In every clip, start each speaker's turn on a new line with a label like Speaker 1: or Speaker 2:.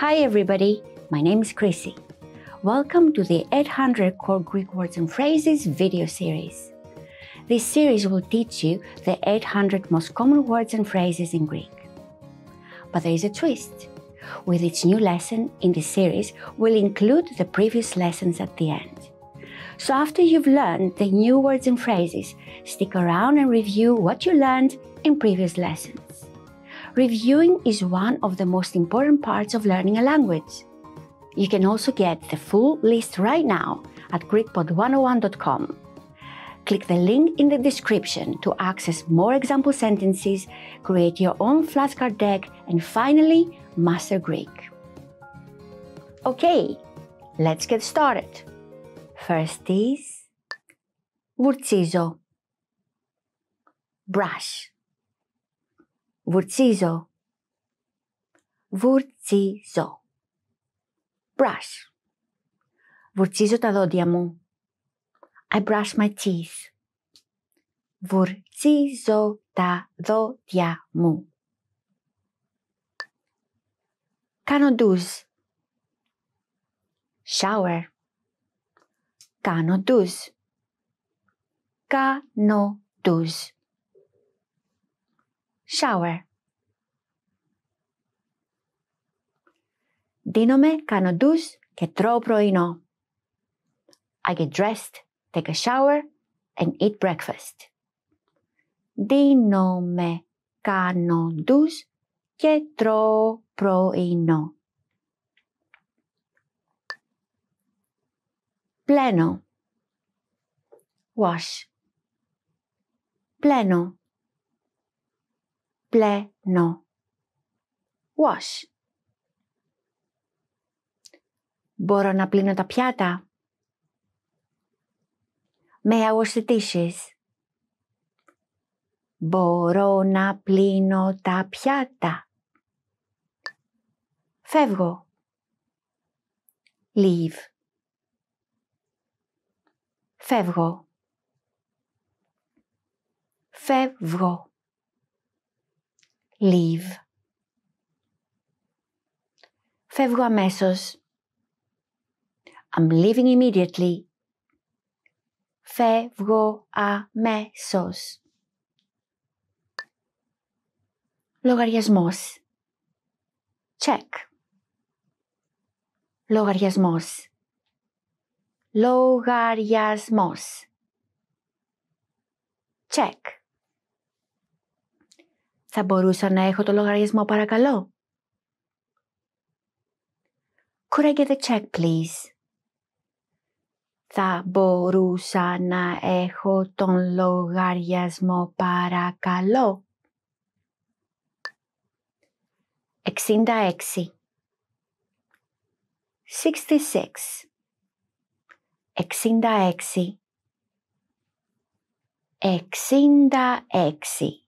Speaker 1: Hi, everybody. My name is Chrissy. Welcome to the 800 Core Greek Words and Phrases video series. This series will teach you the 800 most common words and phrases in Greek. But there is a twist. With each new lesson in this series, we'll include the previous lessons at the end. So after you've learned the new words and phrases, stick around and review what you learned in previous lessons. Reviewing is one of the most important parts of learning a language. You can also get the full list right now at GreekPod101.com. Click the link in the description to access more example sentences, create your own flashcard deck, and finally, master Greek. Okay, let's get started. First is βουρτσίζω. Brush. Vurcizo. Vurcizo. Brush. Vurcizo ta do dia mu. I brush my teeth. Vurcizo ta dodia mu. Cano dus. Shower. Cano dus. Cano dus. dus. shower. Δίνομαι, κάνω ντους και τρώω πρωινό. I get dressed, take a shower and eat breakfast. Δίνομαι, κάνω ντους και τρώω πρωινό. Πλένω. Wash. Πλένω πλένω. Wash. Μπορώ να πλύνω τα πιάτα. May I wash the dishes? Μπορώ να πλύνω τα πιάτα. Φεύγω. Leave. Φεύγω. Φεύγω leave. Φεύγω αμέσως. I'm leaving immediately. Φεύγω αμέσως. Λογαριασμός. Check. Λογαριασμός. Λογαριασμός. Check. Θα μπορούσα να έχω το λογαριασμό παρακαλώ. Could I get a check please? Θα μπορούσα να έχω τον λογαριασμό παρακαλώ. 66 66 66 66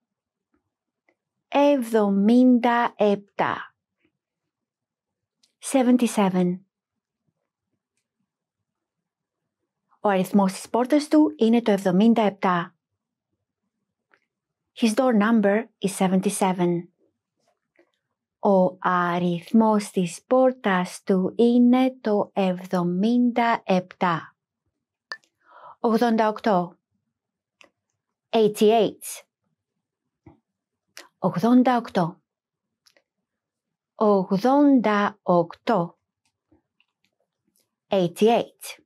Speaker 1: 77. 77. Ο αριθμός της πόρτας του είναι το 77. His door number is 77. Ο αριθμός της πόρτας του είναι το 77. 88. 88. Ογδόντα οκτώ. Ογδόντα οκτώ. Eighty-eight.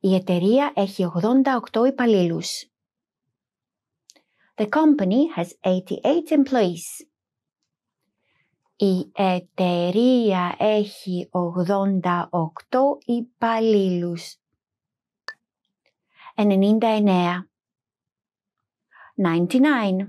Speaker 1: Η εταιρεία έχει ογδόντα οκτώ υπαλλήλους. The company has eighty-eight employees. Η εταιρεία έχει ογδόντα οκτώ υπαλλήλους. Ενενήντα εννέα. Ninety-nine.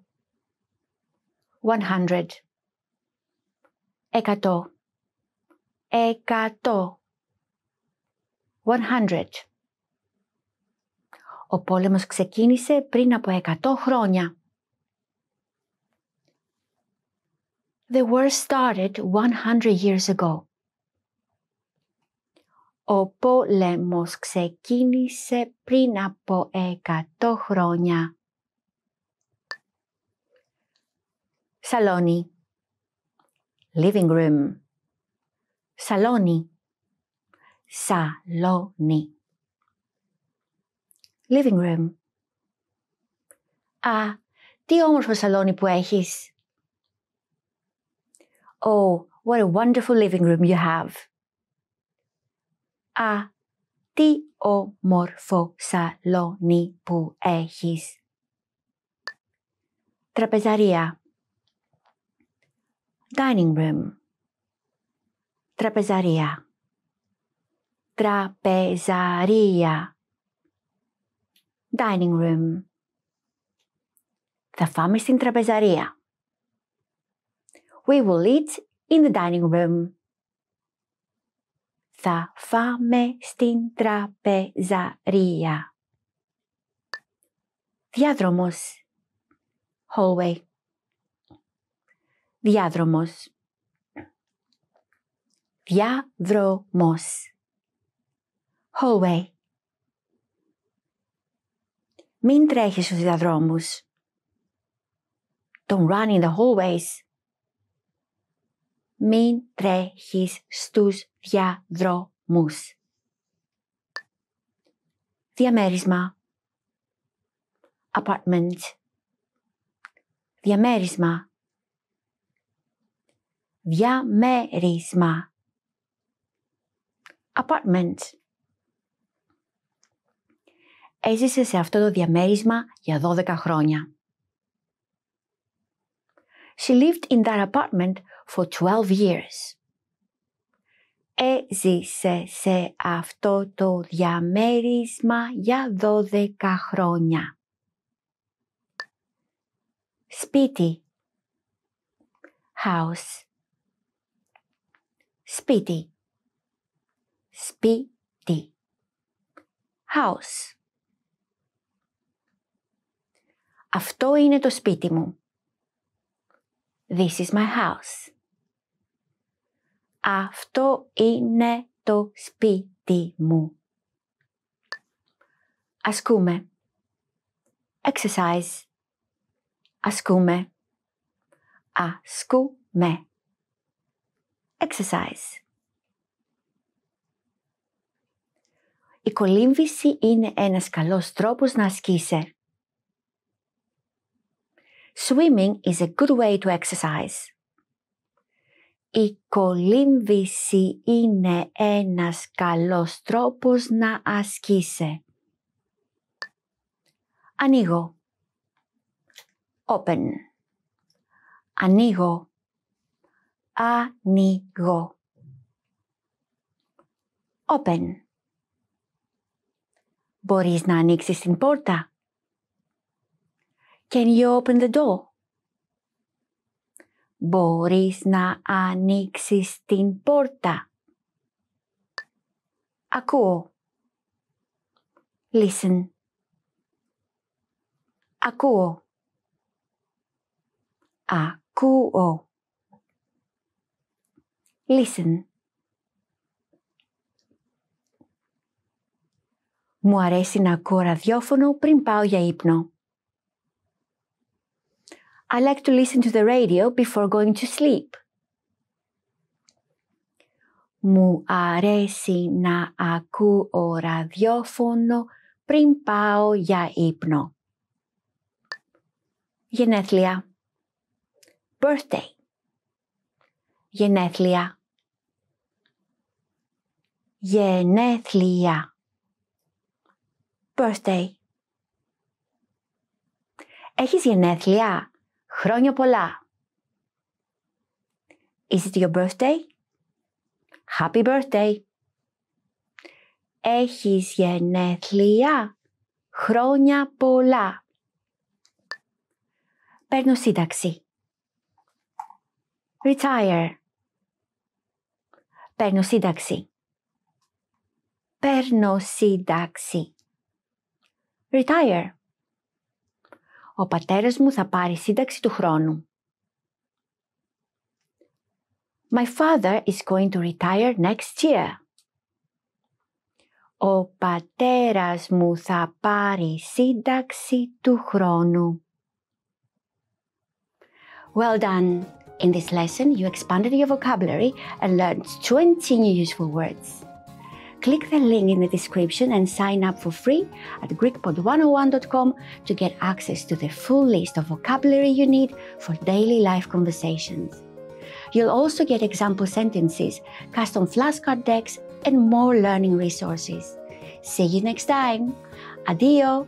Speaker 1: 100 εκατό, εκατό. 100 Ο πόλεμος ξεκίνησε πριν από 100 χρόνια. The war started 100 years ago. Ο πόλεμος ξεκίνησε πριν από 100 χρόνια. σαλόνι, living room, σαλόνι, σαλόνι, living room. Α, τι όμορφο σαλόνι που έχεις. Oh, what a wonderful living room you have. Α, τι όμορφο σαλόνι που έχεις. Τραπεζαρία. dining room, trapezaria, trapezaria, dining room. the φάμε in trapezaria. We will eat in the dining room. Θα φάμε στην τραπεζαρία. Διάδρομος. Hallway. διάδρομος. Διάδρομος. Hallway. Μην τρέχεις στους διαδρόμους. Don't run in the hallways. Μην τρέχεις στους διαδρόμους. Διαμέρισμα. Apartment. Διαμέρισμα διαμέρισμα. Apartment. Έζησε σε αυτό το διαμέρισμα για 12 χρόνια. She lived in that apartment for 12 years. Έζησε αυτό το διαμέρισμα για 12 χρόνια. Σπίτι. House σπίτι σπίτι house Αυτό είναι το σπίτι μου. This is my house. Αυτό είναι το σπίτι μου. Ασκούμε. Exercise. Ασκούμε. Ασκούμε exercise. Η κολύμβηση είναι ένας καλός τρόπος να ασκήσε. Swimming is a good way to exercise. Η κολύμβηση είναι ένας καλός τρόπος να ασκήσε. Ανοίγω. Open. Ανοίγω ανοίγω. Open. Μπορείς να ανοίξεις την πόρτα. Can you open the door? Μπορείς να ανοίξεις την πόρτα. Ακούω. Listen. Ακούω. Ακούω. Listen. Μου αρέσει να ακούω ραδιόφωνο πριν πάω για ύπνο. I like to listen to the radio before going to sleep. Μου αρέσει να ακούω ραδιόφωνο πριν πάω για ύπνο. Γενέθλια. Birthday. Γενέθλια γενέθλια. Birthday. Έχεις γενέθλια. Χρόνια πολλά. Is it your birthday? Happy birthday. Έχεις γενέθλια. Χρόνια πολλά. Παίρνω σύνταξη. Retire. Παίρνω σύνταξη. Παίρνω σύνταξη. Retire. Ο πατέρας μου θα πάρει σύνταξη του χρόνου. My father is going to retire next year. Ο πατέρας μου θα πάρει σύνταξη του χρόνου. Well done! In this lesson, you expanded your vocabulary and learned 20 new useful words. Click the link in the description and sign up for free at GreekPod101.com to get access to the full list of vocabulary you need for daily life conversations. You'll also get example sentences, custom flashcard
Speaker 2: decks, and more learning resources. See you next time. Adio!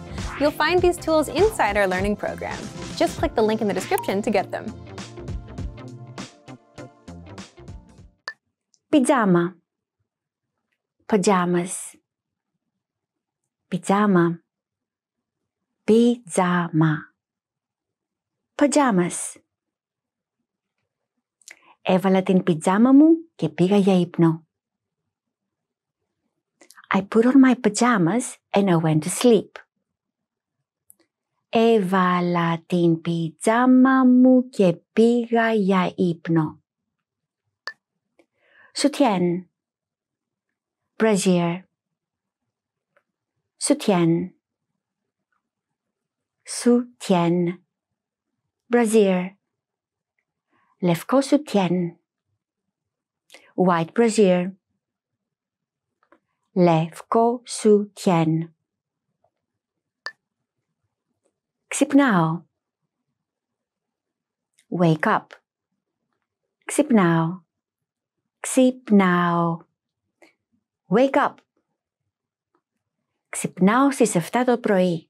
Speaker 3: You'll find these tools inside our learning program. Just click the link in the description to get them.
Speaker 1: Pajama. Pajamas. Pajama. Pajama. Pajamas. Έβαλα την πιτζάμα μου και πήγα για ύπνο. I put on my pajamas and I went to sleep. Έβαλα την πιτζάμα μου και πήγα για ύπνο. Soutien Brazier Soutien Soutien Brazier Λευκό soutien White brazier Λευκό soutien ξυπνάω. Wake up. Ξυπνάω. Ξυπνάω. Wake up. Ξυπνάω στις 7 το πρωί.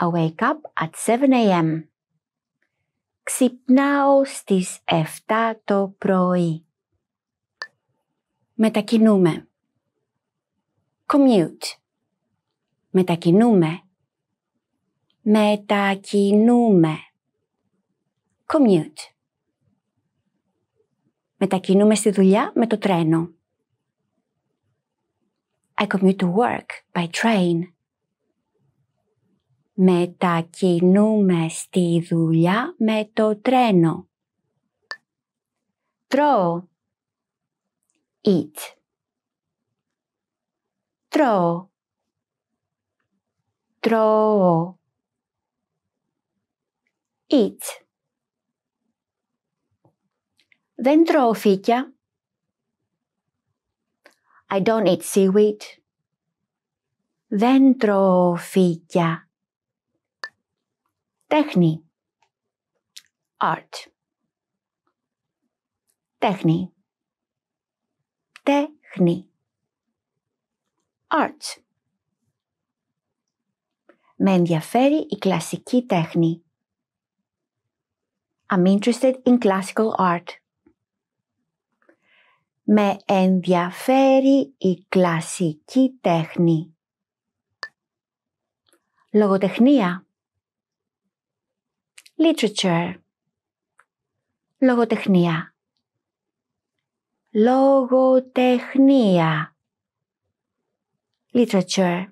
Speaker 1: I wake up at 7 a.m. Ξυπνάω στις 7 το πρωί. Μετακινούμε. Commute. Μετακινούμε Μετακινούμε. Commute. Μετακινούμε στη δουλειά με το τρένο. I commute to work by train. Μετακινούμε στη δουλειά με το τρένο. Τρώω. Eat. Τρώω. Τρώω eat. Δεν τρώω φύκια. I don't eat seaweed. Δεν τρώω φύκια. Τέχνη. Art. Τέχνη. Τέχνη. Art. Με ενδιαφέρει η κλασική τέχνη. I'm interested in classical art. Με ενδιαφέρει η κλασική τέχνη. Λογοτεχνία. Literature. Λογοτεχνία. Λογοτεχνία. Literature.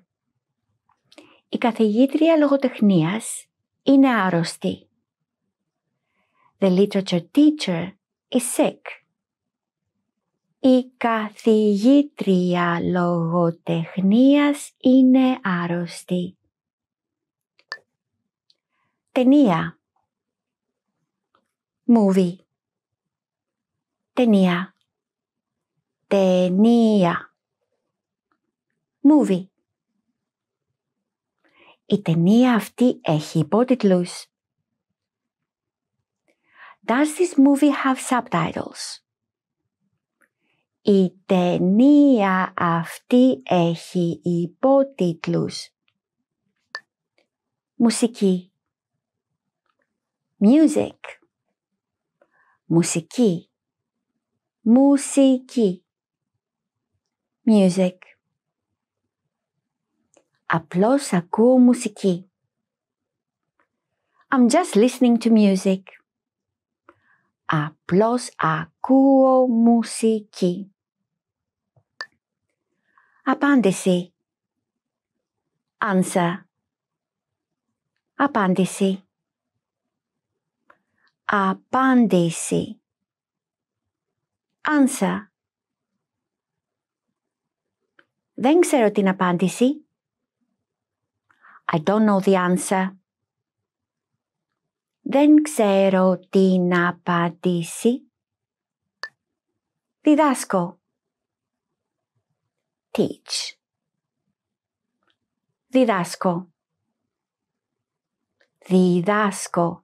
Speaker 1: Η καθηγήτρια λογοτεχνίας είναι άρρωστη. The literature teacher is sick. Η καθηγήτρια λογοτεχνίας είναι άρρωστη. Ταινία Movie Ταινία Ταινία Movie Η ταινία αυτή έχει υπότιτλους. Does this movie have subtitles? Η ταινία αυτή έχει υπότιτλους. Μουσική. Music. Μουσική. Μουσική. Music. Απλώς ακούω μουσική. I'm just listening to music. απλώς ακούω μουσική. Απάντηση Answer Απάντηση Απάντηση Answer Δεν ξέρω την απάντηση. I don't know the answer δεν ξέρω τι να απαντήσει. Διδάσκω. Teach. Διδάσκω. Διδάσκω.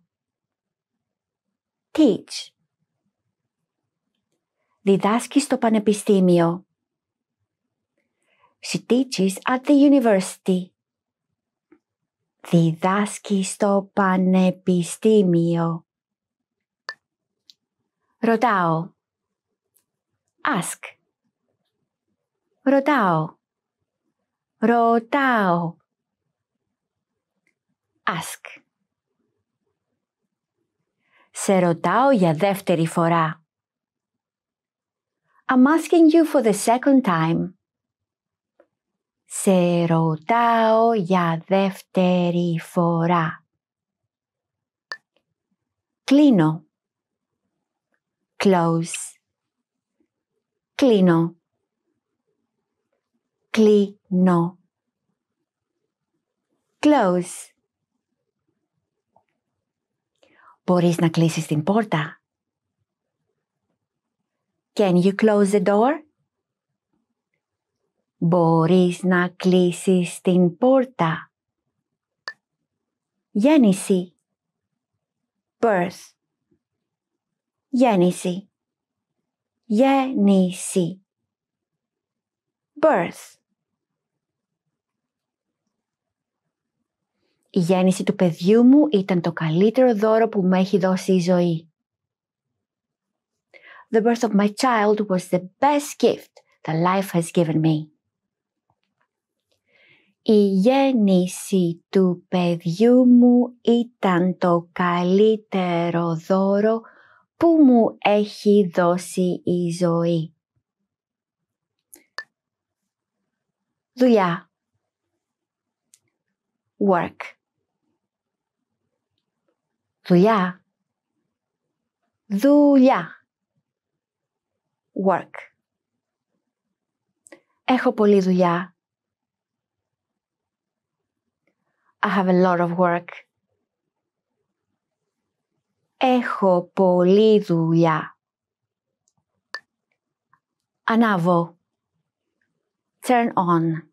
Speaker 1: Teach. Διδάσκεις στο πανεπιστήμιο. She teaches at the university. Διδάσκει στο πανεπιστήμιο. Ρωτάω. Ask. Ρωτάω. Ρωτάω. Ask. Σε ρωτάω για δεύτερη φορά. I'm asking you for the second time. Σε ρωτάω για δεύτερη φορά. Κλείνω. Close. Κλείνω. Κλείνω. Close. Μπορείς να κλείσεις την πόρτα. Can you close the door? Μπορείς να κλείσεις την πόρτα. Γέννηση. Birth. Γέννηση. Γέννηση. Birth. Η γέννηση του παιδιού μου ήταν το καλύτερο δώρο που μου έχει δώσει η ζωή. The birth of my child was the best gift that life has given me. Η γέννηση του παιδιού μου ήταν το καλύτερο δώρο που μου έχει δώσει η ζωή. Δουλειά Work Δουλειά Δουλειά Work Έχω πολλή δουλειά I have a lot of work. Έχω πολλή δουλειά. Ανάβω. Turn on.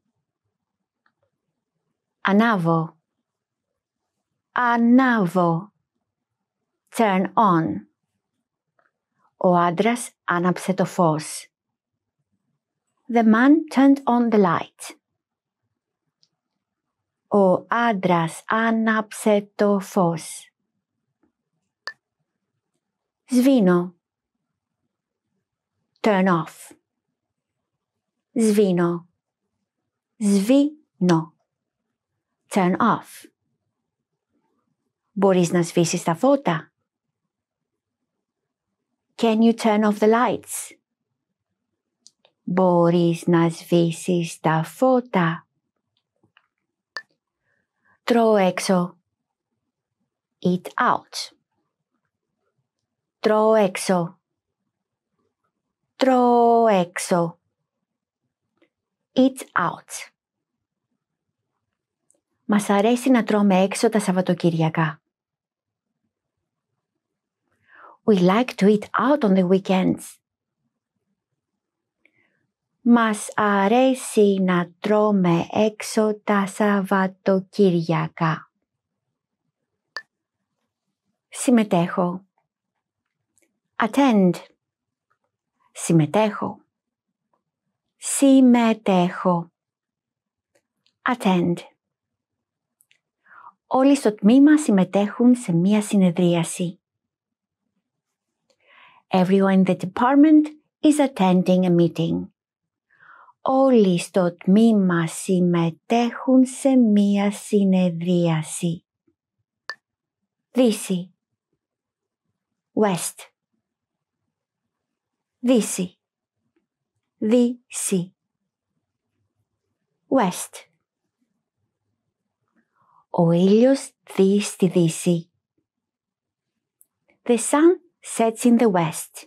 Speaker 1: Ανάβω. Ανάβω. Turn on. Ο άντρας άναψε το φως. The man turned on the light. Ο άντρας άναψε το φως. Σβήνω. Turn off. Σβήνω. Σβήνω. Turn off. Μπορείς να σβήσεις τα φώτα. Can you turn off the lights? Μπορείς να σβήσεις τα φώτα. Τρώω έξω. Eat out. Τρώω έξω. Τρώω έξω. Eat out. Μας αρέσει να τρώμε έξω τα Σαββατοκυριακά. We like to eat out on the weekends. Μας αρέσει να τρώμε έξω τα Σαββατοκύριακα. Συμμετέχω. Attend. Συμμετέχω. Συμμετέχω. Attend. Όλοι στο τμήμα συμμετέχουν σε μία συνεδρίαση. Everyone in the department is attending a meeting όλοι στο τμήμα συμμετέχουν σε μία συνεδρίαση. Δύση West Δύση Δύση West Ο ήλιος δει στη δύση. The sun sets in the west.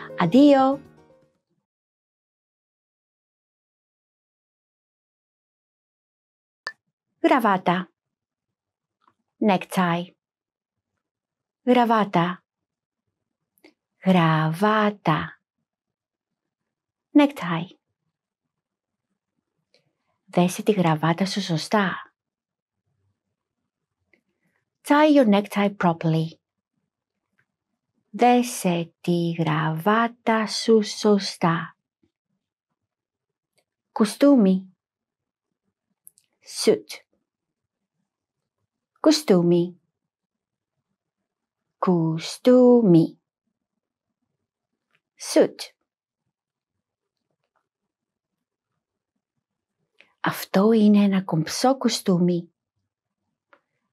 Speaker 2: Αντίο! Γραβάτα
Speaker 1: Necktie. Γραβάτα. Gravata. Necktie. Δέσε τη γραβάτα σου σωστά. Tie your necktie properly δέσε τη γραβάτα σου σωστά. Κουστούμι. Σουτ. Κουστούμι. Κουστούμι. Σουτ. Αυτό είναι ένα κομψό κουστούμι.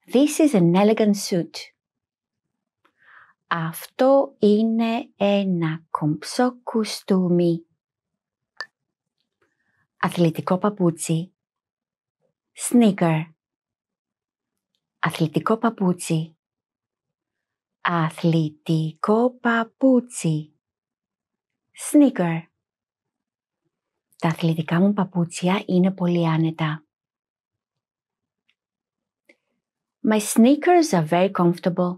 Speaker 1: This is an elegant suit. Αυτό είναι ένα κομψό κουστούμι. Αθλητικό παπούτσι. Sneaker. Αθλητικό παπούτσι. Αθλητικό παπούτσι. Sneaker. Τα αθλητικά μου παπούτσια είναι πολύ άνετα. My sneakers are very comfortable.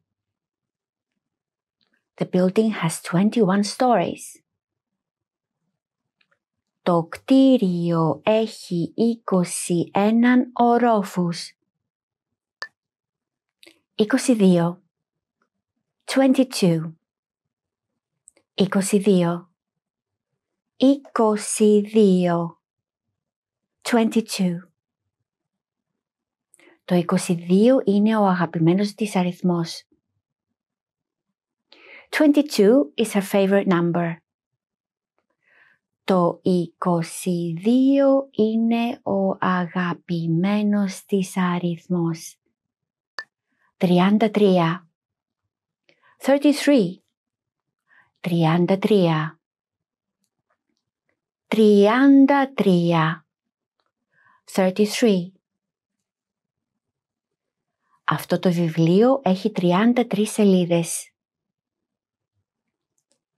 Speaker 1: The building has 21 stories. Το κτίριο έχει 21 ορόφους. 22 22 22 22 22 Το 22 είναι ο αγαπημένος της αριθμός. 22 is her favorite number. Το 22 είναι ο αγαπημένος της αριθμός. 33 33 33 33 33 Αυτό το βιβλίο έχει 33 σελίδες.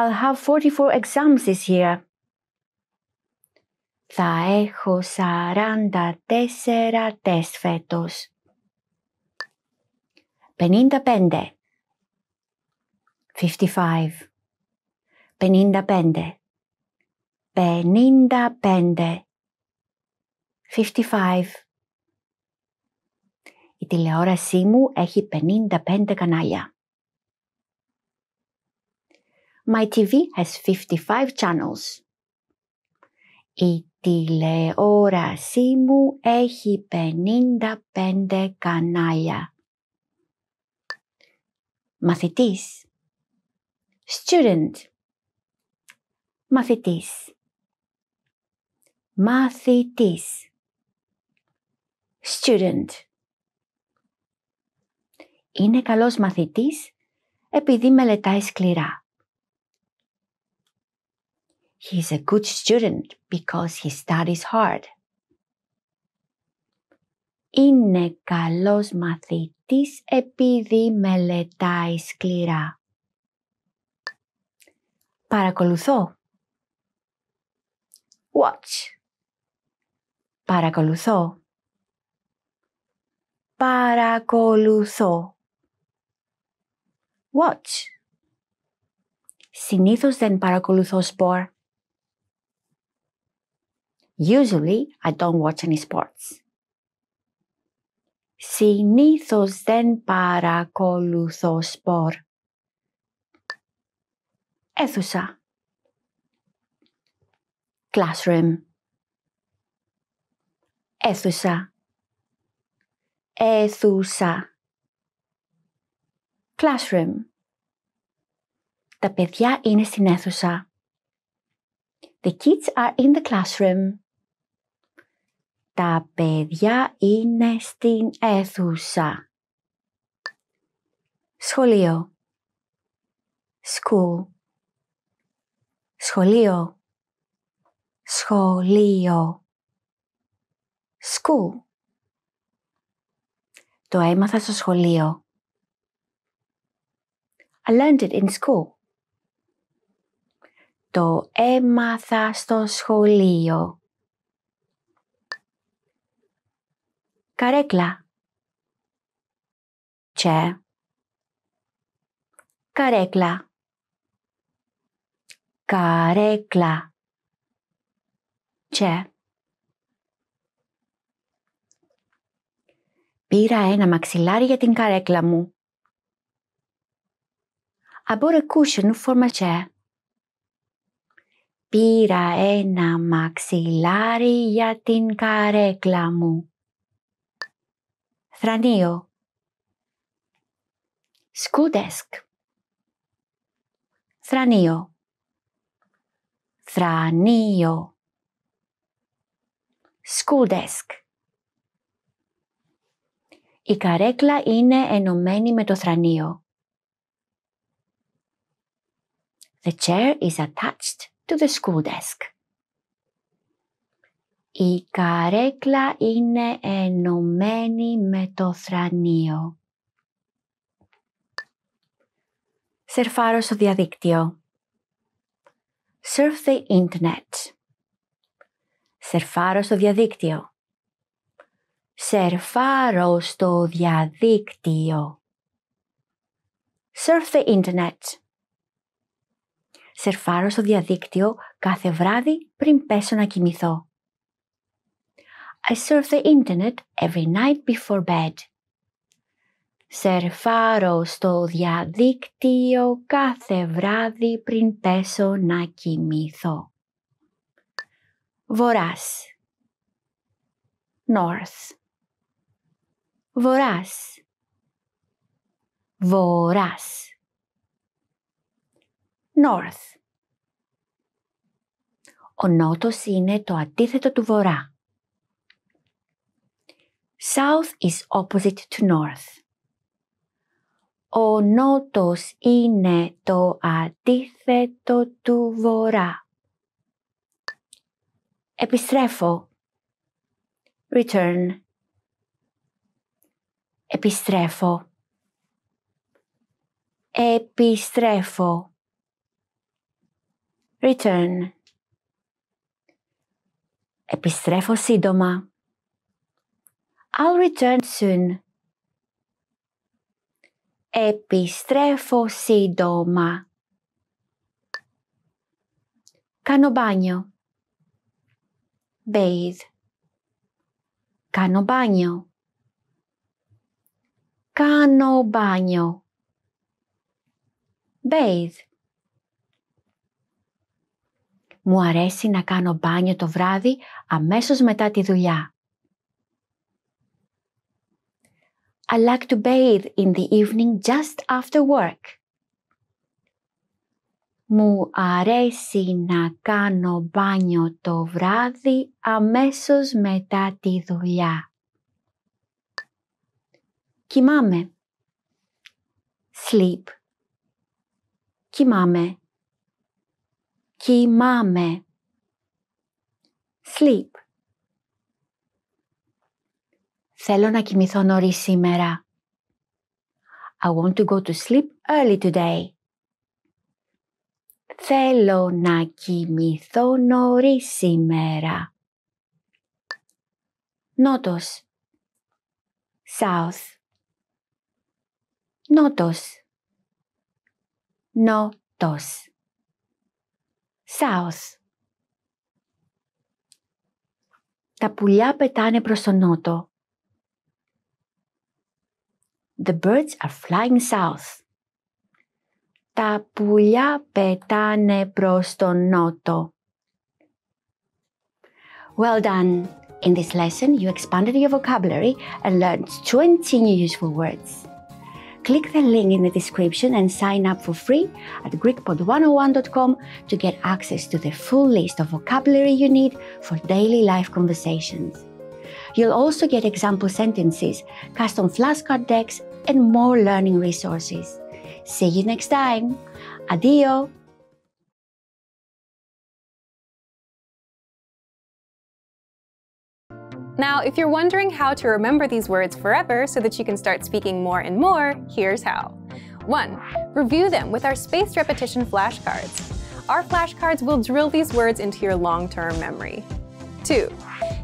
Speaker 1: I'll have 44 exams this year. Θα έχω 44 τεστ φέτος. 55 55 55 55 55 Η τηλεόρασή μου έχει πενήντα πέντε κανάλια. My TV has 55 channels. Η τηλεόρασή μου έχει 55 κανάλια. Μαθητής Student Μαθητής Μαθητής Student Είναι καλός μαθητής επειδή μελετάει σκληρά. He's a good student because he studies hard. Είναι καλός μαθητής επειδή μελετάει σκληρά. Παρακολουθώ. Watch. Παρακολουθώ. Παρακολουθώ. Watch. Συνήθως δεν παρακολουθώ σπορ. Usually, I don't watch any sports. Συνήθως δεν παρακολουθώ σπορ. Αίθουσα. Classroom. Αίθουσα. Αίθουσα. Classroom. Τα παιδιά είναι στην αίθουσα. The kids are in the classroom. Τα παιδιά είναι στην αίθουσα. Σχολείο. School. Σχολείο. Σχολείο. School. Το έμαθα στο σχολείο. I learned it in school. Το έμαθα στο σχολείο. Καρέκλα. τσέ, Καρέκλα. Καρέκλα. τσέ. Πήρα ένα μαξιλάρι για την καρέκλα μου. Αμπόρε κούσε νου φόρμα Πήρα ένα μαξιλάρι για την καρέκλα μου. Franeo. School desk. Franeo. Franeo. School desk. Η καρέκλα είναι ενωμένη με το θρανίο. The chair is attached to the school desk. Η καρέκλα είναι ενωμένη με το θρανίο. Σερφάρω στο διαδίκτυο. Surf the internet. Σερφάρω στο διαδίκτυο. Σερφάρω στο διαδίκτυο. Surf the internet. Σερφάρω στο διαδίκτυο κάθε βράδυ πριν πέσω να κοιμηθώ. I surf the internet every night before bed. Σερφάρω στο διαδίκτυο κάθε βράδυ πριν πέσω να κοιμηθώ. Βοράς North Βοράς Βοράς North Ο νότος είναι το αντίθετο του βορρά. South is opposite to north. Ο νότος είναι το αντίθετο του βορρά. Επιστρέφω. Return. Επιστρέφω. Επιστρέφω. Return. Επιστρέφω σύντομα. I'll return soon. Επιστρέφω σύντομα. Κάνω μπάνιο. Bathe. Κάνω μπάνιο. Κάνω μπάνιο. Bathe. Μου αρέσει να κάνω μπάνιο το βράδυ αμέσως μετά τη δουλειά. I like to bathe in the evening just after work. Μου αρέσει να κάνω μπάνιο το βράδυ αμέσως μετά τη δουλειά. Κοιμάμαι. Sleep. Κοιμάμαι. Κοιμάμαι. Sleep. Θέλω να κοιμηθώ νωρίς σήμερα. I want to go to sleep early today. Θέλω να κοιμηθώ νωρίς σήμερα. Νότος. South. Νότος. Νότος. South. Τα πουλιά πετάνε προς τον νότος. The birds are flying south. Τα πουλιά πετάνε προς τον νότο. Well done! In this lesson, you expanded your vocabulary and learned 20 new useful words. Click the link in the description and sign up for free at GreekPod101.com to get access to the full list of vocabulary you need for daily life conversations. You'll also get example sentences, custom flashcard decks, and more
Speaker 2: learning resources. See you next time. Adio!
Speaker 3: Now, if you're wondering how to remember these words forever so that you can start speaking more and more, here's how. 1. Review them with our spaced repetition flashcards. Our flashcards will drill these words into your long term memory. 2.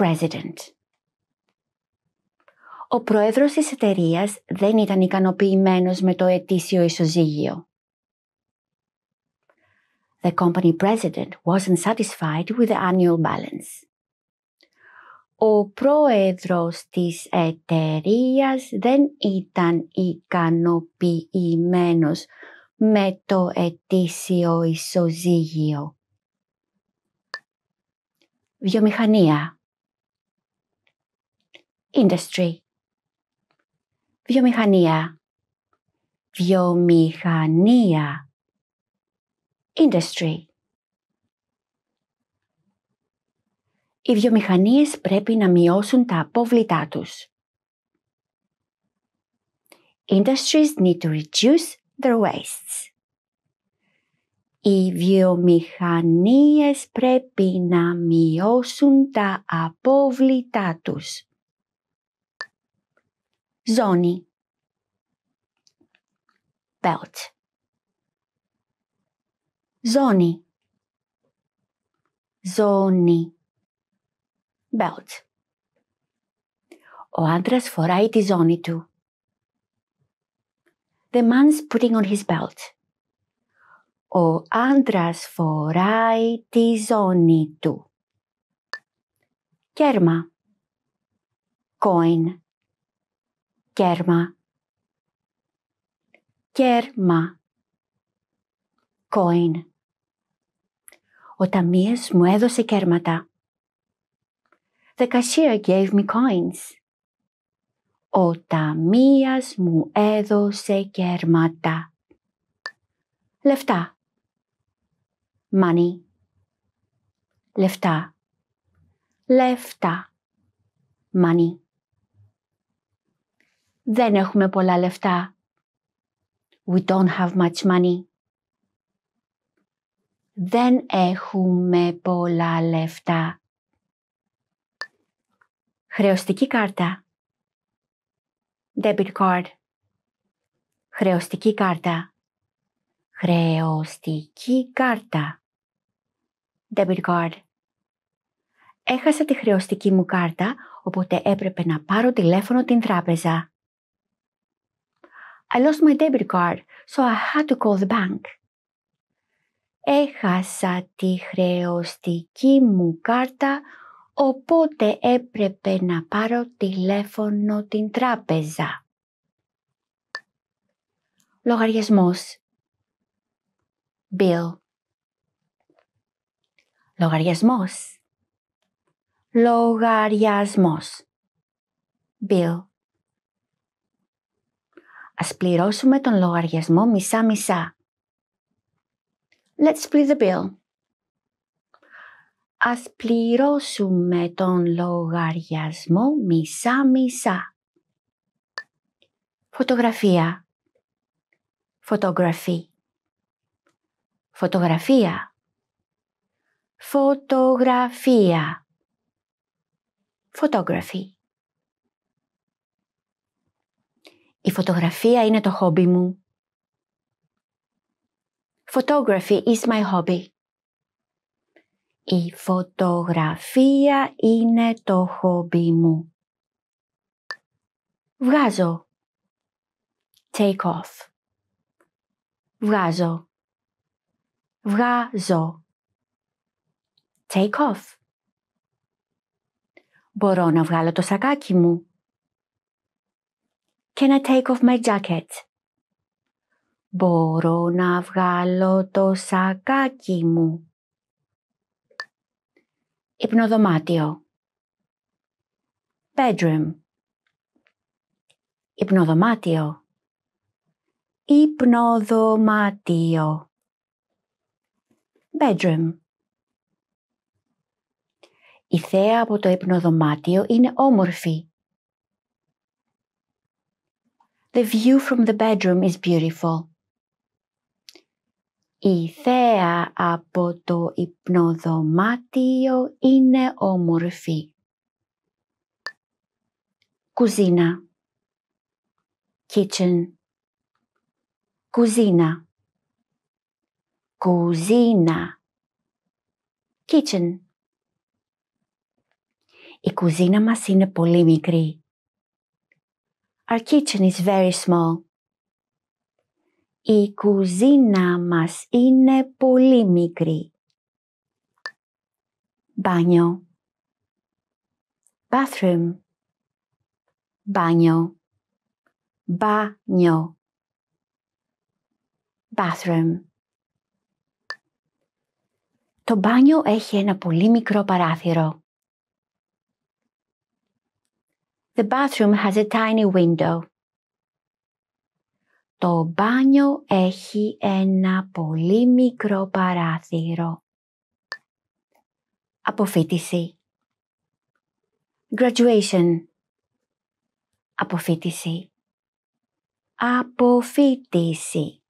Speaker 1: president. Ο πρόεδρος της εταιρείας δεν ήταν ικανοποιημένος με το ετήσιο ισοζύγιο. The company president wasn't satisfied with the annual balance. Ο πρόεδρος της εταιρείας δεν ήταν ικανοποιημένος με το ετήσιο ισοζύγιο. Βιομηχανία industry. Βιομηχανία. Βιομηχανία. Industry. Οι βιομηχανίες πρέπει να μειώσουν τα απόβλητά τους. Industries need to reduce their wastes. Οι βιομηχανίες πρέπει να μειώσουν τα απόβλητά τους. zoni belt zoni zoni belt o oh, andras forai tis zoni tu the man's putting on his belt o oh, andras forai tis zoni tu kerma coin κέρμα, κέρμα, Κόιν. Ο ταμείας μου έδωσε κέρματα. The cashier gave me coins. Ο ταμείας μου έδωσε κέρματα. Λεφτά. Money. Λεφτά. Λεφτά. Money. Δεν έχουμε πολλά λεφτά. We don't have much money. Δεν έχουμε πολλά λεφτά. Χρεωστική κάρτα. Debit card. Χρεωστική κάρτα. Χρεωστική κάρτα. Debit card. Έχασα τη χρεωστική μου κάρτα, οπότε έπρεπε να πάρω τηλέφωνο την τράπεζα. I lost my debit card, so I had to call the bank. Έχασα τη χρεωστική μου κάρτα, οπότε έπρεπε να πάρω τηλέφωνο την τράπεζα. Λογαριασμός Bill Λογαριασμός Λογαριασμός Bill Ας πληρώσουμε τον λογαριασμό μισά-μισά. Let's split the bill. Ας πληρώσουμε τον λογαριασμό μισά-μισά. Φωτογραφία. Φωτογραφή. Φωτογραφία. Φωτογραφία. Φωτογραφία. Η φωτογραφία είναι το χόμπι μου. Photography is my hobby. Η φωτογραφία είναι το χόμπι μου. Βγάζω. Take off. Βγάζω. Βγάζω. Take off. Μπορώ να βγάλω το σακάκι μου. Can I take off my jacket? Μπορώ να βγάλω το σακάκι μου. Υπνοδωμάτιο. Bedroom. Υπνοδωμάτιο. Υπνοδωμάτιο. Bedroom. Η θέα από το υπνοδωμάτιο είναι όμορφη. The view from the bedroom is beautiful. Η θέα από το υπνοδωμάτιο είναι όμορφη. Κουζίνα Kitchen Κουζίνα Κουζίνα Kitchen Η κουζίνα μας είναι πολύ μικρή. Our kitchen is very small. Η κουζίνα μας είναι πολύ μικρή. Μπάνιο. Bathroom. Μπάνιο. Μπάνιο. Bathroom. Το μπάνιο έχει ένα πολύ μικρό παράθυρο. The bathroom has a tiny window. Το μπάνιο έχει ένα πολύ μικρό παράθυρο. Αποφίτηση. Graduation. Αποφίτηση. Αποφίτηση.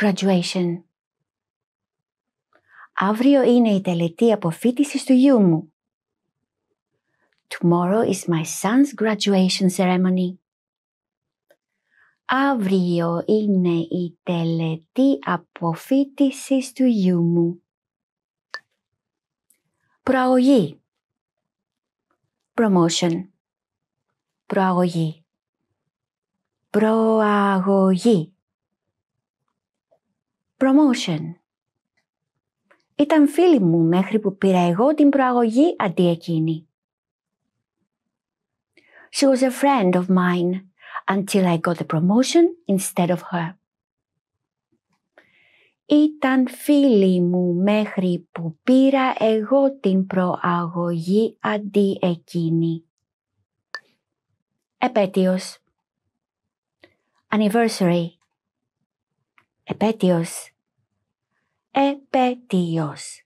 Speaker 1: Graduation. Αύριο είναι η τελετή αποφύτησης του γιού μου. Tomorrow is my son's graduation ceremony. Αύριο είναι η τελετή αποφύτησης του γιού μου. Προαγωγή. Promotion. Προαγωγή. Προαγωγή. Promotion. Ήταν φίλη μου μέχρι που πήρα εγώ την προαγωγή αντί εκείνη. She was a friend of mine until I got the promotion instead of her. Ήταν φίλη μου μέχρι που πήρα εγώ την προαγωγή αντί εκείνη. Επέτειος Anniversary Επέτειος Επέτειος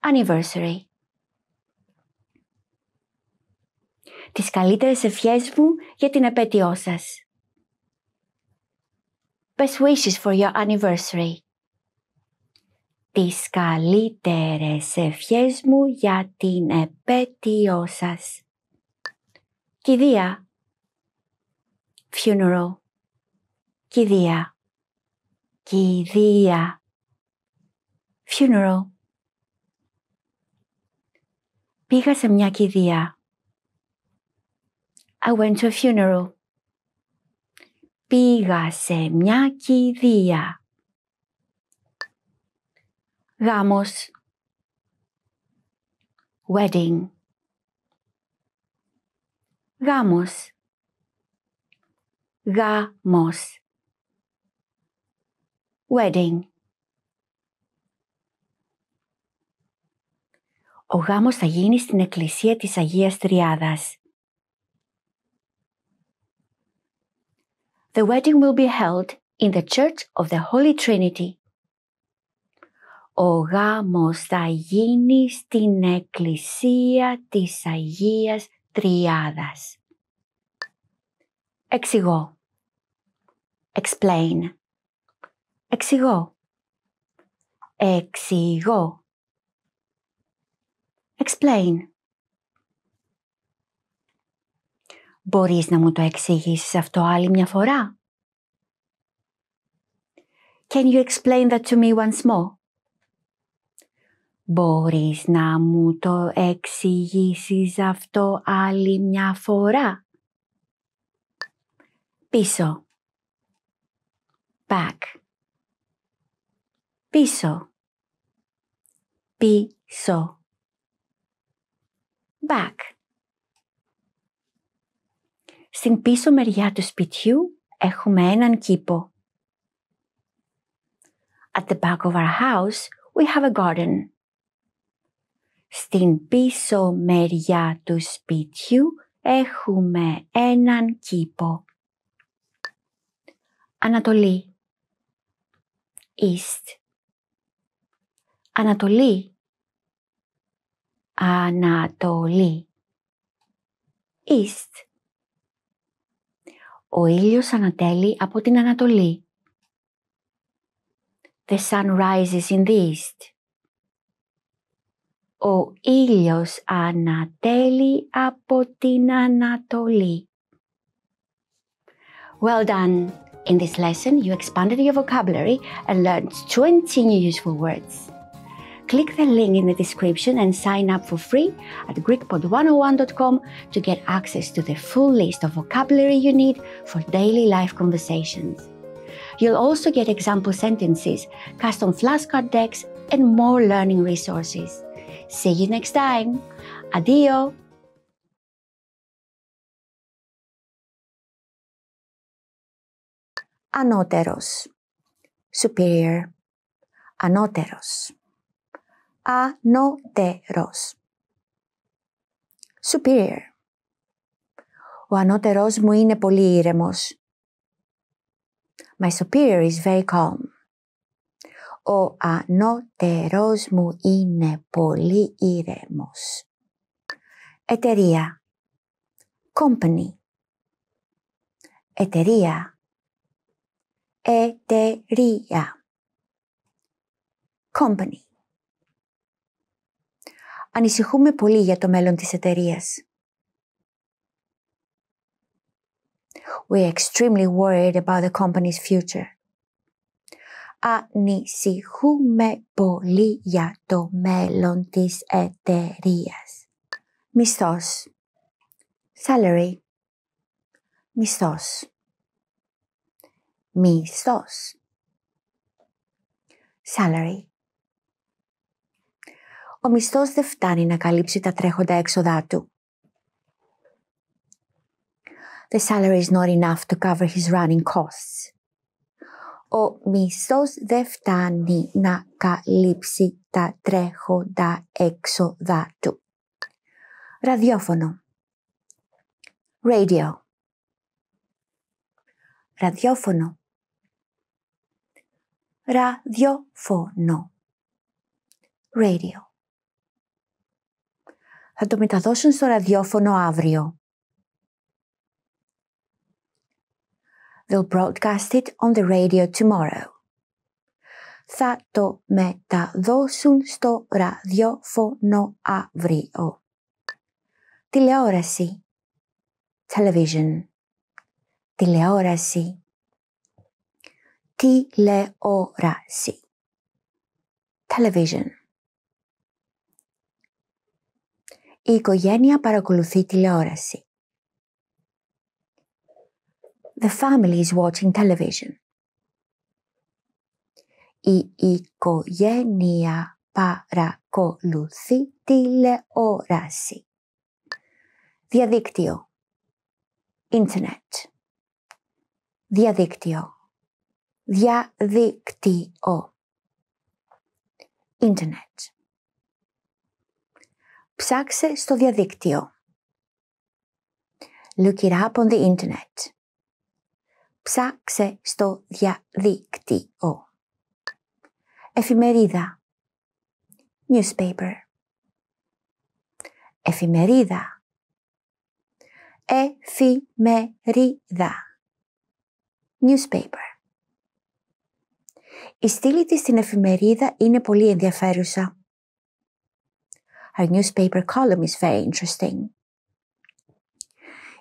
Speaker 1: Anniversary τις καλύτερες ευχές μου για την επέτειό σας. Best wishes for your anniversary. Τις καλύτερες ευχές μου για την επέτειό σας. Κηδεία. Funeral. Κηδεία. Κηδεία. Funeral. Πήγα σε μια κηδεία. I went to a funeral. Πήγα σε μια κηδεία. Γάμος. Wedding. Γάμος. Γάμος. Wedding. Ο γάμος θα γίνει στην εκκλησία της Αγίας Τριάδας. The wedding will be held in the Church of the Holy Trinity. Ο γάμος θα γίνει στην Εκκλησία της Αγίας Τριάδας. Εξηγώ. Explain. Εξηγώ. Εξηγώ. Explain. Μπορείς να μου το εξηγήσεις αυτό άλλη μια φορά? Can you explain that to me once more? Μπορείς να μου το εξηγήσεις αυτό άλλη μια φορά? Πίσω. Back. Πίσω. Πίσω. Back. Στην πίσω μεριά του σπιτιού έχουμε έναν κήπο. At the back of our house we have a garden. Στην πίσω μεριά του σπιτιού έχουμε έναν κήπο. Ανατολή East Ανατολή Ανατολή East ο ήλιος ανατέλει από την Ανατολή. The sun rises in the east. Ο ήλιος ανατέλει από την Ανατολή. Well done! In this lesson, you expanded your vocabulary and learned 20 new useful words. Click the link in the description and sign up for free at GreekPod101.com to get access to the full list of vocabulary you need for daily life conversations. You'll also get example sentences, custom flashcard decks,
Speaker 2: and more learning resources. See you next time. Adio! Ανώτερος Superior Ανώτερος
Speaker 1: ανώτερος. Superior. Ο ανώτερος μου είναι πολύ ήρεμος. My superior is very calm. Ο ανώτερος μου είναι πολύ ήρεμος. Εταιρεία. Company. Εταιρεία. Εταιρεία. Company. ανησυχούμε πολύ για το μέλλον της εταιρείας. We are extremely worried about the company's future. Ανησυχούμε πολύ για το μέλλον της εταιρείας. Μισθός. Salary. Μισθός. Μισθός. Salary. ο μισθός δεν φτάνει να καλύψει τα τρέχοντα έξοδά του. The salary is not enough to cover his running costs. Ο μισθός δεν φτάνει να καλύψει τα τρέχοντα έξοδά του. Ραδιόφωνο. Radio. Ραδιόφωνο. Ραδιόφωνο. Radio. Θα το μεταδώσουν στο ραδιόφωνο αύριο. They'll broadcast it on the radio tomorrow. Θα το μεταδώσουν στο ραδιόφωνο αύριο. Τηλεόραση. Television. Τηλεόραση. Τηλεόραση. Television. Η οικογένεια παρακολουθεί τηλεόραση. The family is watching television. Η οικογένεια παρακολουθεί τηλεόραση. Διαδίκτυο. Internet. Διαδίκτυο. Διαδίκτυο. Internet. Ψάξε στο διαδίκτυο. Look it up on the internet. Ψάξε στο διαδίκτυο. Εφημερίδα. Newspaper. Εφημερίδα. Εφημερίδα. Newspaper. Η στήλη της στην εφημερίδα είναι πολύ ενδιαφέρουσα. Her newspaper column is very interesting.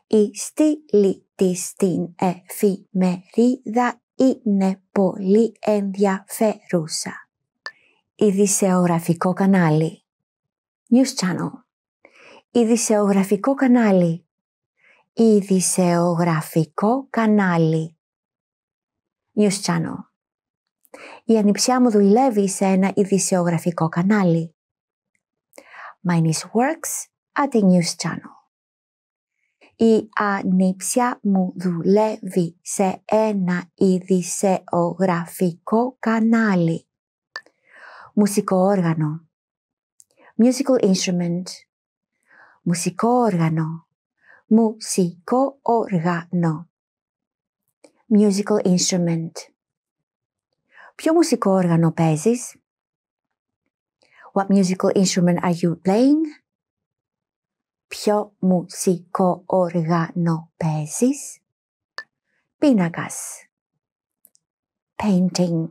Speaker 1: Η στήλη τη στην εφημερίδα είναι πολύ ενδιαφέρουσα. Ειδησεογραφικό κανάλι. News Channel. Ειδησεογραφικό κανάλι. Ειδησεογραφικό κανάλι. News Channel. Η ανιψιά μου δουλεύει σε ένα ειδησεογραφικό κανάλι. My niece works at the news channel. Η ανήψια μου δουλεύει σε ένα ειδησεογραφικό κανάλι. Μουσικό όργανο. Musical instrument. Μουσικό όργανο. Μουσικό όργανο. Musical instrument. Ποιο μουσικό όργανο παίζεις? What musical instrument are you playing? Ποιο μουσικό όργανο παίζεις? Πίνακας. Painting.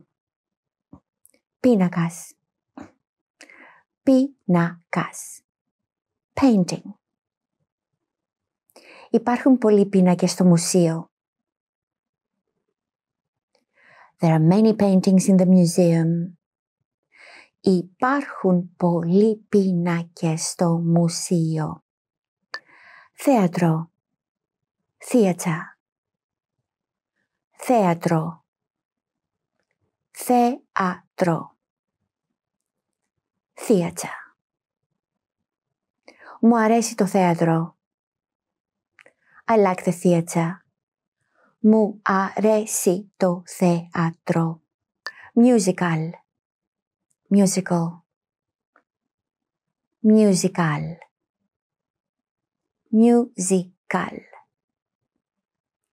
Speaker 1: Πίνακας. Πίνακας. Painting. Υπάρχουν πολλοί πίνακες στο μουσείο. There are many paintings in the museum. Υπάρχουν πολλοί πίνακες στο μουσείο. Θέατρο. Θέατρα. Θέατρο. Θέατρο. Θέατρα. Μου αρέσει το θέατρο. I like the theater. Μου αρέσει το θέατρο. Musical musical musical musical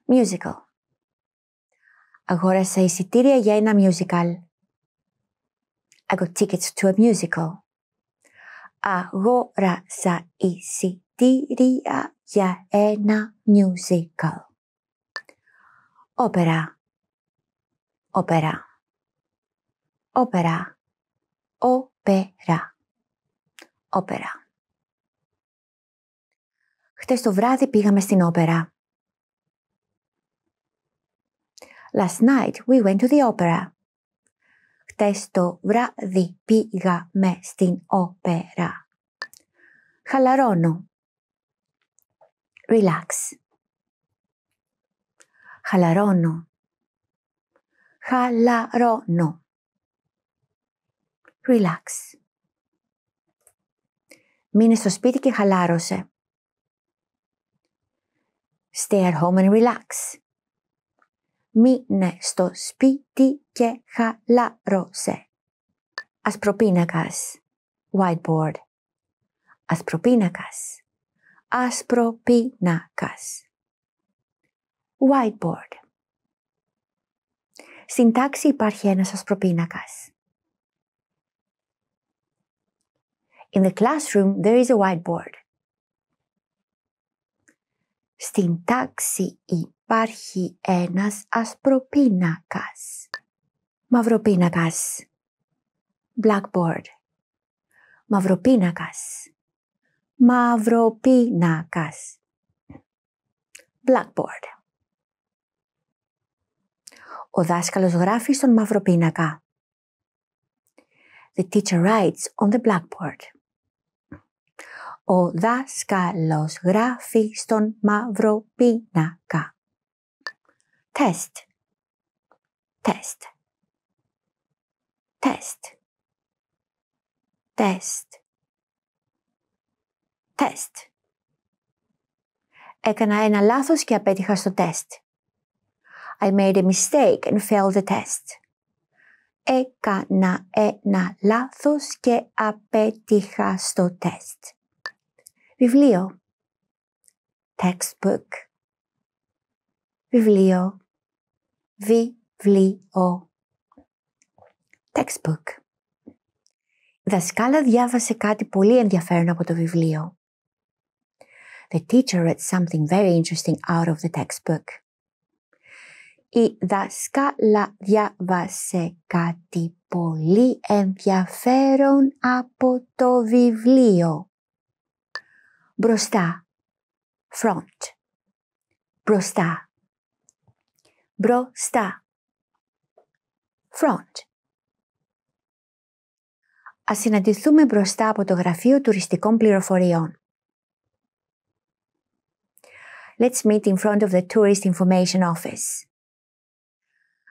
Speaker 1: musical Αγόρασα εισιτήρια για ένα musical. I got tickets to a musical. Αγόρασα εισιτήρια για ένα musical. Opera Opera Opera όπερα. Όπερα. Χτες το βράδυ πήγαμε στην όπερα. Last night we went to the opera. Χτες το βράδυ πήγαμε στην όπερα. Χαλαρώνω. Relax. Χαλαρώνω. Χαλαρώνω relax. Μείνε στο σπίτι και χαλάρωσε. Stay at home and relax. Μείνε στο σπίτι και χαλάρωσε. Ασπροπίνακας. Whiteboard. Ασπροπίνακας. Ασπροπίνακας. Whiteboard. Στην τάξη υπάρχει ένας ασπροπίνακας. In the classroom, there is a whiteboard. Στην τάξη υπάρχει ένας ασπροπίνακας. Μαυροπίνακας. Blackboard. Μαυροπίνακας. Μαυροπίνακας. Blackboard. Ο δάσκαλος γράφει στον μαυροπίνακα. The teacher writes on the blackboard. Ο δάσκαλος γράφει στον μαύρο πίνακα. Τεστ.
Speaker 2: Τεστ. Τεστ. Τεστ. Τεστ.
Speaker 1: Έκανα ένα λάθος και απέτυχα στο τεστ. I made a mistake and failed the test. Έκανα ένα λάθος και απέτυχα στο τεστ. Βιβλίο. Textbook. Βιβλίο. Βιβλίο. Textbook. Η δασκάλα διάβασε κάτι πολύ ενδιαφέρον από το βιβλίο. The teacher read something very interesting out of the textbook. Η δασκάλα διάβασε κάτι πολύ ενδιαφέρον από το βιβλίο μπροστά,
Speaker 2: front, μπροστά, μπροστά, front.
Speaker 1: Ας συναντηθούμε μπροστά από το Γραφείο Τουριστικών Πληροφοριών. Let's meet in front of the Tourist Information Office.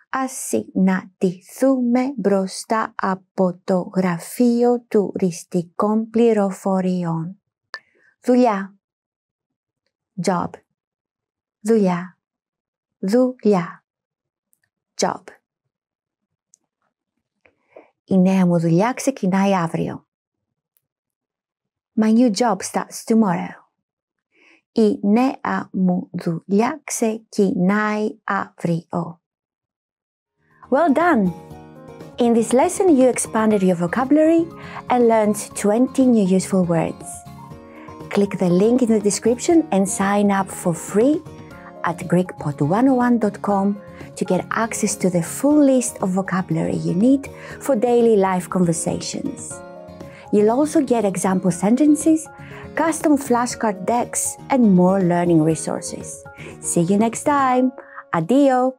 Speaker 1: Ας συναντηθούμε μπροστά από το Γραφείο Τουριστικών Πληροφοριών. Zuya. Job. Zuya. Zuya. Job. Η νέα μου δουλειά ξεκινάει αύριο. My new job starts tomorrow. Η νέα μου δουλειά ξεκινάει αύριο. Well done! In this lesson, you expanded your vocabulary and learned 20 new useful words. Click the link in the description and sign up for free at GreekPod101.com to get access to the full list of vocabulary you need for daily life conversations. You'll also get example sentences, custom flashcard decks,
Speaker 2: and more learning resources. See you next time. Adio!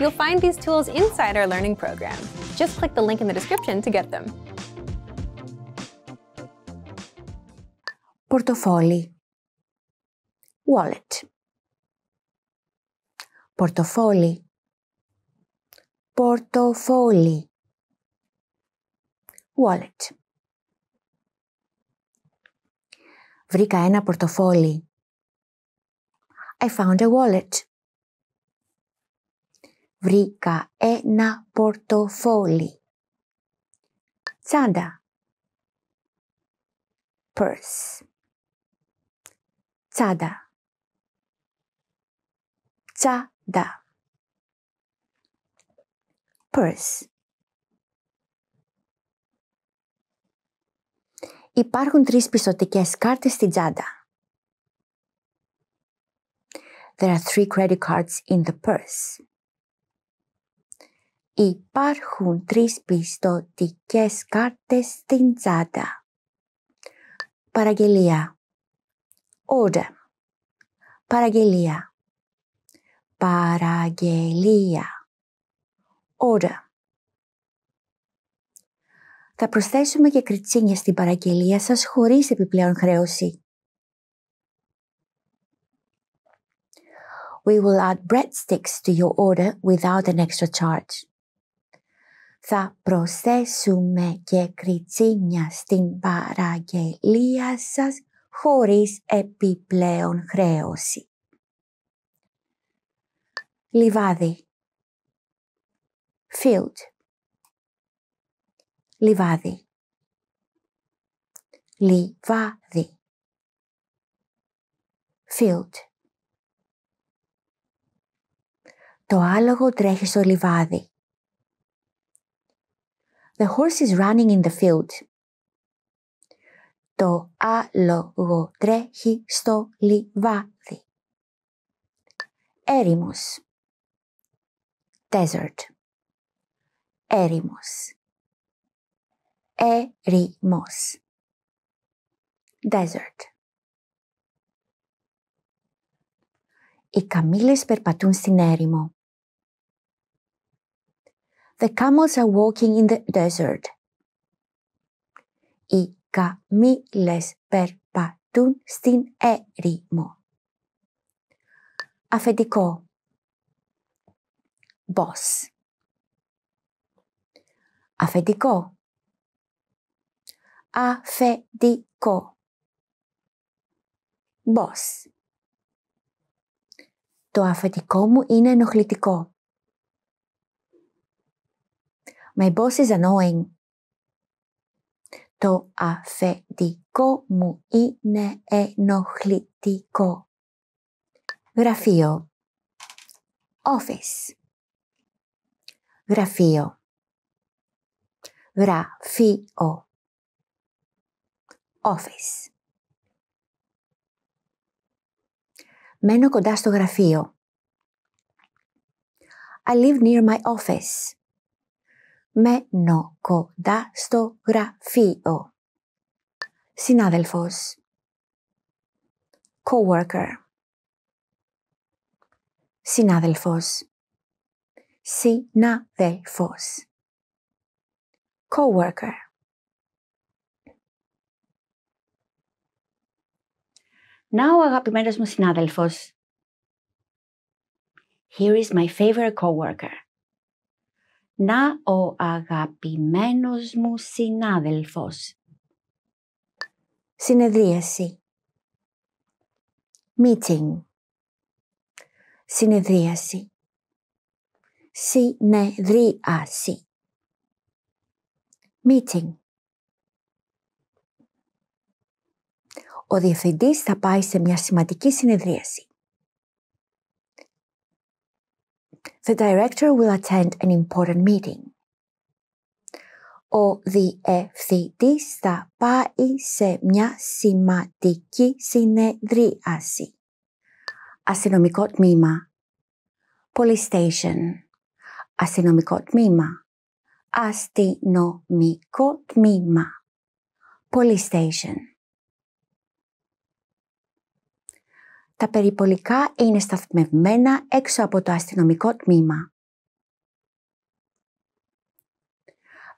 Speaker 3: You'll find these tools inside our learning program. Just click the link in the description to get them.
Speaker 1: Portofoli Wallet Portofoli Portofoli Wallet Βρήκα ένα πορτοφόλι. I found a wallet. Βρήκα ένα πορτοφόλι.
Speaker 2: Τσάντα. Purse. Τσάντα.
Speaker 1: Τσάντα. Purse. Υπάρχουν τρεις πιστωτικές κάρτες στη τσάντα. There are three credit cards in the purse. Υπάρχουν τρεις πιστωτικές κάρτες στην τσάντα. Παραγγελία. Order. Παραγγελία. Παραγγελία. Order. Θα προσθέσουμε και κριτσίνια στην παραγγελία σας χωρίς επιπλέον χρέωση. We will add breadsticks to your order without an extra charge θα προσθέσουμε και κριτσίνια στην παραγγελία σας χωρίς επιπλέον χρέωση. Λιβάδι Field Λιβάδι Λιβάδι Field Το άλογο τρέχει στο λιβάδι. The horse is running in the field. Το άλογο τρέχει στο λιβάδι. Έρημος. Desert. Έρημος. Έρημος. Desert. Οι καμήλες περπατούν στην έρημο. The camels are walking in the desert. Οι καμήλες περπατούν στην έρημο. Αφεντικό. Boss. Αφεντικό. Αφεντικό. Boss. Το αφεντικό μου είναι ενοχλητικό. My boss is annoying. Το αφεντικό μου είναι ενοχλητικό. Γραφείο. Office. Γραφείο. Γραφείο. Office. Μένω κοντά στο γραφείο. I live near my office μένω κοντά στο γραφείο. Συνάδελφος Coworker Συνάδελφος Συνάδελφος Coworker Να ο αγαπημένος μου συνάδελφος. Here is my favorite coworker να ο αγαπημένος μου συνάδελφος. Συνεδρίαση Meeting Συνεδρίαση Συνεδρίαση Meeting Ο διευθυντής θα πάει σε μια σημαντική συνεδρίαση. the director will attend an important meeting. Ο διευθυντής θα πάει σε μια σημαντική συνεδρίαση. Αστυνομικό τμήμα. Police station. Αστυνομικό τμήμα. Αστυνομικό τμήμα. Police station. Τα περιπολικά είναι σταθμευμένα έξω από το αστυνομικό τμήμα.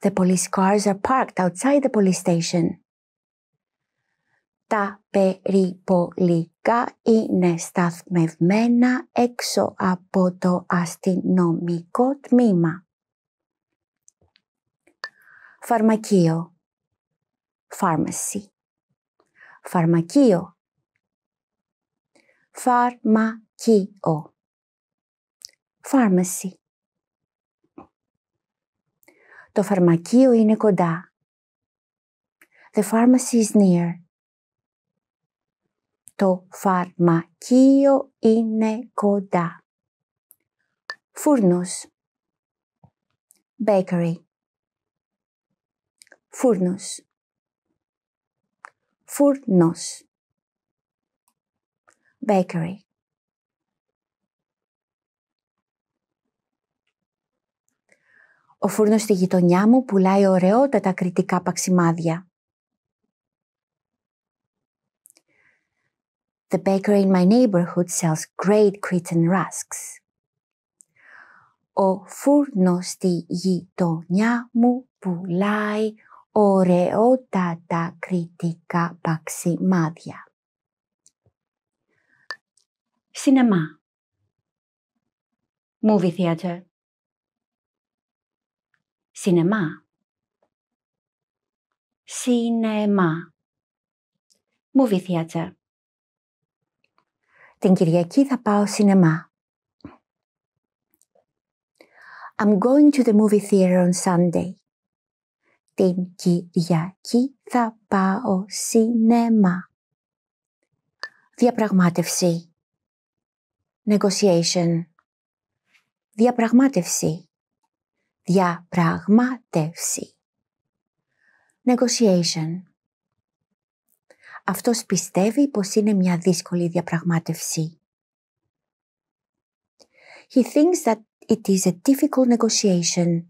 Speaker 1: The police cars are parked outside the police station. Τα περιπολικά είναι σταθμευμένα έξω από το αστυνομικό τμήμα. Φαρμακείο. Pharmacy. Φαρμακείο φαρμακείο. Φάρμαση Το φαρμακείο είναι κοντά. The pharmacy is near. Το φαρμακείο είναι κοντά. Φούρνος. Bakery. Φούρνος. Φούρνος bakery. Ο φούρνος στη γειτονιά μου πουλάει ωραιότατα κριτικά παξιμάδια. The bakery in my neighborhood sells great Cretan rusks. Ο φούρνος στη γειτονιά μου πουλάει ωραιότατα κριτικά παξιμάδια. Cinema. Movie theater. Cinema. Cinema. Movie theater. Την Κυριακή θα πάω σινεμά. I'm going to the movie theater on Sunday. Την Κυριακή θα πάω σινεμά. Διαπραγμάτευση negotiation. Διαπραγμάτευση. Διαπραγμάτευση. Negotiation. Αυτός πιστεύει πως είναι μια δύσκολη διαπραγμάτευση. He thinks that it is a difficult negotiation.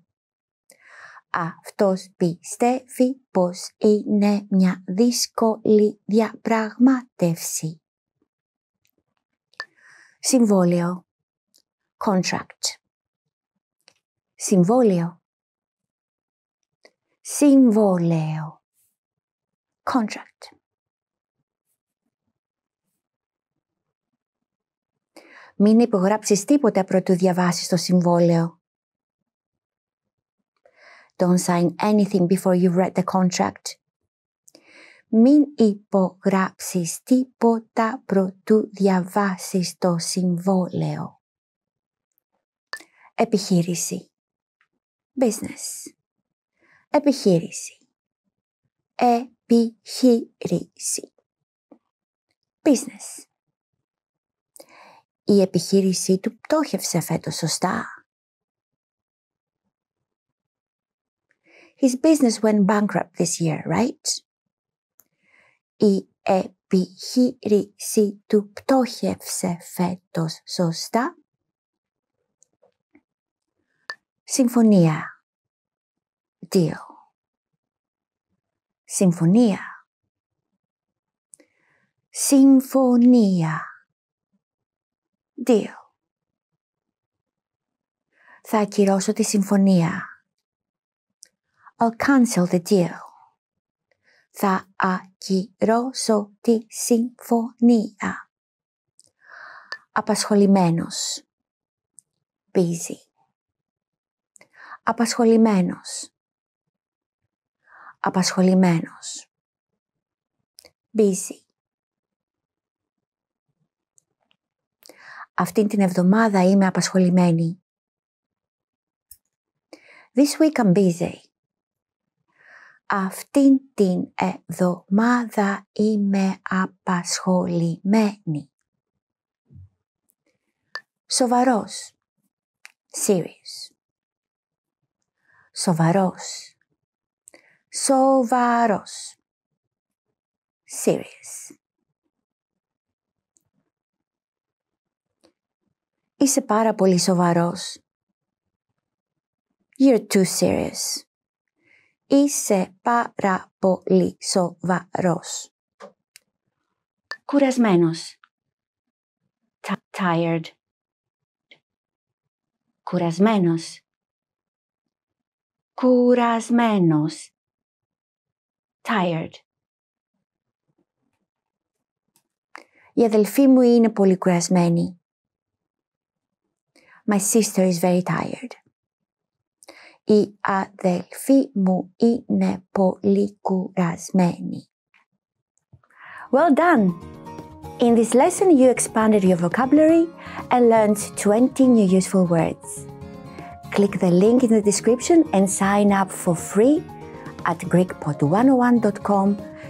Speaker 1: Αυτός πιστεύει πως είναι μια δύσκολη διαπραγμάτευση. Συμβόλαιο. Contract. Συμβόλαιο. Συμβόλαιο. Contract. Μην υπογράψεις τίποτα προτού διαβάσεις το συμβόλαιο. Don't sign anything before you've read the contract. Μην υπογράψεις τίποτα προτού διαβάσεις το συμβόλαιο. Επιχείρηση. Business. Επιχείρηση. Επιχείρηση. Business. Η επιχείρησή του πτώχευσε φέτος σωστά. His business went bankrupt this year, right? Η επιχείρηση του πτώχευσε φέτος σωστά. Συμφωνία Δύο. Συμφωνία. Συμφωνία Δύο. Θα ακυρώσω τη συμφωνία. I'll cancel the deal θα ακυρώσω τη συμφωνία. Απασχολημένος. Busy. Απασχολημένος. Απασχολημένος. Busy. Αυτήν την εβδομάδα είμαι απασχολημένη. This week I'm busy αυτήν την εβδομάδα είμαι απασχολημένη. Σοβαρός. Serious. Σοβαρός. Σοβαρός. Serious. Είσαι πάρα πολύ σοβαρός. You're too serious. Είσαι πάρα πολύ σοβαρός. Κουρασμένος. Tired. Κουρασμένος. Κουρασμένος. Tired. Η αδελφή μου είναι πολύ κουρασμένη. My sister is very tired. οι αδελφοί μου είναι πολύ κουρασμένοι. Well done! In this lesson you expanded your vocabulary and learned 20 new useful words. Click the link in the description and sign up for free at GreekPod101.com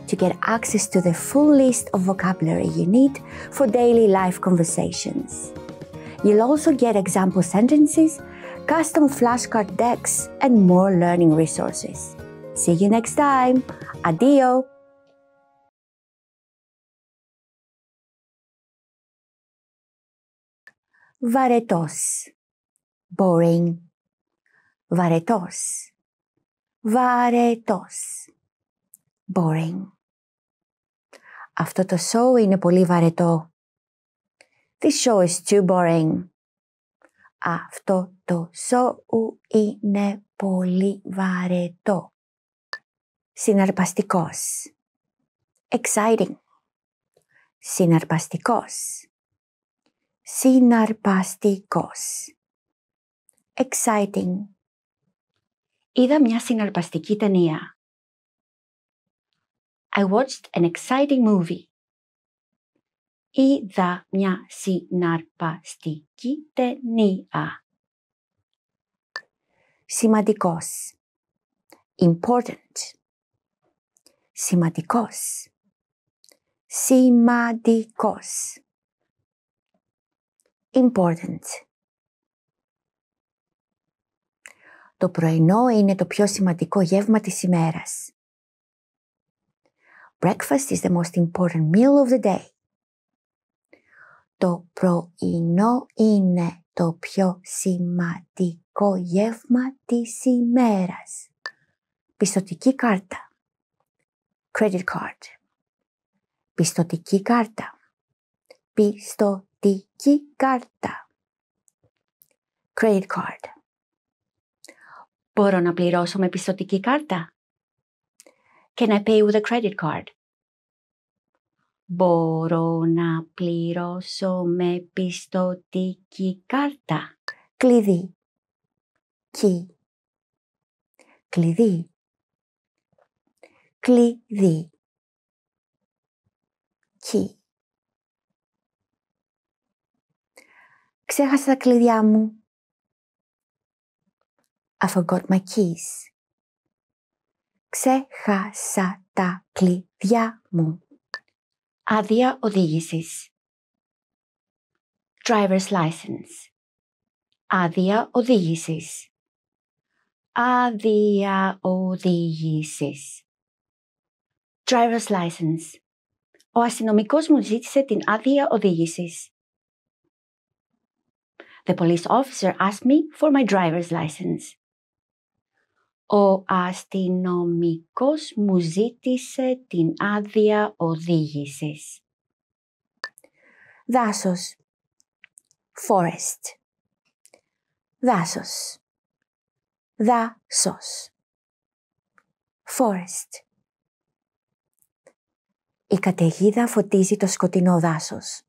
Speaker 1: to get access to the full list of vocabulary you need for daily life conversations. You'll also get example sentences custom flashcard decks, and more learning resources.
Speaker 2: See you next time. Adio! Varetos. Boring. Varetos.
Speaker 1: Varetos. Boring. Αυτό το show είναι πολύ βαρετό. This show is too boring. Αυτό το σοου είναι πολύ βαρετό. Συναρπαστικός. Exciting. Συναρπαστικός. Συναρπαστικός. Exciting. Είδα μια συναρπαστική ταινία. I watched an exciting movie είδα μια συναρπαστική ταινία. Σημαντικός. Important. Σημαντικός. Σημαντικός. Important. Το πρωινό είναι το πιο σημαντικό γεύμα της ημέρας. Breakfast is the most important meal of the day. Το πρωινό είναι το πιο σημαντικό γεύμα της ημέρας. Πιστοτική κάρτα. Credit card. Πιστοτική κάρτα. Πιστοτική κάρτα. Credit card. Μπορώ να πληρώσω με πιστοτική κάρτα. Can I pay with a credit card? Μπορώ να πληρώσω με πιστοτική κάρτα.
Speaker 2: Κλειδί. Κι. Κλειδί. Κλειδί. Κι. Ξέχασα τα κλειδιά μου. I forgot my keys.
Speaker 1: Ξέχασα τα κλειδιά μου. Άδεια οδήγησης. Driver's license. Άδεια οδήγησης. Άδεια οδήγησης. Driver's license. Ο αστυνομικός μου ζήτησε την άδεια οδήγησης. The police officer asked me for my driver's license ο αστυνομικός μου ζήτησε την άδεια οδήγησης. Δάσος. Forest. Δάσος. Δάσος. Forest. Η καταιγίδα φωτίζει το σκοτεινό δάσος.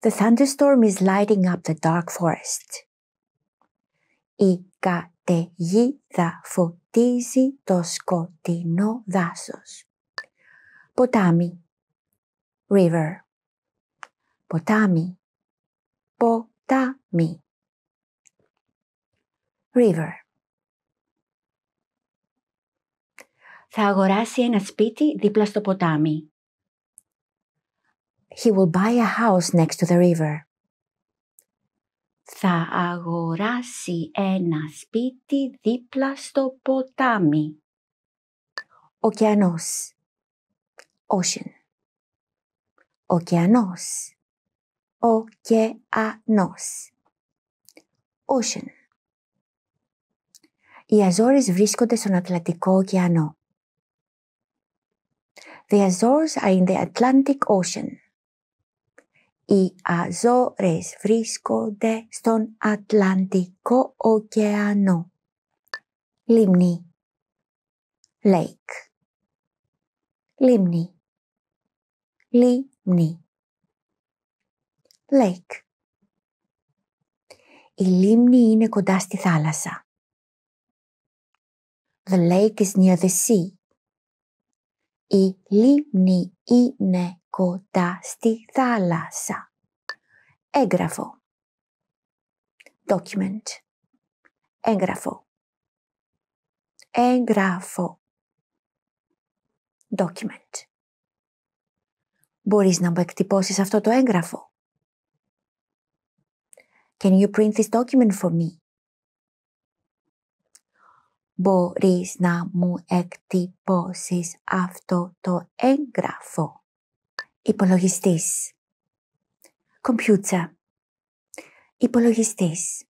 Speaker 1: The thunderstorm is lighting up the dark forest. Η καταιγίδα φωτίζει το σκοτεινό δάσος. Ποτάμι. River. Ποτάμι.
Speaker 2: Ποτάμι.
Speaker 1: River. Θα αγοράσει ένα σπίτι δίπλα στο ποτάμι. He will buy a house next to the river θα αγοράσει ένα σπίτι δίπλα στο ποτάμι. Ωκεανός. Ocean. Ωκεανός. Ωκεανός. Ocean. Οι Αζόρες βρίσκονται στον Ατλαντικό ωκεανό. The Azores are in the Atlantic Ocean. Οι Αζόρες βρίσκονται στον Ατλαντικό ωκεανό.
Speaker 2: Λίμνη Lake Λίμνη Λίμνη
Speaker 1: Lake Η λίμνη είναι κοντά στη θάλασσα. The lake is near the sea. Η λίμνη είναι κοντά στη θάλασσα.
Speaker 2: Έγγραφο. Document. Έγγραφο. Έγγραφο.
Speaker 1: Document. Μπορείς να μου εκτυπώσεις αυτό το έγγραφο. Can you print this document for me? Μπορείς να μου εκτυπώσεις αυτό το έγγραφο υπολογιστής, κομπιούτσα, υπολογιστής,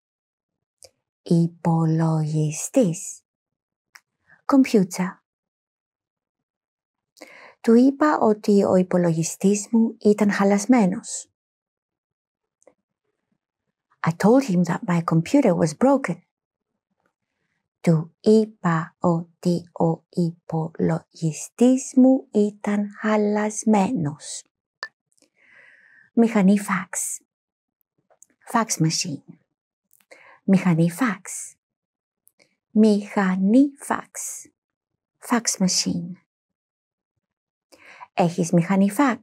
Speaker 1: υπολογιστής, κομπιούτσα. Του είπα ότι ο υπολογιστής μου ήταν χαλασμένος. I told him that my computer was broken. Του είπα ότι ο υπολογιστής μου ήταν χαλασμένος. Μηχανή fax. Fax machine. Μηχανή fax. Μηχανή fax. Fax machine. Έχεις μηχανή fax.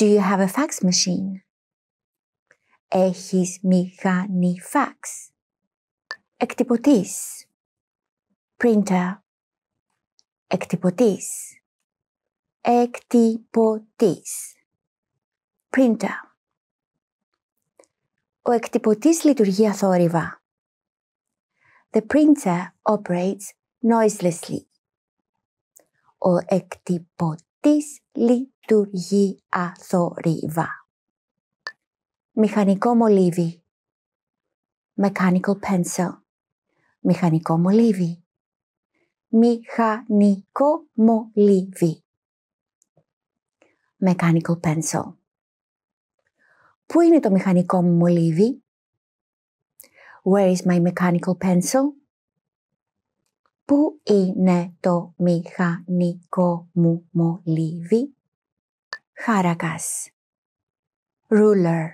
Speaker 1: Do you have a fax machine? Έχεις μηχανή fax εκτυπωτής, printer, εκτυπωτής, εκτυπωτής, printer. Ο εκτυπωτής λειτουργεί αθόρυβα. The printer operates noiselessly. Ο εκτυπωτής λειτουργεί αθόρυβα. Μηχανικό μολύβι. Mechanical pencil. Μηχανικό μολύβι. Μηχανικό μολύβι. Mechanical pencil. Πού είναι το μηχανικό μου μολύβι? Where is my mechanical pencil? Πού είναι το μηχανικό μου μολύβι? Χάρακας. Ruler.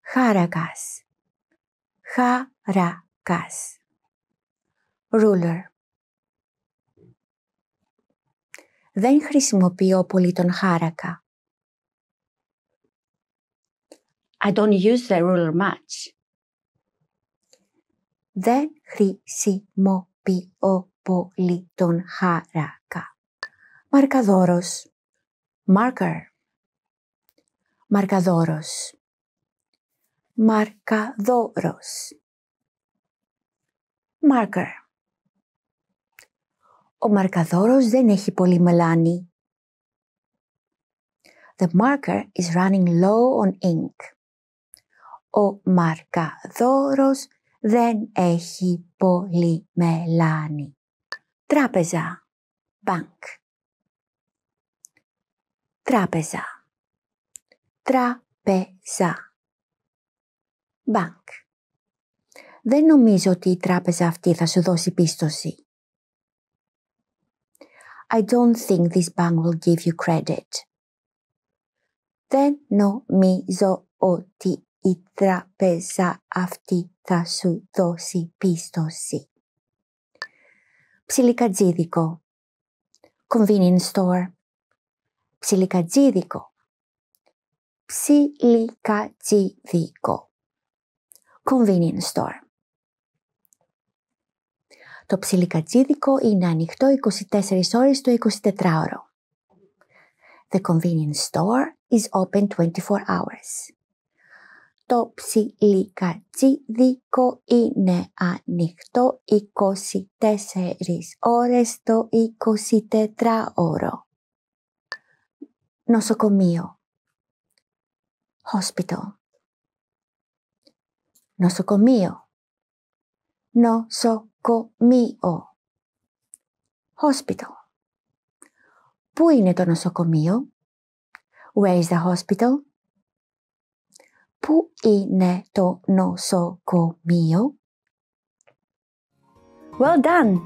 Speaker 1: Χάρακας. Χαρά κάς, ruler Δεν χρησιμοποιώ πολύ τον χάρακα. I don't use the ruler much. Δεν χρησιμοποιώ πολύ τον χάρακα. Μαρκαδόρος. Marker. Μαρκαδόρος. Μαρκαδόρος. Marker. Ο μαρκαδόρος δεν έχει πολύ μελάνι. The marker is running low on ink. Ο μαρκαδόρος δεν έχει πολύ μελάνι. Τράπεζα. Bank. Τράπεζα. Τράπεζα. Bank δεν νομίζω ότι η τράπεζα αυτή θα σου δώσει πίστοση. I don't think this bank will give you credit. Δεν νομίζω ότι η τραπέζα αυτή θα σου δώσει πίστοση. Ψιλικατζίδικο. Convenience store. Ψιλικατζίδικο. Ψιλικατζίδικο. Convenience store. Το ψιλικατσίδικο είναι ανοιχτό 24 ώρες το 24ωρο. The convenience store is open 24 hours. Το ψιλικατσίδικο είναι ανοιχτό 24 ώρες το 24ωρο. Νοσοκομείο. Hospital. Νοσοκομείο. Νοσοκομείο comio. Hospital. Πού είναι το νοσοκομείο? Where is the hospital? Πού είναι το νοσοκομείο? Well done!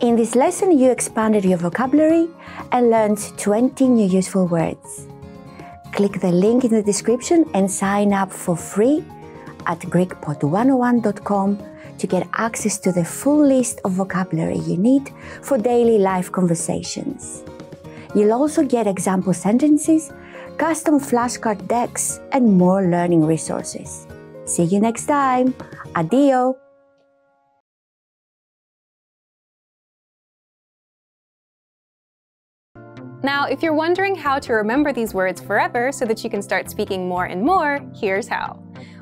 Speaker 1: In this lesson, you expanded your vocabulary and learned 20 new useful words. Click the link in the description and sign up for free at GreekPod101.com to get access to the full list of vocabulary you need for daily life conversations. You'll also get example sentences, custom flashcard decks, and more learning resources. See you next time.
Speaker 2: Adio!
Speaker 3: Now, if you're wondering how to remember these words forever so that you can start speaking more and more, here's how.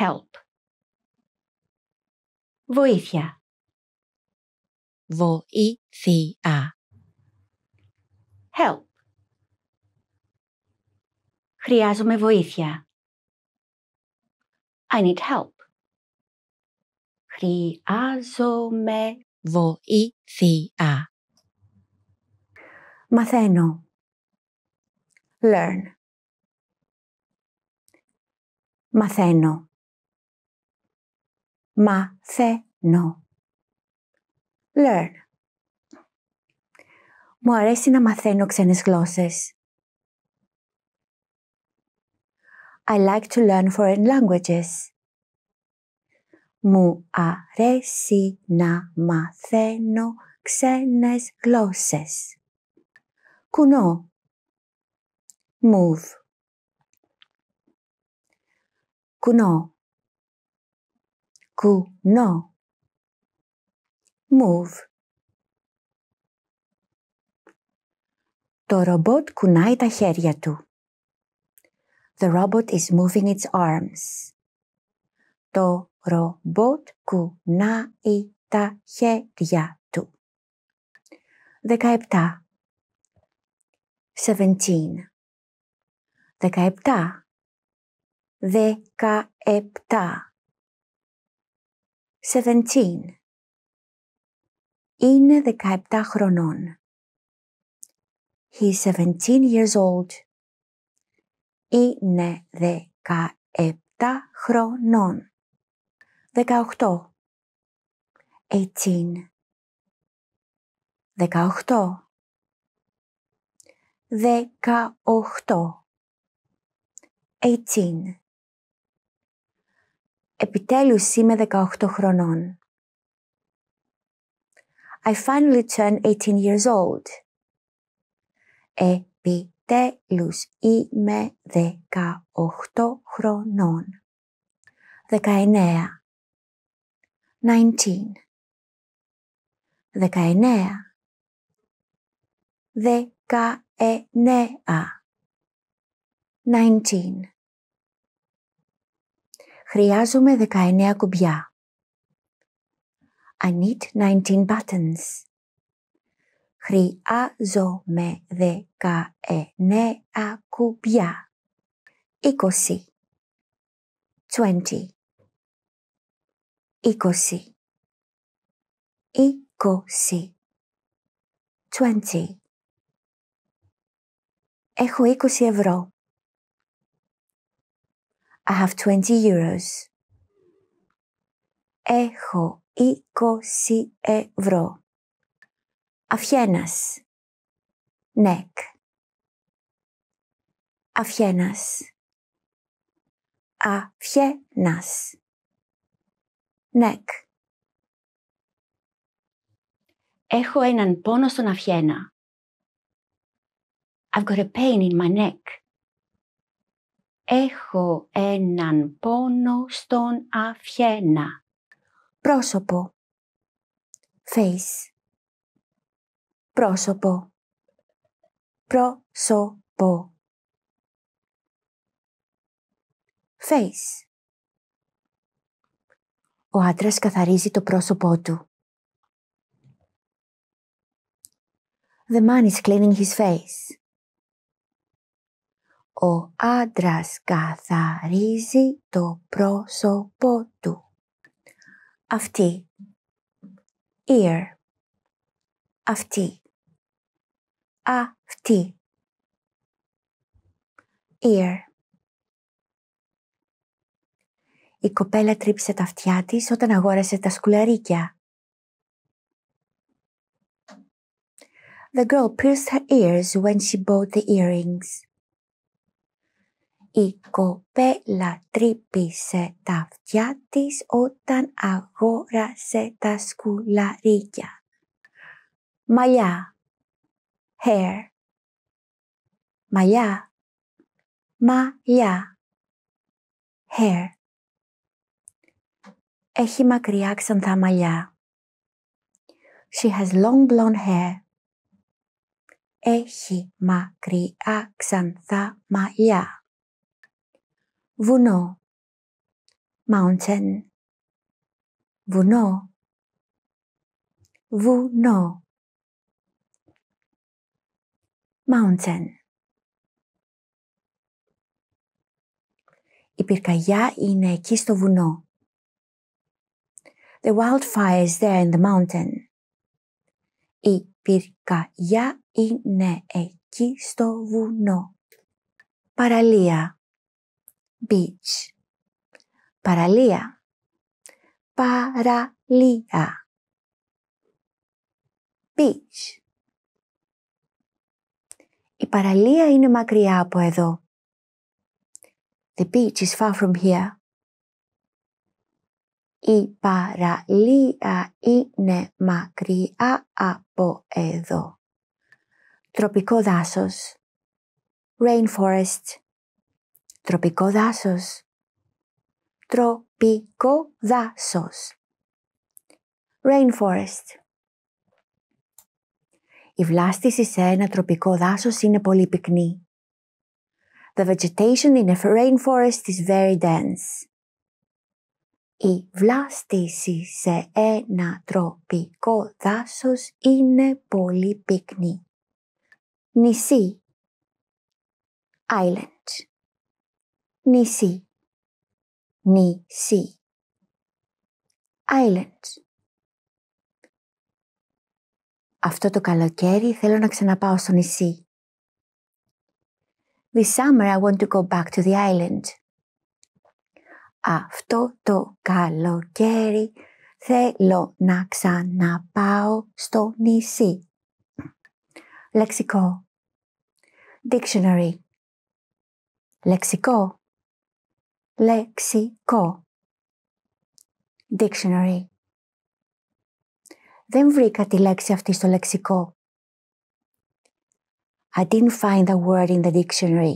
Speaker 2: help. Βοήθεια. Βοήθεια. Help. Χρειάζομαι βοήθεια. I need help.
Speaker 1: Χρειάζομαι βοήθεια.
Speaker 2: Μαθαίνω. Learn. Μαθαίνω μαθαίνω. Learn.
Speaker 1: Μου αρέσει να μαθαίνω ξένες γλώσσες. I like to learn foreign languages. Μου αρέσει να μαθαίνω ξένες
Speaker 2: γλώσσες. Κουνώ. Move. Κουνώ. Κουνώ. Move. Το ρομπότ κουνάει τα χέρια του.
Speaker 1: The robot is moving its arms. Το ρομπότ κουνάει τα χέρια του. Δεκαεπτά. Seventeen. Δεκαεπτά. Δεκαεπτά. Seventeen. Είναι δεκαεπτά χρονών. he's seventeen years old. Είναι δεκαεπτά χρονών. 18.
Speaker 2: 18. 18. Δεκαοχτώ.
Speaker 1: 18. Επιτέλους είμαι 18 χρονών. I finally turn 18 years old. Επιτέλους είμαι 18 χρονών. 19. 19. δεκαεννεα 19. 19. Χρειάζομαι 19 κουμπιά. I need 19 buttons. Χρειάζομαι 19 κουμπιά.
Speaker 2: 20. 20. 20. 20.
Speaker 1: 20. Έχω 20 ευρώ. I have 20 euros. Έχω 20 ευρώ. Αφιένας.
Speaker 2: Νεκ. Αφιένας. Αφιένας.
Speaker 1: Νεκ. Έχω έναν πόνο στον αφιένα. I've got a pain in my neck έχω έναν πόνο στον αφιένα.
Speaker 2: Πρόσωπο. Face. Πρόσωπο. Πρόσωπο. Face. Ο άντρας καθαρίζει το πρόσωπό του.
Speaker 1: The man is cleaning his face. Ο άντρας καθαρίζει το πρόσωπό του. Αυτή. Ear. Αυτή. Αυτή. Ear. Η κοπέλα τρύψε τα αυτιά της όταν αγόρασε τα σκουλαρίκια. The girl pierced her ears when she bought the earrings. Η κοπέλα τρύπησε τα αυτιά της όταν αγόρασε τα σκουλαρίκια. Μαλλιά.
Speaker 2: Hair. Μαλλιά. Μαλλιά. Hair. Έχει
Speaker 1: μακριά ξανθά μαλλιά. She has long blonde hair. Έχει μακριά ξανθά μαλλιά
Speaker 2: βουνό mountain βουνό βουνό mountain Η πυρκαγιά είναι εκεί στο βουνό.
Speaker 1: The wildfire is there in the mountain. Η πυρκαγιά είναι εκεί στο βουνό. Παραλία
Speaker 2: beach. Παραλία. Παραλία. Beach.
Speaker 1: Η παραλία είναι μακριά από εδώ. The beach is far from here. Η παραλία είναι μακριά από εδώ. Τροπικό δάσος. Rainforest. Τροπικό δάσος. Τροπικό δάσος. Rainforest. Η βλάστηση σε ένα τροπικό δάσος είναι πολύ πυκνή. The vegetation in a rainforest is very dense. Η βλάστηση σε ένα τροπικό δάσος είναι πολύ πυκνή.
Speaker 2: Νησί. Island νησί, νησί. Islands. Αυτό το καλοκαίρι
Speaker 1: θέλω να ξαναπάω στο νησί. This summer I want to go back to the island. Αυτό το καλοκαίρι θέλω να ξαναπάω στο νησί. Λεξικό. Dictionary. Λεξικό. Λεξικό. Dictionary. Δεν βρήκα τη λέξη αυτή στο λεξικό. I didn't find the word in the dictionary.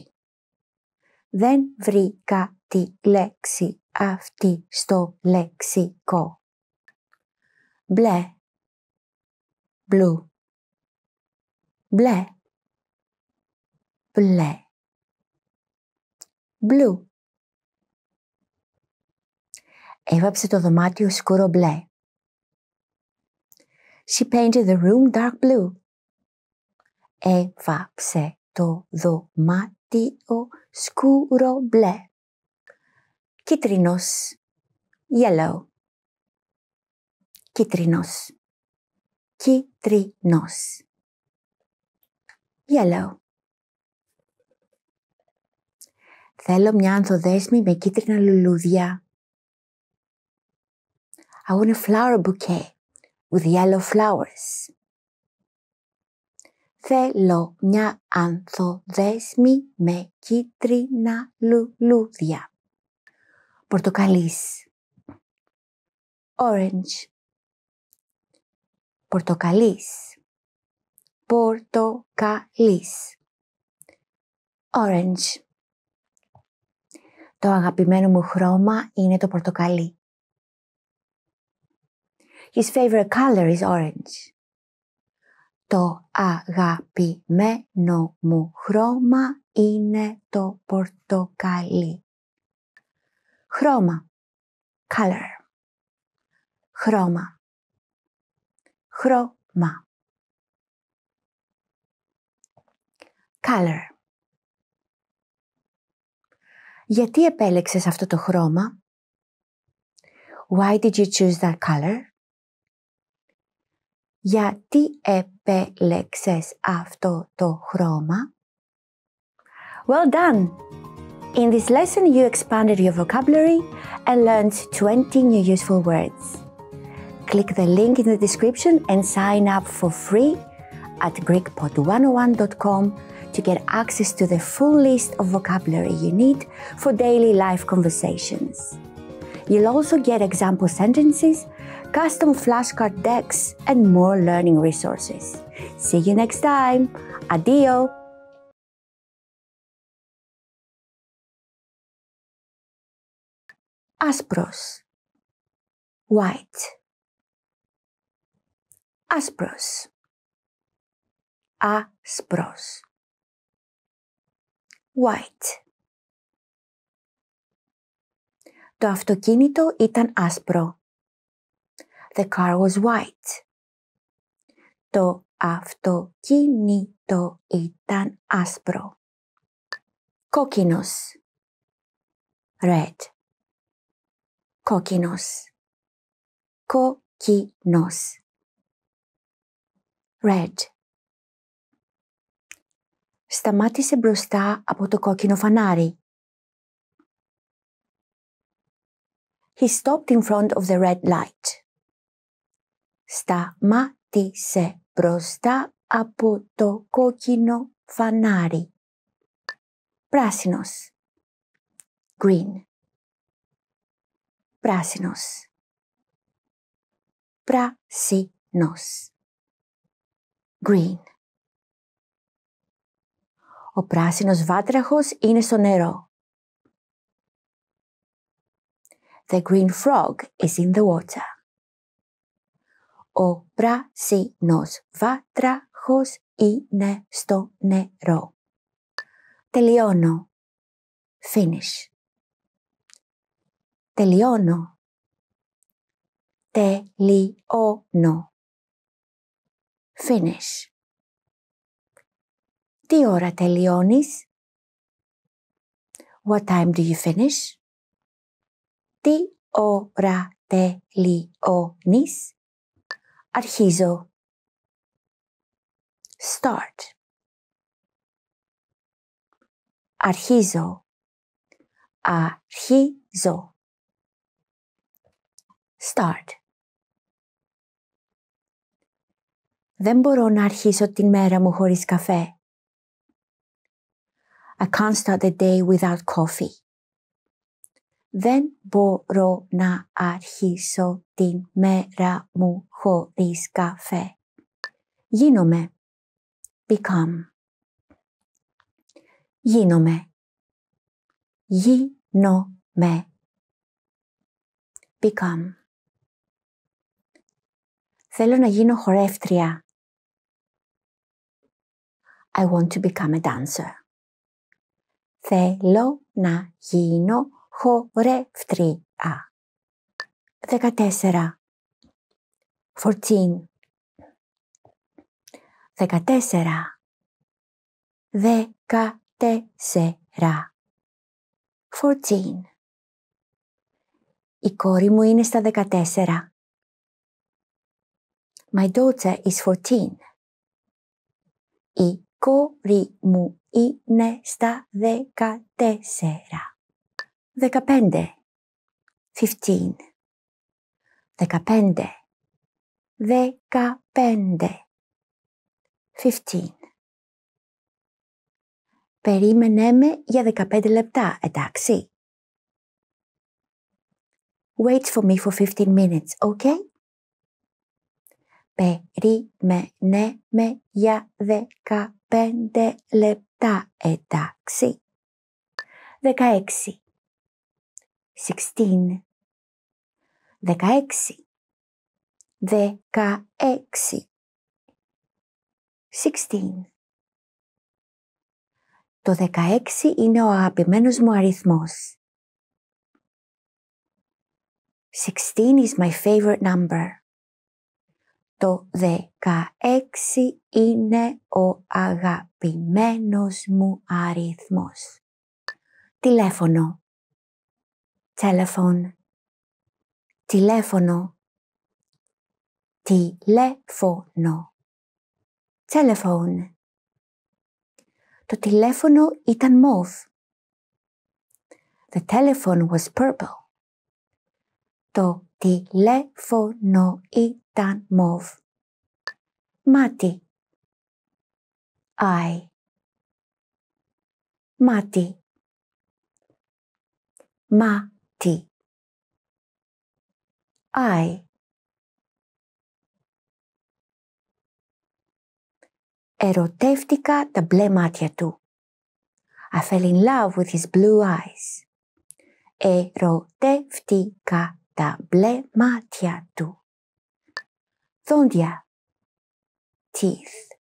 Speaker 1: Δεν βρήκα τη λέξη αυτή στο λεξικό.
Speaker 2: Μπλε. Blue. Μπλε. Μπλε.
Speaker 1: Blue. Έβαψε το δωμάτιο σκούρο μπλε. She painted the room dark blue. Έβαψε το δωμάτιο σκούρο μπλε. Κίτρινος. Yellow. Κίτρινος. Κίτρινος. Yellow. Θέλω μια ανθοδέσμη με κίτρινα λουλούδια. I want a flower bouquet with yellow flowers. Θέλω μια ανθοδέσμη με κίτρινα
Speaker 2: λουλούδια. Πορτοκαλής. Orange. Πορτοκαλής.
Speaker 1: Πορτοκαλίς. Orange. Το αγαπημένο μου χρώμα είναι το πορτοκαλί. His favorite color is orange. Το αγαπημένο μου χρώμα είναι το πορτοκαλί.
Speaker 2: Χρώμα. Color. Χρώμα. Χρώμα. Color.
Speaker 1: Γιατί επέλεξες αυτό το χρώμα? Why did you choose that color? γιατί επέλεξες αυτό το χρώμα. Well done! In this lesson you expanded your vocabulary and learned 20 new useful words. Click the link in the description and sign up for free at GreekPod101.com to get access to the full list of vocabulary you need for daily life conversations. You'll also get example sentences custom flashcard decks, and more learning resources. See you next
Speaker 2: time. Adio! Aspros White Aspros Aspros White Το αυτοκίνητο ήταν άσπρο.
Speaker 1: The car was white. Το αυτοκίνητο
Speaker 2: ήταν άσπρο. Κόκκινος. Red. Κόκκινος. Κόκκινος. Red.
Speaker 1: Σταμάτησε μπροστά από το κόκκινο φανάρι. He stopped in front of the red light. σταμάτησε μπροστά από το κόκκινο φανάρι. Πράσινος.
Speaker 2: Green. Πράσινος. Πράσινος. Green. Ο πράσινος βάτραχος είναι στο νερό.
Speaker 1: The green frog is in the water. Ο πράσινος βάτραχος
Speaker 2: είναι στο νερό. Τελειώνω. Finish. Τελειώνω. Τελειώνω. Finish. Τι ώρα τελειώνεις? What
Speaker 1: time do you finish? Τι ώρα τελειώνεις?
Speaker 2: adhesive. Start. Adhesive. Adhesive. Start.
Speaker 1: Δεν μπορώ να αρχίσω την μέρα μου χωρίς καφέ. I can't start the day without coffee. Δεν μπορώ να αρχίσω την μέρα μου χωρίς καφέ. Γίνομαι.
Speaker 2: Become. Γίνομαι. Γίνομαι. Become. Θέλω να γίνω χορεύτρια.
Speaker 1: I want to become a dancer. Θέλω να γίνω χορευτρία. 14.
Speaker 2: 14. 14. 14.
Speaker 1: 14. Η κόρη μου είναι στα 14. My daughter is 14. Η κόρη μου είναι στα δεκατέσσερα. Δεκαπέντε. Fifteen. Δεκαπέντε. Δεκαπέντε. Fifteen. Περίμενέ με για δεκαπέντε λεπτά, εντάξει. Wait for me for 15 minutes, okay? Περίμενε με για δεκαπέντε λεπτά, εντάξει. Δεκαέξι
Speaker 2: sixteen. Δεκαέξι. Δεκαέξι. Sixteen.
Speaker 1: Το δεκαέξι είναι ο αγαπημένος μου αριθμός. Sixteen is my favorite number. Το δεκαέξι είναι ο αγαπημένος μου αριθμός. Τηλέφωνο telephone. Telefono. Telefono. Telephone. Το τηλέφωνο itan mauve. The telephone was purple. Το τηλέφωνο itan mauve. Μάτι.
Speaker 2: Eye. Μάτι. Ma. T. I.
Speaker 1: Ερωτεύτηκα τα μπλε μάτια του. I fell in love with his blue eyes. Ερωτεύτηκα τα μπλε μάτια
Speaker 2: του. Δόντια. Teeth.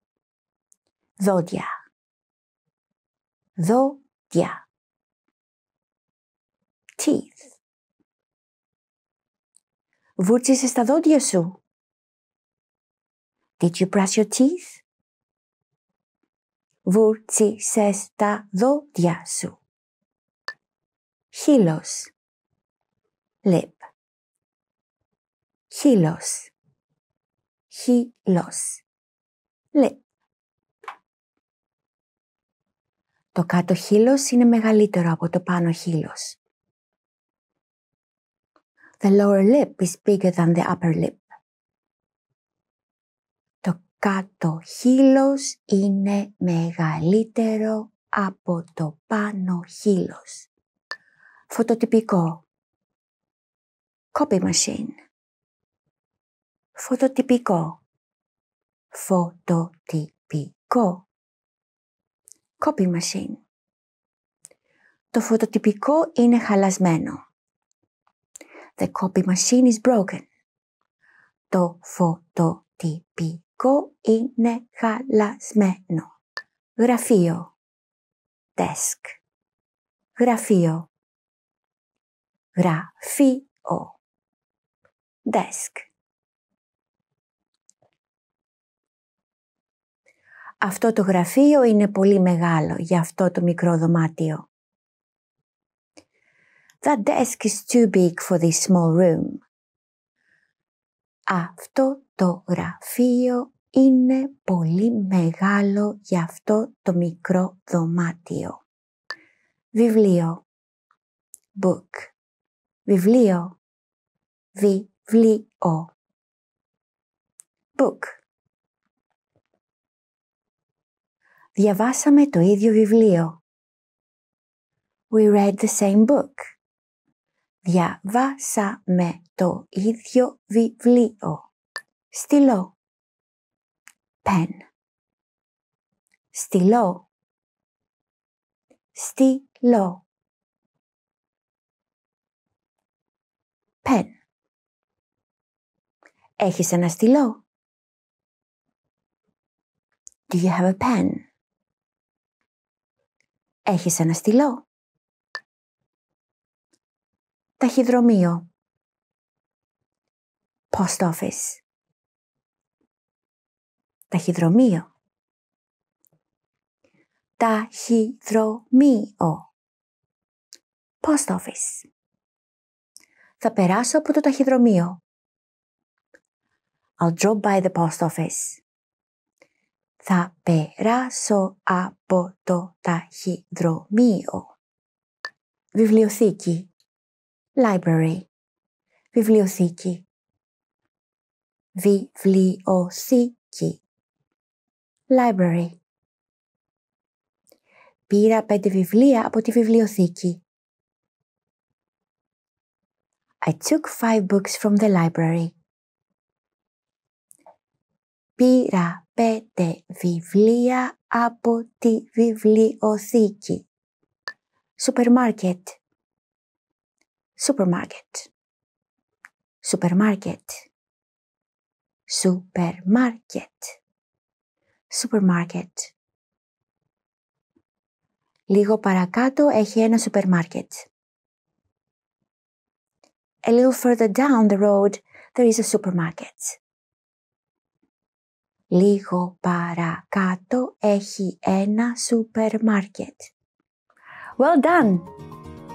Speaker 2: Δόντια. Δόντια teeth. Βούρτσισε τα δόντια σου. Did you brush your teeth?
Speaker 1: Βούρτσισε τα δόντια σου.
Speaker 2: Χείλος. Lip. Χείλος. Χείλος. Lip.
Speaker 1: Το κάτω χείλος είναι μεγαλύτερο από το πάνω χείλος. The lower lip is bigger than the upper lip. Το κάτω χείλος είναι μεγαλύτερο από το πάνω χείλος.
Speaker 2: Φωτοτυπικό. Copy machine. Φωτοτυπικό. Φωτοτυπικό. Copy machine. Το φωτοτυπικό
Speaker 1: είναι χαλασμένο. The copy machine is broken. Το φωτοτυπικό είναι χαλασμένο.
Speaker 2: Γραφείο. Desk. Γραφείο. Γραφείο. Desk. Αυτό
Speaker 1: το γραφείο είναι πολύ μεγάλο για αυτό το μικρό δωμάτιο. That desk is too big for this small room. Αυτό το γραφείο είναι πολύ μεγάλο για αυτό το μικρό δωμάτιο. Βιβλίο.
Speaker 2: Book. Βιβλίο. Βιβλίο. Book. Διαβάσαμε το ίδιο βιβλίο. We read the
Speaker 1: same book. Διαβάσαμε το ίδιο
Speaker 2: βιβλίο. Στυλό. Πεν. Στυλό. Στυλό. Πεν. Έχεις ένα στυλό. Do you have a pen? Έχεις ένα στυλό ταχυδρομείο. Post office. Ταχυδρομείο.
Speaker 1: Ταχυδρομείο. Post office. Θα περάσω από το ταχυδρομείο. I'll drop by the post office. Θα περάσω από το ταχυδρομείο. Βιβλιοθήκη library, βιβλιοθήκη, βιβλιοθήκη, library. Πήρα πέντε βιβλία από τη βιβλιοθήκη. I took five books from the library. Πήρα πέντε βιβλία από τη βιβλιοθήκη. Supermarket. supermarket, supermarket, supermarket, supermarket. Λίγο παρακάτω έχει ένα supermarket. A little further down the road there is a supermarket. Λίγο παρακάτω έχει ένα supermarket. Well done!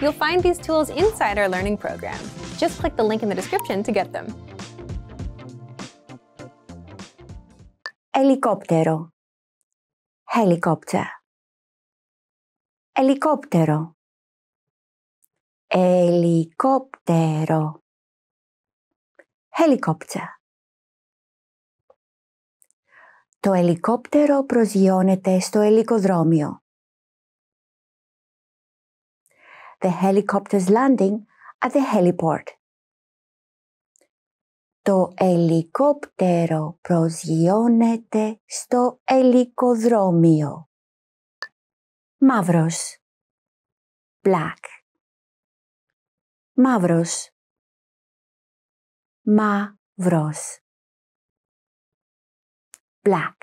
Speaker 3: You'll find these tools inside our learning program. Just click the link in the description to get them.
Speaker 2: Helicóptero, Helicopter helicóptero, helicóptero, Helicopter
Speaker 1: Το ελικόπτερο προσγειώνεται στο ελικοδρόμιο.
Speaker 2: the helicopter's landing at the heliport. Το ελικόπτερο προσγειώνεται στο ελικοδρόμιο. Μαύρος. Black. Μαύρος. Μαύρος. Black.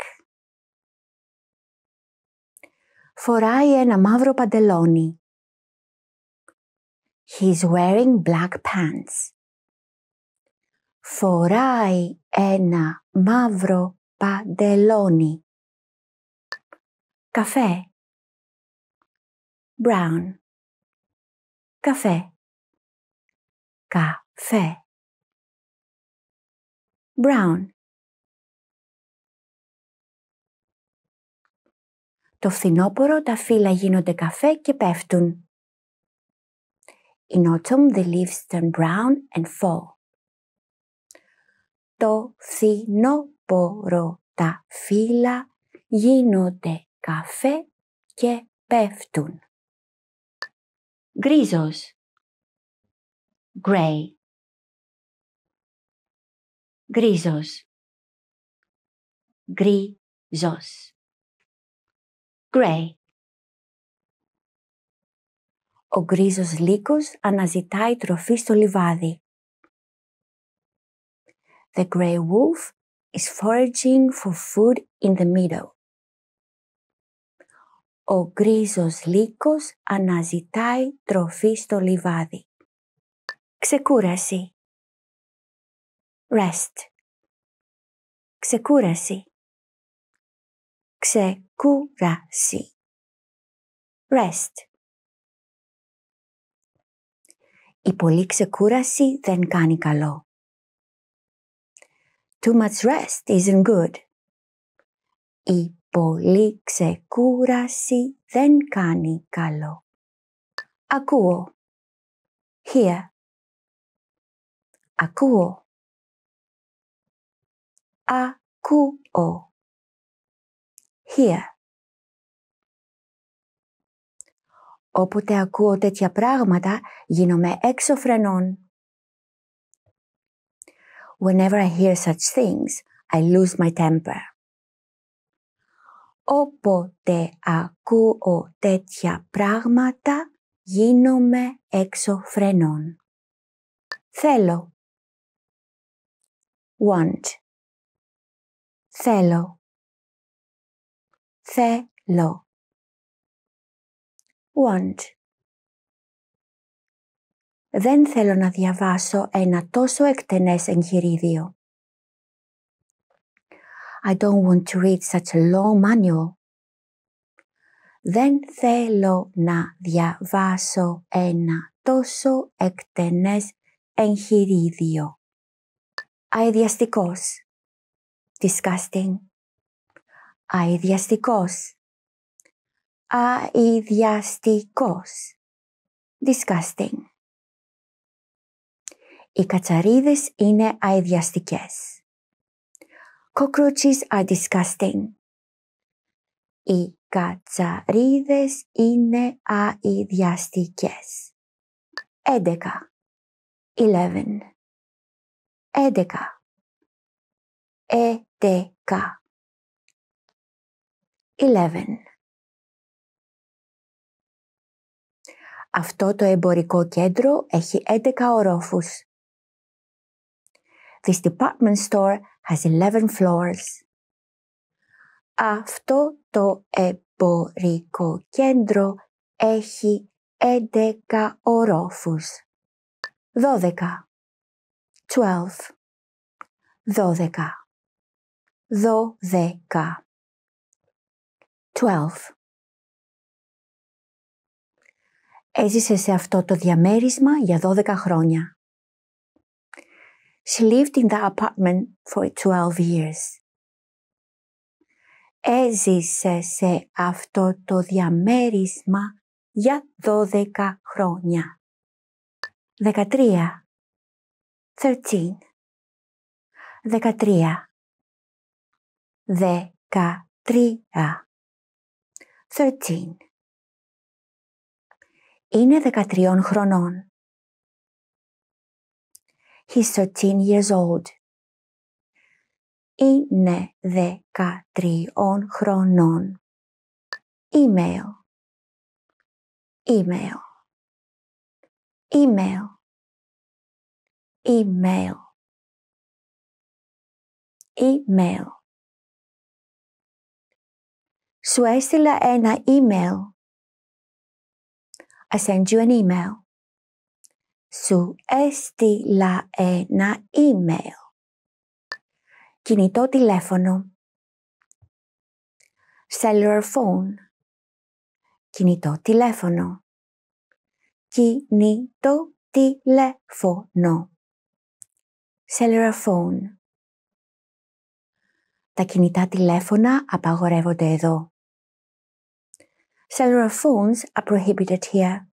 Speaker 2: Φοράει ένα μαύρο παντελόνι. He's wearing
Speaker 1: black pants. Φοράει ένα
Speaker 2: μαύρο παντελόνι. Καφέ. Brown. Καφέ. Καφέ. Brown. Το φθινόπωρο τα φύλλα γίνονται καφέ και πέφτουν. In autumn, the
Speaker 1: leaves turn brown and fall. Το φθινόπωρο
Speaker 2: τα φύλλα γίνονται καφέ και πέφτουν. Γκρίζος Gray Γκρίζος Γκρίζος Gray ο γκρίζος λύκος αναζητάει τροφή στο λιβάδι. The grey wolf is foraging for food in the meadow. Ο
Speaker 1: γκρίζος λύκος αναζητάει τροφή στο λιβάδι.
Speaker 2: Ξεκούραση. Rest. Ξεκούραση. Ξεκούραση. Rest. Η πολλή ξεκούραση δεν κάνει καλό. Too much rest
Speaker 1: isn't good. Η πολλή ξεκούραση
Speaker 2: δεν κάνει καλό. Ακούω. Here. Ακούω. Ακούω. Here. Όποτε ακούω τέτοια πράγματα, γίνομαι έξω
Speaker 1: Whenever I hear such things, I lose my temper. Όποτε ακούω τέτοια πράγματα, γίνομαι έξω
Speaker 2: Θέλω. Want. Θέλω. Θέλω want. Δεν θέλω να διαβάσω ένα τόσο εκτενές εγχειρίδιο.
Speaker 1: I don't want to read such a long manual. Δεν θέλω να διαβάσω ένα τόσο εκτενές εγχειρίδιο. Αειδιαστικός. Disgusting. Αειδιαστικός. Αιδιαστικός. Disgusting. Οι κατσαρίδες είναι αιδιαστικές. Cockroaches are disgusting. Οι κατσαρίδες
Speaker 2: είναι αειδιαστικές. εντεκα eleven εντεκα 11. Eleven. Αυτό το εμπορικό κέντρο έχει 11
Speaker 1: ορόφους. This department store has 11 floors. Αυτό το εμπορικό κέντρο έχει 11 ορόφους.
Speaker 2: 12. 12. 12. 12. 12. Έζησε σε αυτό το διαμέρισμα για 12
Speaker 1: χρόνια. She lived in the apartment for 12 years. Έζησε σε αυτό το διαμέρισμα για 12 χρόνια. 13.
Speaker 2: 13. 13. 13. 13 είναι 13 χρονών. He's 13 years old. Είναι δεκατριών χρονών. Email. Email. Email. Email. Email. Σου έστειλα ένα email. I send you an email. Σου
Speaker 1: έστειλα ένα email. Κινητό
Speaker 2: τηλέφωνο. Cellular phone. Κινητό τηλέφωνο. Κινητό τηλέφωνο. Cellular phone.
Speaker 1: Τα κινητά τηλέφωνα απαγορεύονται εδώ. Cellular phones are prohibited here.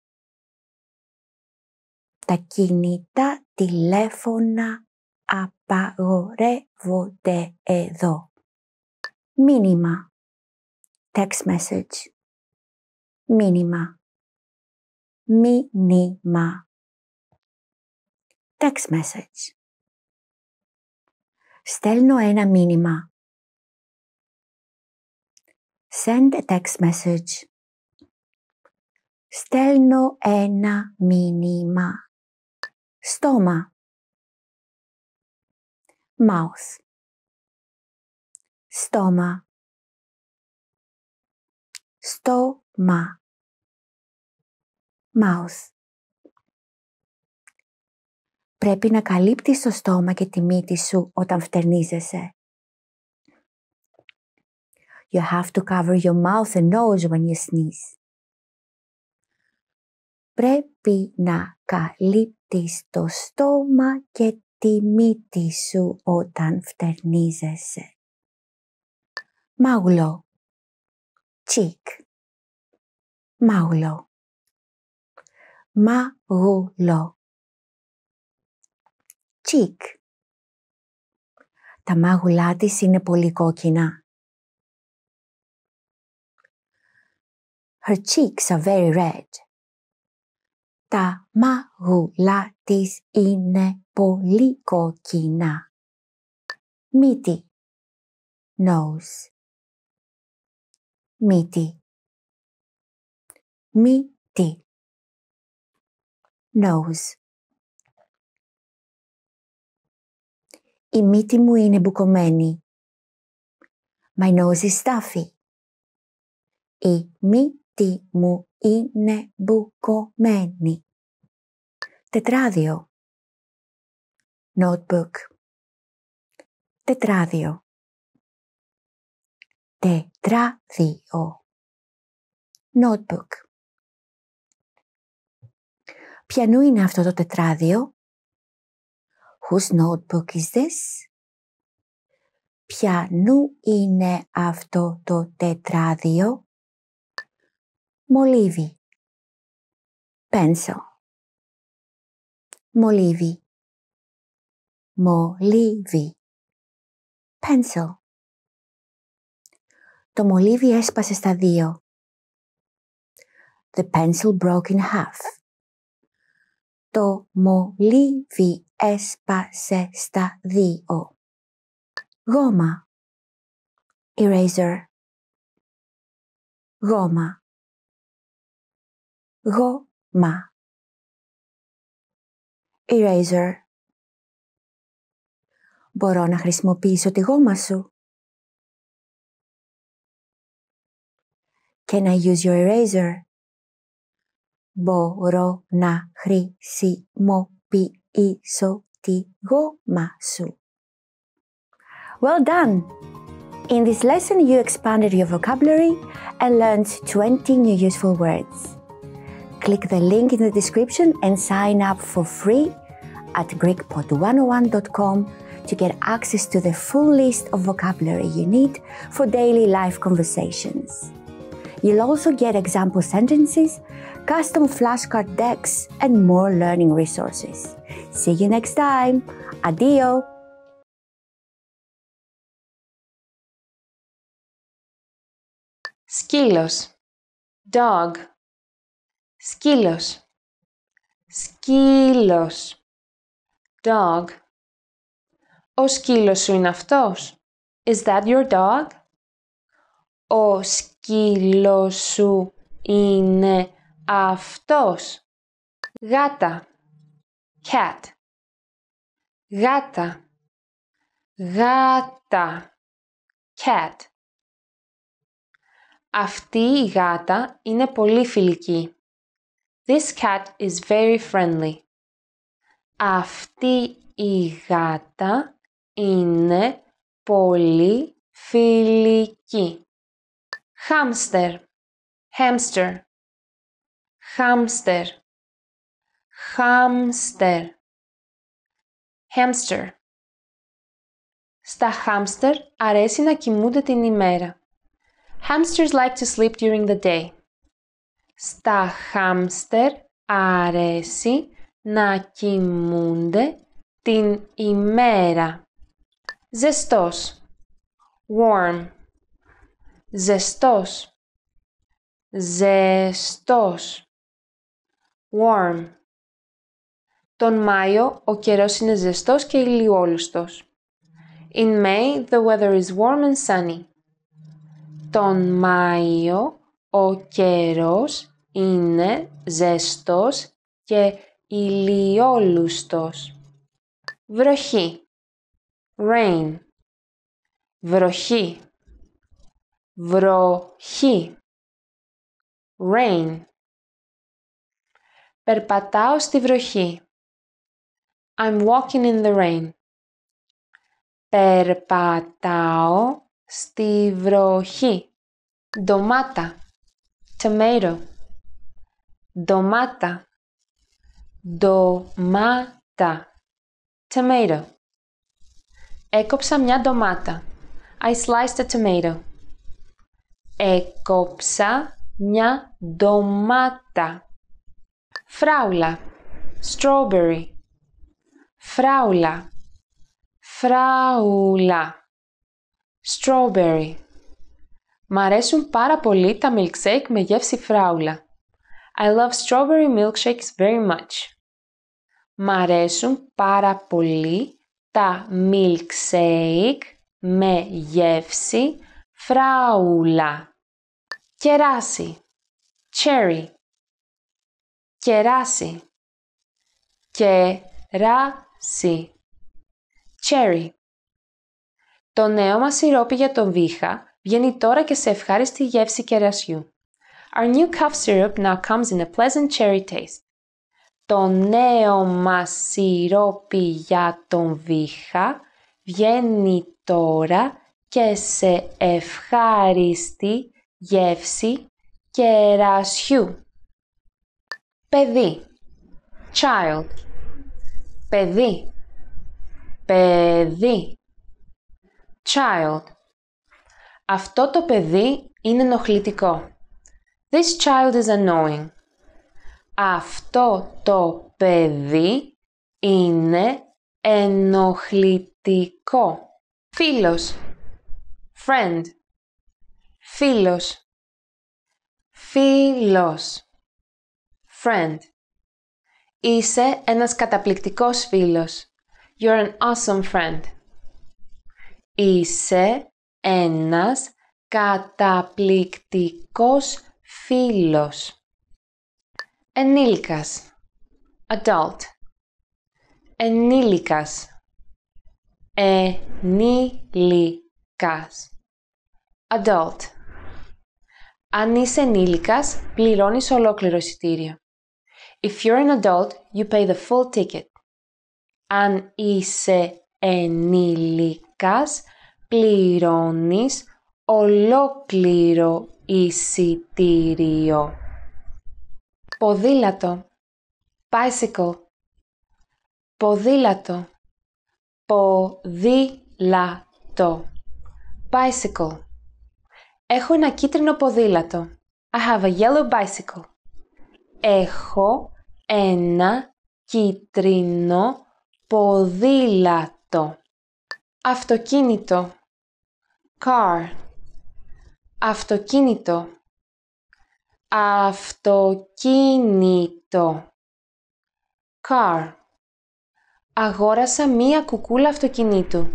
Speaker 1: Τα κινητά τηλέφωνα απαγορεύονται
Speaker 2: εδώ. Μήνυμα. Text message. Μήνυμα. Μήνυμα. Text message. Στέλνω ένα μήνυμα. Send a text message. στέλνω ένα μήνυμα. Στόμα. Mouth. Στόμα. Στόμα. Mouth. Πρέπει να καλύπτεις το στόμα και τη μύτη σου όταν φτερνίζεσαι.
Speaker 1: You have to cover your mouth and nose when you sneeze πρέπει να καλύπτεις το στόμα και τη μύτη σου όταν φτερνίζεσαι.
Speaker 2: Μαουλό. Τσίκ. Μαουλό. Μαγουλό. Τσίκ. Τα μάγουλά της είναι πολύ κόκκινα. Her cheeks are very red. Τα μαγουλά της είναι πολύ κόκκινα. Μύτη. Nose. Μύτη. Μύτη. Nose. Η μύτη μου είναι μπουκωμένη. My nose is stuffy. Η μύτη αυτή μου είναι μπουκωμένη. Τετράδιο. Notebook. Τετράδιο. Τετράδιο. Notebook. Ποιανού είναι αυτό το τετράδιο? Whose notebook is this? Ποιανού είναι αυτό το τετράδιο? Μολύβι. Πένσο. Μολύβι. Μολύβι. Πένσο. Το μολύβι έσπασε στα δύο. The pencil broke in half. Το μολύβι έσπασε στα δύο. Γόμα. Eraser. Γόμα. go ma. Eraser. Μπορώ να χρησιμοποιήσω τη γόμα σου. Can I use your eraser? Μπορώ να χρησιμοποιήσω
Speaker 1: τη γόμα σου. Well done! In this lesson, you expanded your vocabulary and learned 20 new useful words. Click the link in the description and sign up for free at GreekPod101.com to get access to the full list of vocabulary you need for daily life conversations. You'll also get example sentences, custom flashcard decks, and more learning resources.
Speaker 2: See you next time. Adio! Skilos. Dog σκύλος, σκύλος, dog. Ο σκύλος σου είναι αυτός.
Speaker 4: Is that your dog? Ο σκύλος σου είναι αυτός. Γάτα, cat.
Speaker 2: Γάτα, γάτα, cat. Αυτή η γάτα είναι
Speaker 4: πολύ φιλική. This cat is very friendly. Αυτή η γάτα είναι πολύ φιλική. Hamster. Hamster.
Speaker 2: Hamster. Hamster. Hamster. Στα hamster
Speaker 4: αρέσει να κοιμούνται την ημέρα. Hamsters like to sleep during the day. Στα χάμστερ αρέσει να κοιμούνται την ημέρα. Ζεστός. Warm. Ζεστός. Ζεστός. Warm. Τον Μάιο ο καιρός είναι ζεστός και ηλιόλουστος. In May the weather is warm and sunny. Τον Μάιο ο καιρός είναι ζεστός και ηλιόλουστος.
Speaker 2: Βροχή. Rain. Βροχή. Βροχή.
Speaker 4: Rain. Περπατάω στη βροχή. I'm walking in the rain. Περπατάω στη βροχή. Ντομάτα. Tomato. Domata. Domata. Tomato. Έκοψα μια ντομάτα. I sliced a tomato. Έκοψα μια ντομάτα. Φράουλα. Strawberry. Φράουλα. Φράουλα. Strawberry. Μ' αρέσουν πάρα πολύ τα milkshake με γεύση
Speaker 5: φράουλα. I love strawberry milkshakes very much. Μ' αρέσουν
Speaker 4: πάρα πολύ τα milkshake με γεύση φράουλα. Κεράσι. Cherry. Κεράσι. Κεράσι. Cherry. Το νέο μας σιρόπι για τον βήχα βγαίνει τώρα και σε ευχάριστη γεύση κερασιού. Our new cough
Speaker 5: syrup now comes in a pleasant cherry taste. Το νέο μας
Speaker 4: σιρόπι για τον βήχα βγαίνει τώρα και σε ευχάριστη γεύση κερασιού. Παιδί Child Παιδί Παιδί Child Αυτό το παιδί είναι ενοχλητικό. This child is annoying. Αυτό το παιδί είναι ενοχλητικό. Φίλος. Friend. Φίλος. Φίλος. Friend. Είσαι ένας καταπληκτικός φίλος. You're an awesome friend. Είσαι ένας καταπληκτικός φίλος ενήλικας adult ενήλικας ενήλικας adult Αν είσαι ενήλικας, πληρώνεις ολόκληρο εισιτήριο. If you're an adult, you pay the full ticket. Αν είσαι ενήλικας, πληρώνεις ολόκληρο εισιτήριο. Ποδήλατο. Bicycle. Ποδήλατο. Ποδήλατο. Bicycle. Έχω ένα κίτρινο ποδήλατο. I have a yellow bicycle. Έχω ένα κίτρινο ποδήλατο. Αυτοκίνητο. Car αυτοκίνητο, αυτοκίνητο, car. Αγόρασα μία κουκούλα αυτοκινήτου.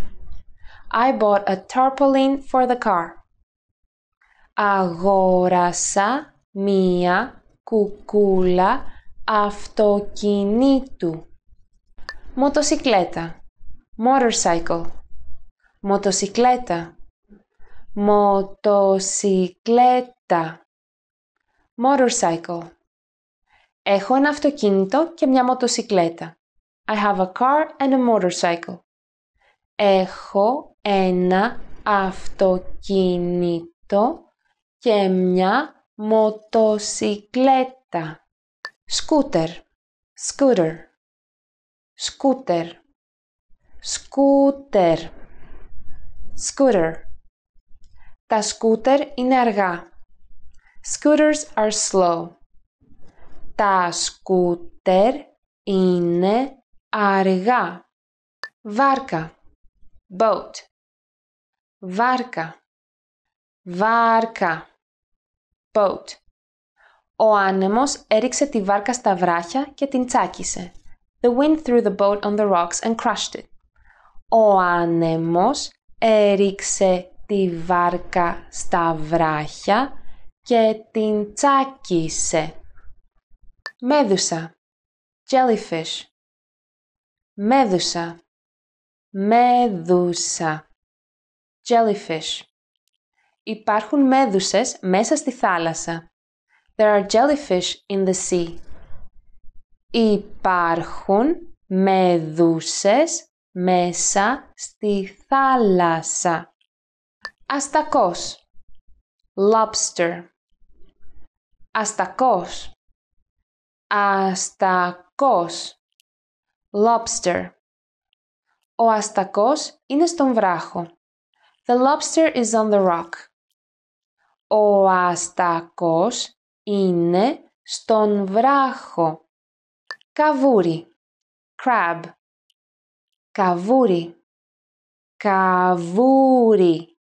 Speaker 4: I bought a tarpaulin for the car. Αγόρασα μία κουκούλα αυτοκινήτου. Μοτοσικλέτα. Motorcycle. Μοτοσικλέτα. Μοτοσικλέτα. Motorcycle. Έχω ένα αυτοκίνητο και μια μοτοσικλέτα. I have a car and a motorcycle. Έχω ένα αυτοκίνητο και μια μοτοσικλέτα. Σκούτερ. Scooter. Σκούτερ. Σκούτερ. Scooter. Τα σκούτερ είναι αργά. Scooters are slow. Τα σκούτερ είναι
Speaker 2: αργά. Βάρκα. Boat. Βάρκα. Βάρκα. Boat.
Speaker 4: Ο άνεμος έριξε τη βάρκα στα βράχια και την τσάκισε. The wind threw the boat
Speaker 5: on the rocks and crushed it. Ο άνεμος έριξε
Speaker 4: τη βάρκα στα βράχια και την τσάκισε. Μέδουσα Jellyfish Μέδουσα Μέδουσα Jellyfish Υπάρχουν μέδουσες μέσα στη θάλασσα. There are jellyfish in the sea. Υπάρχουν μέδουσες μέσα στη θάλασσα. Αστακός. Lobster. Αστακός. Αστακός. Lobster. Ο αστακός είναι στον βράχο. The lobster is on the rock. Ο αστακός είναι στον βράχο. Καβούρι. Crab.
Speaker 2: Καβούρι. Καβούρι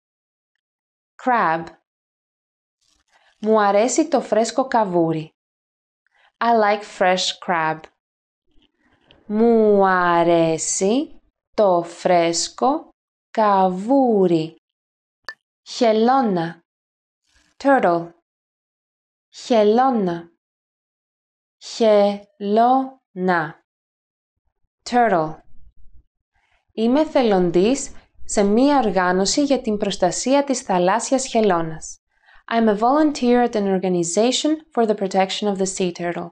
Speaker 2: crab. Μου αρέσει το φρέσκο καβούρι.
Speaker 4: I like fresh crab. Μου αρέσει το φρέσκο καβούρι.
Speaker 2: Χελώνα. Turtle. Χελώνα. Χελώνα.
Speaker 4: Turtle. Είμαι θελοντής σε μία οργάνωση για την προστασία
Speaker 5: της θαλάσσιας χελώνας. I'm a volunteer at an organization for the protection of the sea turtle.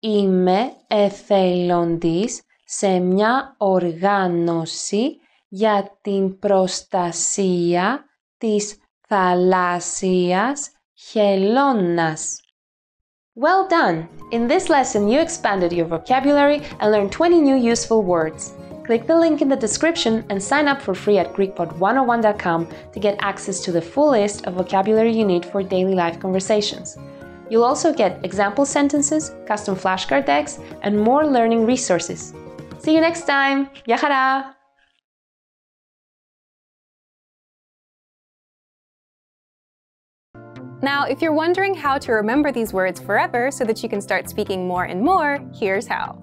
Speaker 4: Είμαι εθελοντής σε μια οργάνωση για την προστασία της θαλάσσιας χελώνας.
Speaker 5: Well done! In this lesson you expanded your vocabulary and learned 20 new useful words. Click the link in the description and sign up for free at GreekPod101.com to get access to the full list of vocabulary you need for daily life conversations. You'll also get
Speaker 4: example sentences, custom flashcard decks, and more learning resources. See you
Speaker 2: next time! Yahara!
Speaker 3: Now, if you're wondering how to remember these words forever so that you can start speaking more and more, here's how.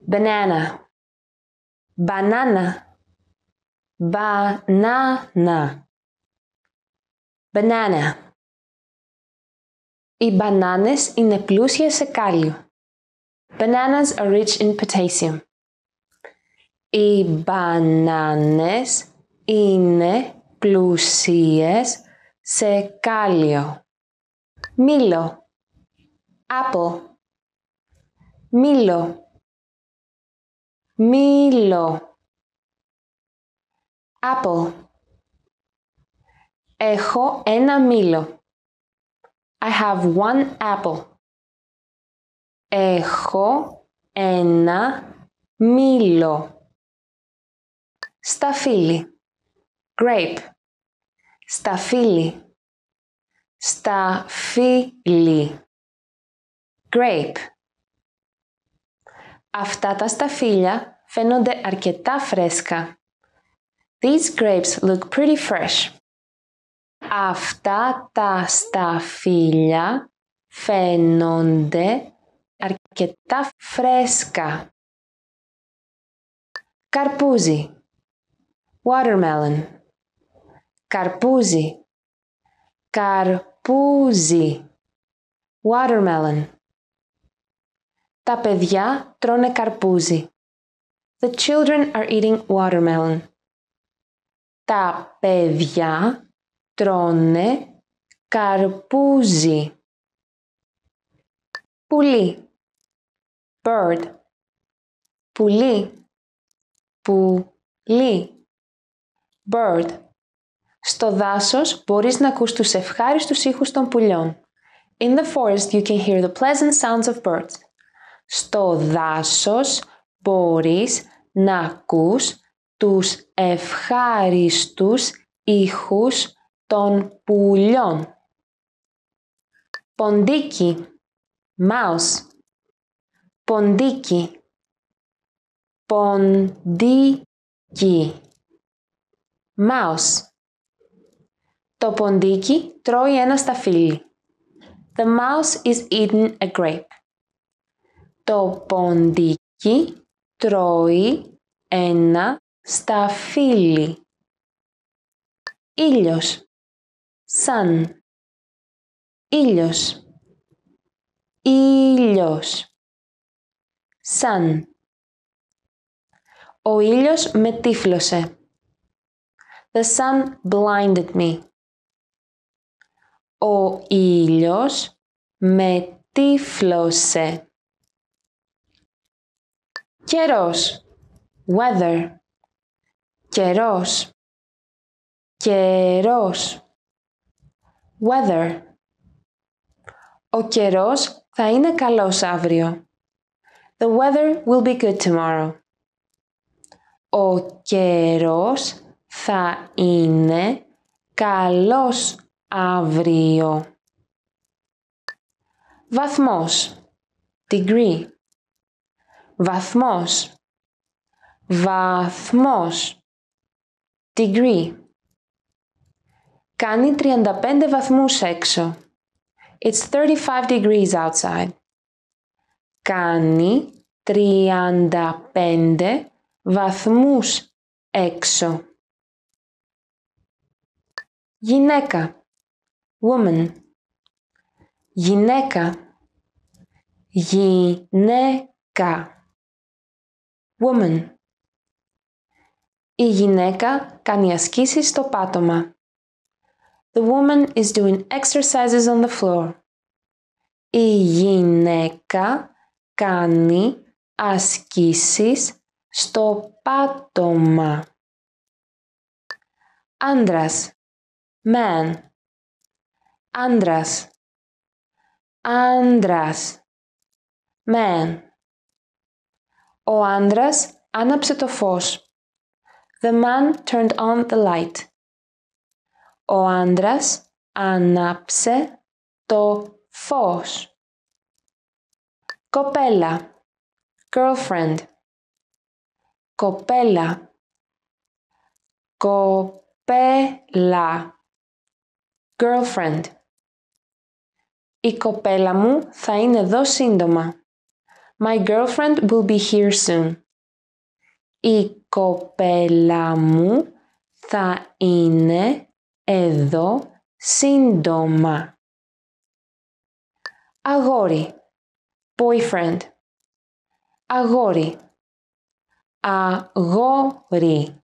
Speaker 4: banana, banana, banana, banana. Οι μπανάνες είναι πλούσιες σε κάλιο. Bananas are rich in potassium. Οι μπανάνες είναι πλούσιες σε κάλιο. Μήλο. Apple.
Speaker 2: Μήλο. Μήλο. Apple.
Speaker 4: Έχω ένα μήλο. I have one apple. Έχω ένα μήλο.
Speaker 2: Σταφύλι. Grape. Σταφύλι. Σταφύλι.
Speaker 4: Grape. Αυτά τα σταφύλια φαίνονται αρκετά φρέσκα. These grapes look pretty fresh. Αυτά τα σταφύλια φαίνονται αρκετά φρέσκα. Καρπούζι. Watermelon. Καρπούζι. Καρπούζι. Watermelon. Τα παιδιά τρώνε καρπούζι. The children are eating watermelon. Τα παιδιά
Speaker 2: τρώνε καρπούζι. Πουλί. Bird. Πουλί. Πουλί. Bird. Στο δάσος
Speaker 5: μπορείς να ακούς τους ευχάριστους ήχους των πουλιών. In the forest you can hear the pleasant sounds of birds. Στο δάσος μπορείς να ακούς
Speaker 4: τους ευχάριστους ήχους των πουλιών. Ποντίκι, mouse. Ποντίκι, ποντίκι, mouse. Το
Speaker 5: ποντίκι τρώει ένα σταφύλι. The mouse is eating a grape.
Speaker 4: Το ποντίκι τρώει
Speaker 2: ένα σταφύλι. Ήλιος. Σαν. Ήλιος. Ήλιος. Σαν. Ο
Speaker 4: ήλιος με τύφλωσε. The sun blinded me. Ο ήλιος με τύφλωσε. Καιρός. Weather. Καιρός. Καιρός. Weather. Ο καιρός θα είναι καλός αύριο. The weather will be good tomorrow. Ο καιρός θα είναι καλός αύριο. Βαθμός. Degree. Βαθμός. Βαθμός. Degree. Κάνει 35 βαθμούς έξω. It's 35 degrees outside. Κάνει 35 βαθμούς έξω. Γυναίκα. Woman. Γυναίκα. Γυναίκα. Woman. Η γυναίκα κάνει ασκήσεις στο πάτωμα. The woman is doing exercises on the floor. Η γυναίκα κάνει ασκήσεις στο
Speaker 2: πάτωμα. Άντρας. Man. Άντρας. Άντρας.
Speaker 4: Man. Ο άνδρας άναψε το φως. The man turned on the light. Ο άνδρας άναψε το φως. Κοπέλα. Girlfriend. Κοπέλα. Κοπέλα. Girlfriend. Η κοπέλα μου θα είναι εδώ σύντομα. My girlfriend will be here soon. Η κοπέλα μου θα είναι εδώ σύντομα.
Speaker 2: Αγόρι. Boyfriend. Αγόρι. Αγόρι.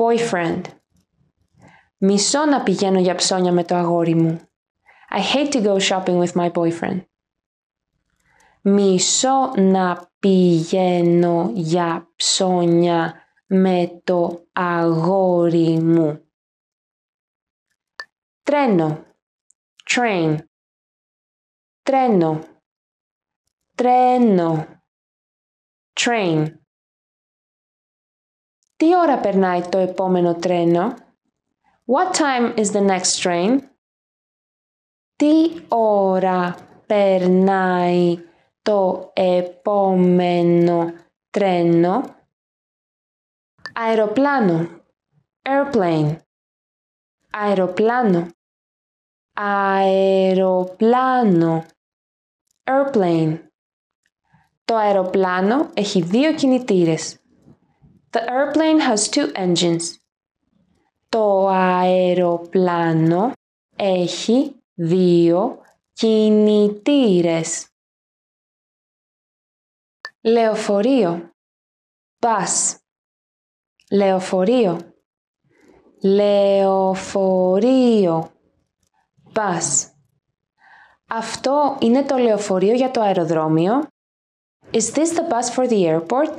Speaker 4: Boyfriend. Μισώ να πηγαίνω
Speaker 5: για ψώνια με το αγόρι μου. I hate to go shopping with my boyfriend
Speaker 4: μισώ να πηγαίνω για ψώνια με το αγόρι μου.
Speaker 2: Τρένο, train. Τρένο, τρένο, train.
Speaker 4: Τι ώρα περνάει το επόμενο τρένο? What time is the next train? Τι ώρα περνάει το επόμενο τρένο. Αεροπλάνο. Airplane. Αεροπλάνο. Αεροπλάνο. Airplane. Το αεροπλάνο έχει δύο κινητήρες. The airplane has two engines. Το αεροπλάνο
Speaker 2: έχει δύο κινητήρες λεωφορείο, bus, λεωφορείο, λεωφορείο,
Speaker 4: bus. Αυτό είναι το λεωφορείο για το αεροδρόμιο. Is this the bus for the airport?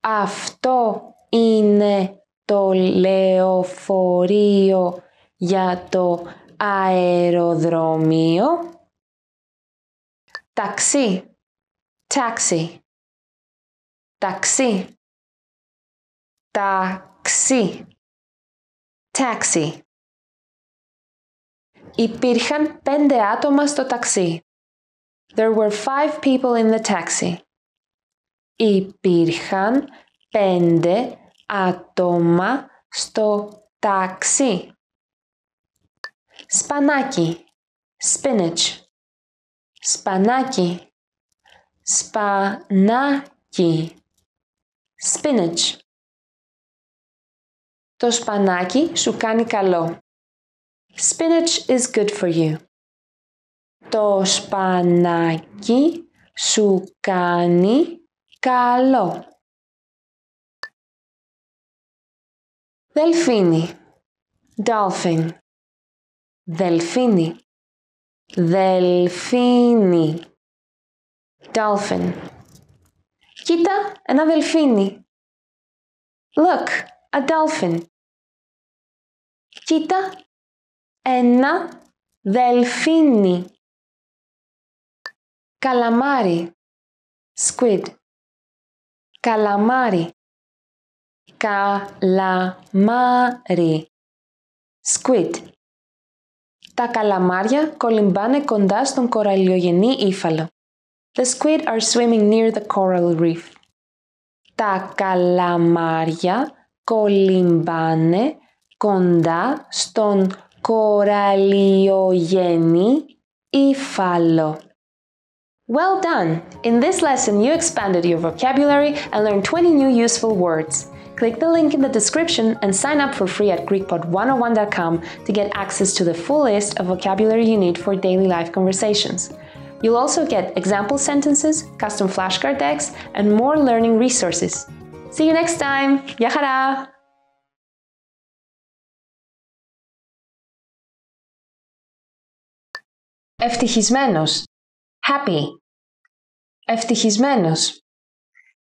Speaker 4: Αυτό είναι το λεωφορείο για το αεροδρόμιο.
Speaker 2: Ταξί taxi, taxi, taxi, taxi. Υπήρχαν πέντε άτομα στο ταξί.
Speaker 4: There were five people in the taxi. Υπήρχαν πέντε άτομα στο ταξί. Σπανάκι, spinach. Σπανάκι, σπανάκι, spinach. Το σπανάκι σου κάνει καλό. Spinach is good for you. Το σπανάκι
Speaker 2: σου κάνει καλό. Δελφίνι. Dolphin. Δελφίνι. Δελφίνι dolphin. Κοίτα, ένα δελφίνι. Look, a dolphin. Κοίτα, ένα δελφίνι. Καλαμάρι. Squid. Καλαμάρι. Καλαμάρι. Squid.
Speaker 4: Τα καλαμάρια κολυμπάνε κοντά στον κοραλιογενή ύφαλο. The squid are swimming near the coral reef. Τα καλαμάρια κολυμπάνε κοντά στον κοραλιογενή υφάλο.
Speaker 5: Well done! In this lesson, you expanded your vocabulary and learned 20 new useful words. Click the link in the description and sign up for free at GreekPod101.com to get access to the full list of vocabulary you need for daily life conversations. You'll also get
Speaker 4: example sentences, custom flashcard decks, and more learning resources. See you
Speaker 2: next time! Yahara! Ευτυχισμένος. Happy. Ευτυχισμένος.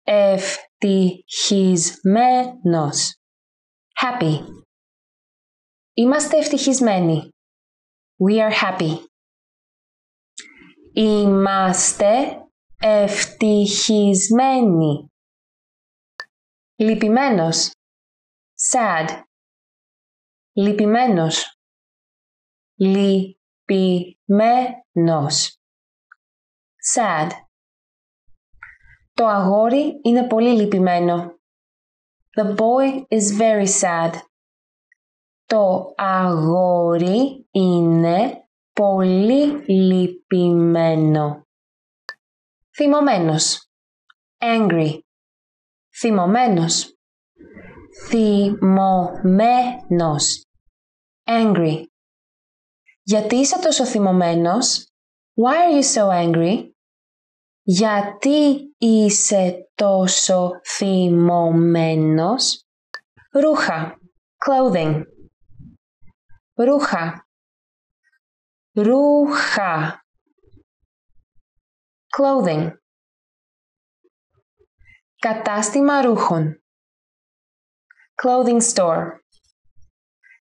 Speaker 2: Ευτυχισμένος. Happy. Είμαστε ευτυχισμένοι. We are happy. Είμαστε ευτυχισμένοι. Λυπημένος. Sad. Λυπημένος. Λυπημένος. Sad. Το αγόρι είναι πολύ λυπημένο.
Speaker 4: The boy is very sad. Το αγόρι είναι πολύ λυπημένο.
Speaker 2: Θυμωμένος. Angry. Θυμωμένος. Θυμωμένος. Angry.
Speaker 4: Γιατί είσαι τόσο θυμωμένος? Why are you so angry? Γιατί είσαι τόσο θυμωμένος?
Speaker 2: Ρούχα. Clothing. Ρούχα ρούχα clothing κατάστημα ρούχων clothing store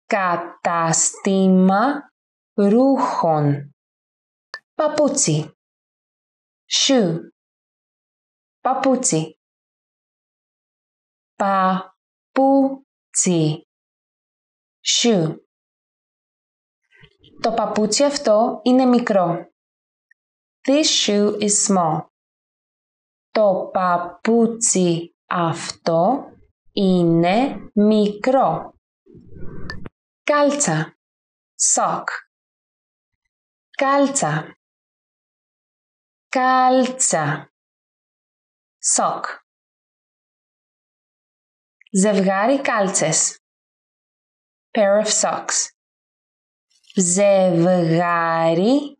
Speaker 2: κατάστημα ρούχων παπούτσι shoe παπούτσι παπούτσι shoe το παπούτσι αυτό είναι μικρό. This
Speaker 4: shoe is small. Το παπούτσι αυτό
Speaker 2: είναι μικρό. Κάλτσα. Sock. Κάλτσα. Κάλτσα. Sock. Ζευγάρι κάλτσες. Pair of socks ζευγάρι,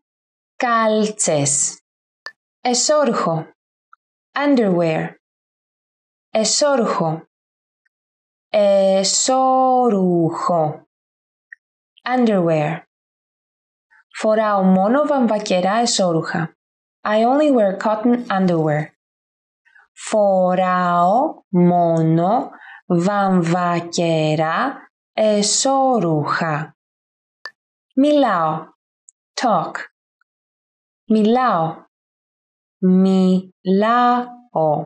Speaker 2: κάλτσες. Εσόρχο, underwear. Εσόρχο, εσόρουχο, underwear. Φοράω μόνο βαμβακερά εσόρουχα. I
Speaker 4: only wear cotton underwear. Φοράω μόνο
Speaker 2: βαμβακερά εσόρουχα. Milao. Talk. Milao. Milao.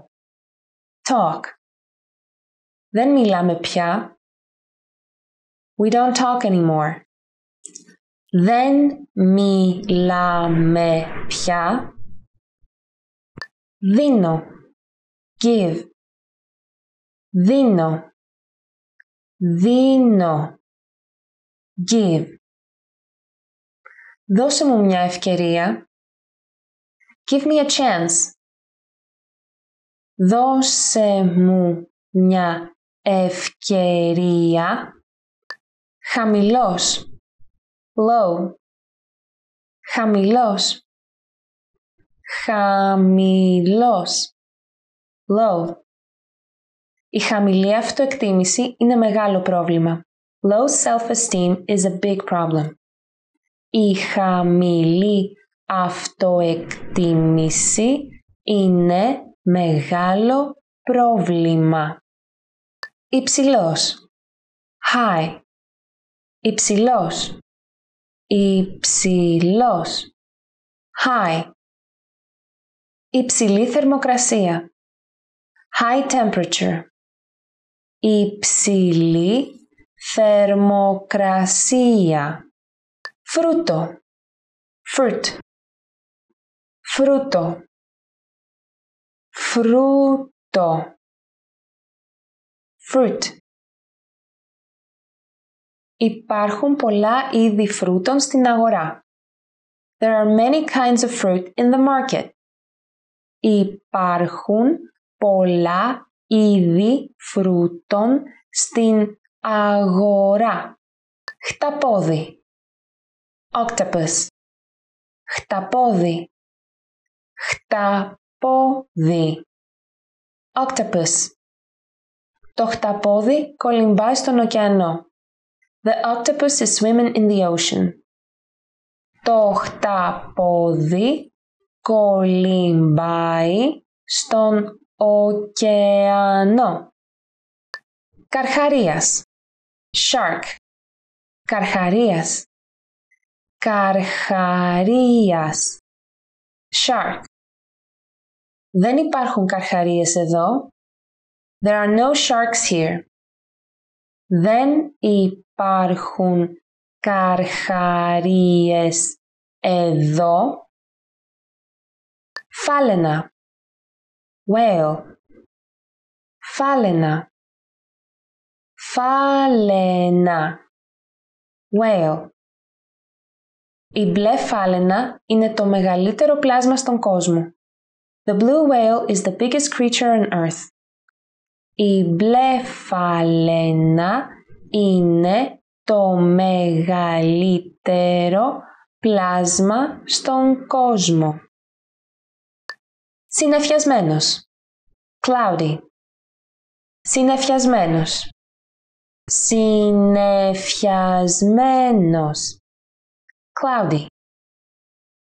Speaker 2: Talk. Then mila me pia. We don't talk anymore. Then mila me pia. Dino. Give. Dino. Dino. Give. Δώσε μου μια ευκαιρία. Give me a chance. Δώσε μου μια ευκαιρία. Χαμηλός. Low. Χαμηλός. Χαμηλός. Low. Η
Speaker 4: χαμηλή αυτοεκτίμηση είναι μεγάλο πρόβλημα. Low self-esteem is a big problem. Η χαμηλή αυτοεκτίμηση είναι μεγάλο πρόβλημα.
Speaker 2: Υψηλός. High. Υψηλός. Υψηλός. High. Υψηλή θερμοκρασία. High temperature. Υψηλή θερμοκρασία. Φρούτο. Fruit. Φρούτο. Φρούτο. Fruit. Υπάρχουν πολλά είδη φρούτων στην αγορά. There are many kinds of fruit in the market.
Speaker 4: Υπάρχουν πολλά είδη
Speaker 2: φρούτων στην αγορά. Χταπόδι octopus, χταπόδι, χταπόδι, octopus.
Speaker 4: Το χταπόδι κολυμπάει στον ωκεανό. The octopus is swimming in the ocean. Το χταπόδι κολυμπάει στον ωκεανό.
Speaker 2: Καρχαρίας. Shark. Καρχαρίας καρχαρίας. Shark. Δεν υπάρχουν καρχαρίες εδώ. There are no sharks here. Δεν υπάρχουν καρχαρίες εδώ. Φάλαινα. Whale. Φάλαινα. Φάλαινα. Whale. Η μπλε φάλαινα είναι το μεγαλύτερο πλάσμα στον κόσμο.
Speaker 4: The blue whale is the biggest creature on earth. Η μπλε φάλαινα είναι το
Speaker 2: μεγαλύτερο πλάσμα στον κόσμο. Συνεφιασμένος. Cloudy. Συνεφιασμένος. Συνεφιασμένος.
Speaker 4: Cloudy.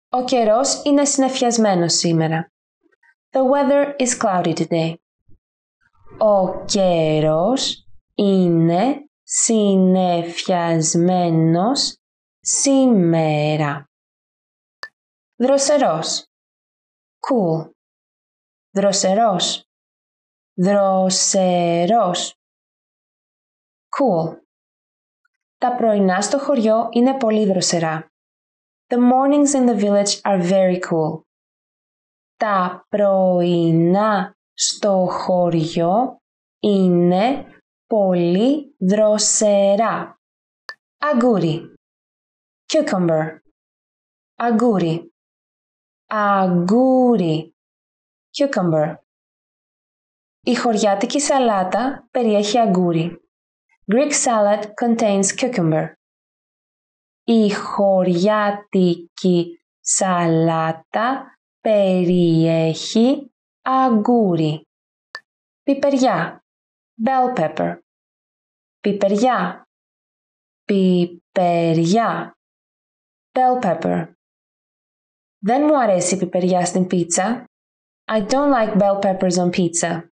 Speaker 4: Ο καιρός είναι συνεφιασμένος σήμερα. The weather is cloudy today. Ο καιρός είναι συνεφιασμένος
Speaker 2: σήμερα. Δροσερός. Cool. Δροσερός. Δροσερός. Cool. Τα πρωινά στο χωριό είναι πολύ δροσερά. The mornings in the village are very cool.
Speaker 4: Τα πρωινά στο χωριό είναι
Speaker 2: πολύ δροσερά. Αγούρι Cucumber. Αγούρι Αγούρι Cucumber. Η χωριάτικη σαλάτα περιέχει αγούρι. Greek salad contains cucumber
Speaker 4: η χωριάτικη σαλάτα
Speaker 2: περιέχει αγκούρι. Πιπεριά. Bell pepper. Πιπεριά. Πιπεριά. Bell pepper. Δεν μου αρέσει η πιπεριά στην πίτσα. I don't like bell peppers on pizza.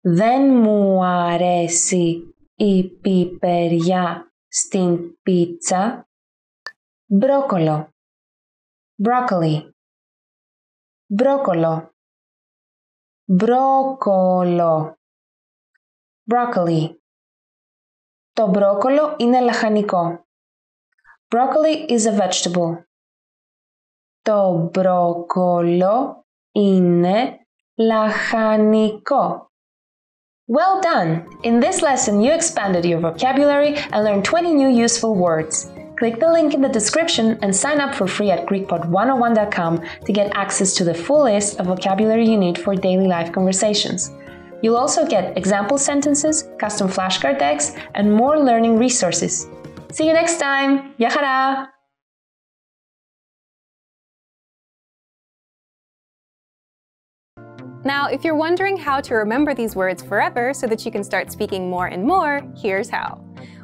Speaker 2: Δεν μου αρέσει η πιπεριά στην πίτσα. Brócolo. Broccoli. Brócolo. Μπρόκολο. Broccoli. Το μπρόκολο είναι λαχανικό. Broccoli is a vegetable. Το μπρόκολο
Speaker 4: είναι λαχανικό. Well
Speaker 5: done! In this lesson, you expanded your vocabulary and learned 20 new useful words. Click the link in the description and sign up for free at GreekPod101.com to get access to the full list of vocabulary you need for daily life conversations. You'll also get example
Speaker 2: sentences, custom flashcard decks, and more learning resources. See you next time! Yahara!
Speaker 3: Now, if you're wondering how to remember these words forever so that you can start speaking more and more, here's how.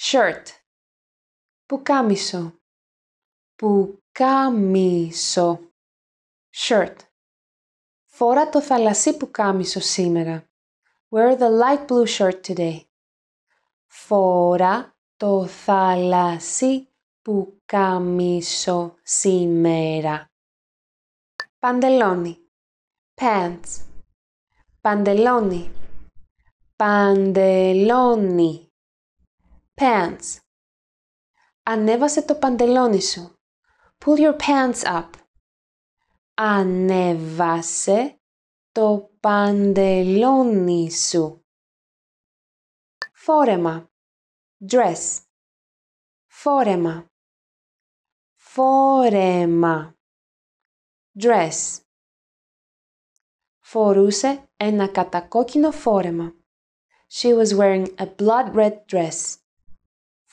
Speaker 2: shirt, πουκάμισο, πουκάμισο, shirt.
Speaker 4: Φόρα το θαλασσί πουκάμισο σήμερα. Wear the light blue shirt today. Φόρα το θαλασσί πουκάμισο σήμερα. Παντελόνι. Pants. Παντελόνι. Παντελόνι pants. Ανέβασε το παντελόνι σου. Pull your pants up. Ανέβασε
Speaker 2: το παντελόνι σου. Φόρεμα. Dress. Φόρεμα. Φόρεμα. Dress.
Speaker 4: Φορούσε ένα κατακόκκινο φόρεμα. She was wearing a blood red dress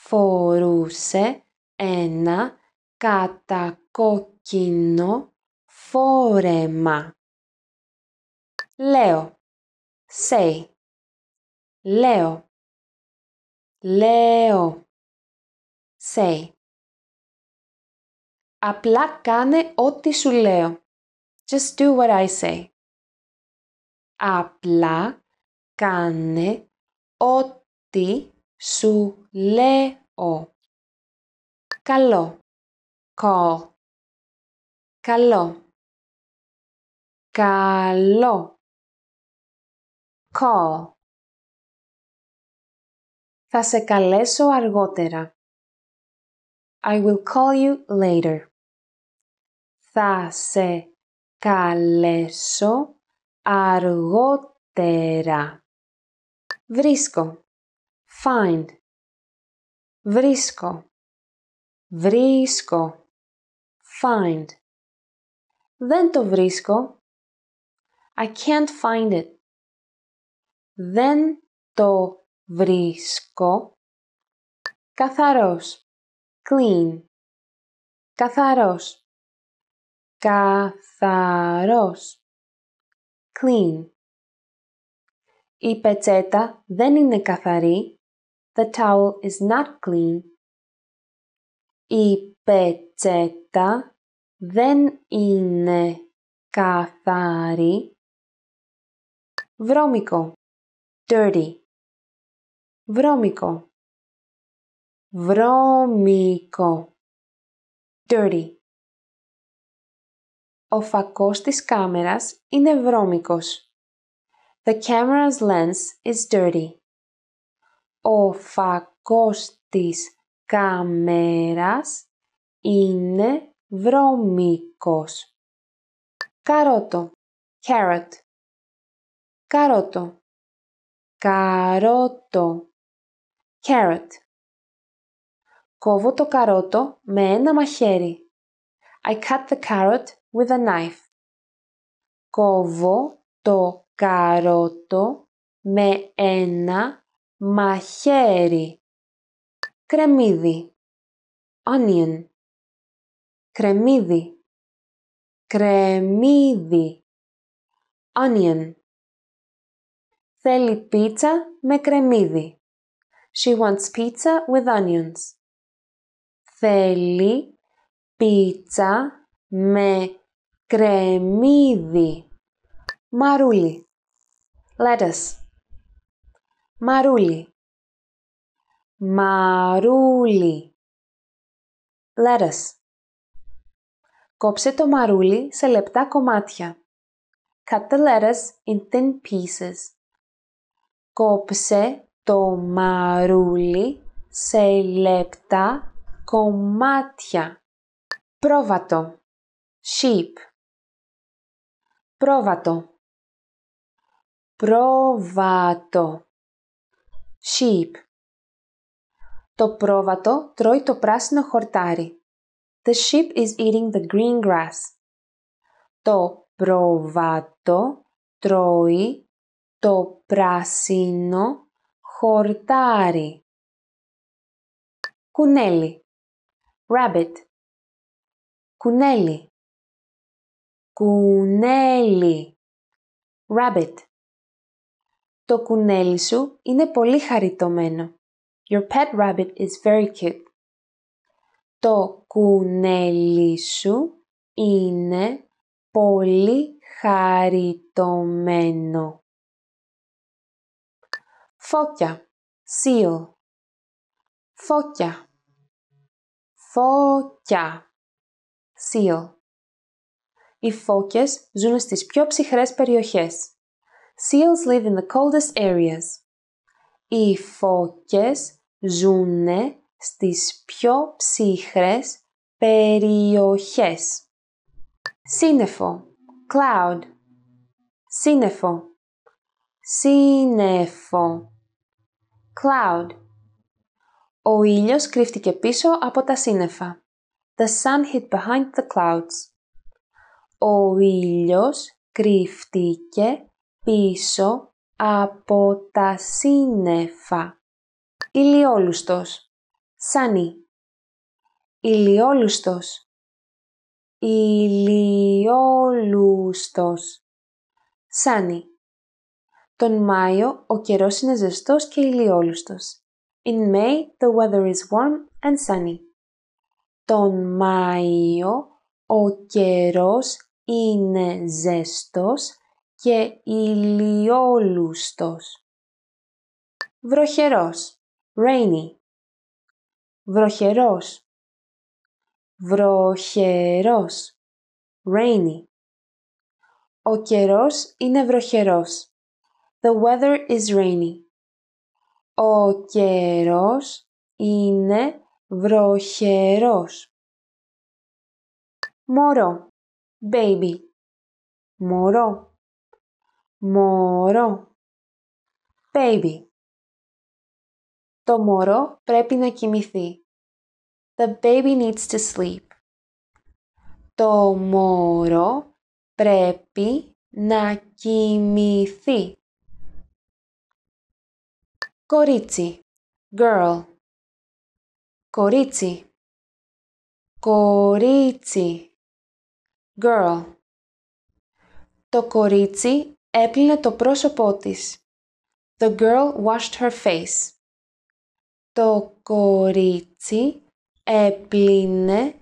Speaker 4: φορούσε ένα κατακόκκινο φόρεμα.
Speaker 2: Λέω. Say. Λέω. Λέω. Say. Απλά κάνε ό,τι σου λέω. Just do what I say. Απλά κάνε ό,τι σου λέω. Καλό. Call. Καλό. Καλό. Call. Θα σε καλέσω αργότερα. I will call
Speaker 4: you later. Θα σε καλέσω
Speaker 2: αργότερα. Βρίσκω. Find. Βρίσκω. Βρίσκω. Find. Δεν το βρίσκω. I can't find it. Δεν το βρίσκω. Καθαρός. Clean. Καθαρός. Καθαρός. Clean. Η πετσέτα δεν είναι καθαρή. The towel is not clean. Η πετσέτα δεν είναι καθαρή. Βρώμικο. Dirty. Βρώμικο. Βρώμικο. Dirty. Ο φακός της κάμερας
Speaker 4: είναι βρώμικος. The camera's lens is dirty. Ο φακός της καμέρας
Speaker 2: είναι βρώμικος. Καρότο. Carrot. Καρότο. Καρότο. Carrot. Κόβω το καρότο με
Speaker 4: ένα μαχαίρι. I cut the carrot with a knife. Κόβω το καρότο με ένα
Speaker 2: μαχαίρι κρεμμύδι onion κρεμμύδι κρεμμύδι onion Θέλει πίτσα με κρεμμύδι.
Speaker 4: She wants pizza with onions. Θέλει πίτσα με κρεμμύδι.
Speaker 2: Μαρούλι. Lettuce. Μαρούλι. Μαρούλι.
Speaker 4: Lettuce. Κόψε το μαρούλι σε λεπτά κομμάτια. Cut the lettuce in thin pieces. Κόψε το μαρούλι σε λεπτά κομμάτια.
Speaker 2: Πρόβατο. Sheep. Πρόβατο. Πρόβατο
Speaker 4: sheep. Το πρόβατο τρώει το πράσινο χορτάρι. The sheep is eating the green grass. Το πρόβατο τρώει το πράσινο
Speaker 2: χορτάρι. Κουνέλι. Rabbit. Κουνέλι. Κουνέλι. Rabbit. Το κουνέλι σου είναι πολύ
Speaker 4: χαριτωμένο. Your pet rabbit is very cute. Το κουνέλι σου είναι πολύ
Speaker 2: χαριτωμένο. Φώκια. Seal. Φώκια. Φώκια. Seal. Οι φώκες ζουν στις πιο
Speaker 4: ψυχρές περιοχές. Seals live in the coldest areas. Οι φώκες ζουν στις πιο ψυχρές περιοχές. Σύννεφο. Cloud. Σύννεφο. Σύννεφο. Cloud. Ο ήλιος κρύφτηκε πίσω από τα σύννεφα. The sun hid behind the clouds. Ο ήλιος κρύφτηκε πίσω από τα σύννεφα. Ηλιόλουστος. Σάνι. Ηλιόλουστος. Ηλιόλουστος. Σάνι. Τον Μάιο ο καιρός είναι ζεστός και ηλιόλουστος. In May the weather is warm and sunny. Τον Μάιο ο καιρός είναι ζεστός
Speaker 2: και ηλιόλουστος. Βροχερός, rainy. Βροχερός. Βροχερός, rainy. Ο
Speaker 4: καιρός είναι βροχερός. The weather is rainy. Ο καιρός είναι βροχερός.
Speaker 2: Μωρό, baby. Μωρό. Μωρό. Baby. Το μωρό πρέπει να κοιμηθεί. The baby needs to
Speaker 4: sleep. Το μωρό πρέπει
Speaker 2: να κοιμηθεί. Κορίτσι. Girl. Κορίτσι. Κορίτσι. Girl. Το
Speaker 4: κορίτσι έπλυνε το πρόσωπό της. The girl washed her face. Το κορίτσι έπλυνε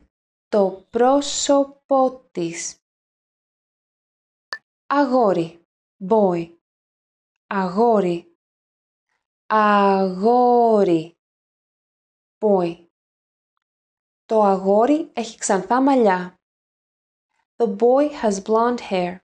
Speaker 2: το πρόσωπό της. Αγόρι, boy. Αγόρι. Αγόρι, boy. Το αγόρι έχει ξανθά μαλλιά. The boy has blonde hair.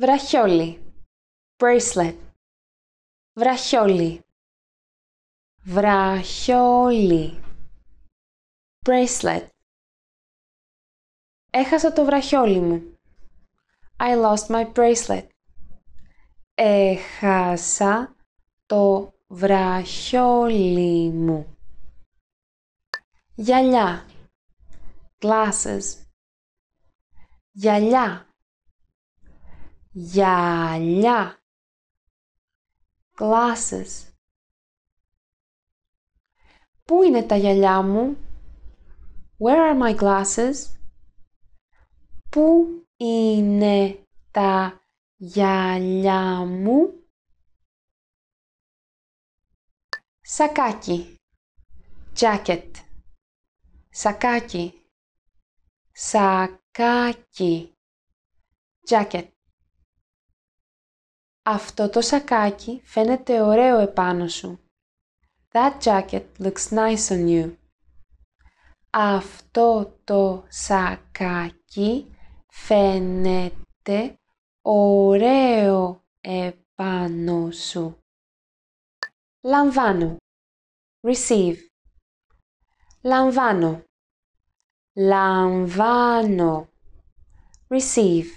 Speaker 2: βραχιόλι bracelet βραχιόλι βραχιόλι bracelet Έχασα
Speaker 4: το βραχιόλι μου. I lost my bracelet. Έχασα το βραχιόλι μου. Γυαλιά. Glasses.
Speaker 2: Γυαλιά γυαλιά glasses
Speaker 4: Πού είναι τα γυαλιά μου? Where are my glasses? Πού είναι τα γυαλιά μου?
Speaker 2: Σακάκι jacket Σακάκι Σακάκι
Speaker 4: jacket αυτό το σακάκι φαίνεται ωραίο επάνω σου. That jacket looks nice on you. Αυτό το σακάκι φαίνεται ωραίο επάνω σου. Λαμβάνω. Receive. Λαμβάνω. Λαμβάνω. Receive.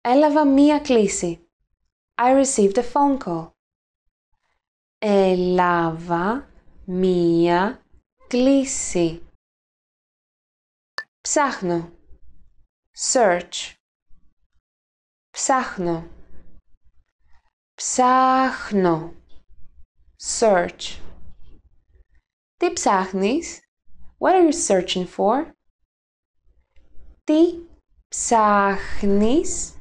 Speaker 4: Έλαβα μία κλίση. I received a phone call. Έλαβα μία κλίση. Ψάχνω. Search. Ψάχνω. Ψάχνω. Search. Τι ψάχνεις? What are you searching for? Τι ψάχνεις?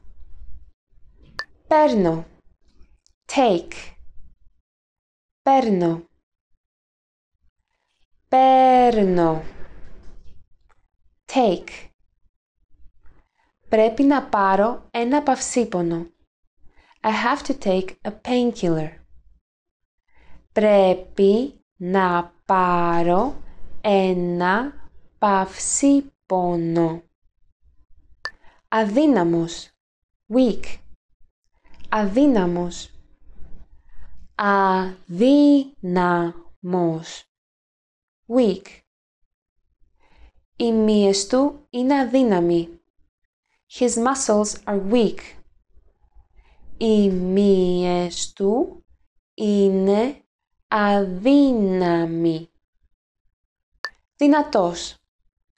Speaker 4: Παίρνω. Take. Παίρνω. Παίρνω. Take. Πρέπει να πάρω ένα παυσίπονο. I have to take a painkiller. Πρέπει να πάρω ένα παυσίπονο. Αδύναμος. Weak αδύναμος αδύναμος weak Οι μύες του είναι αδύναμοι His muscles are weak Οι μύες του είναι αδύναμοι Δυνατός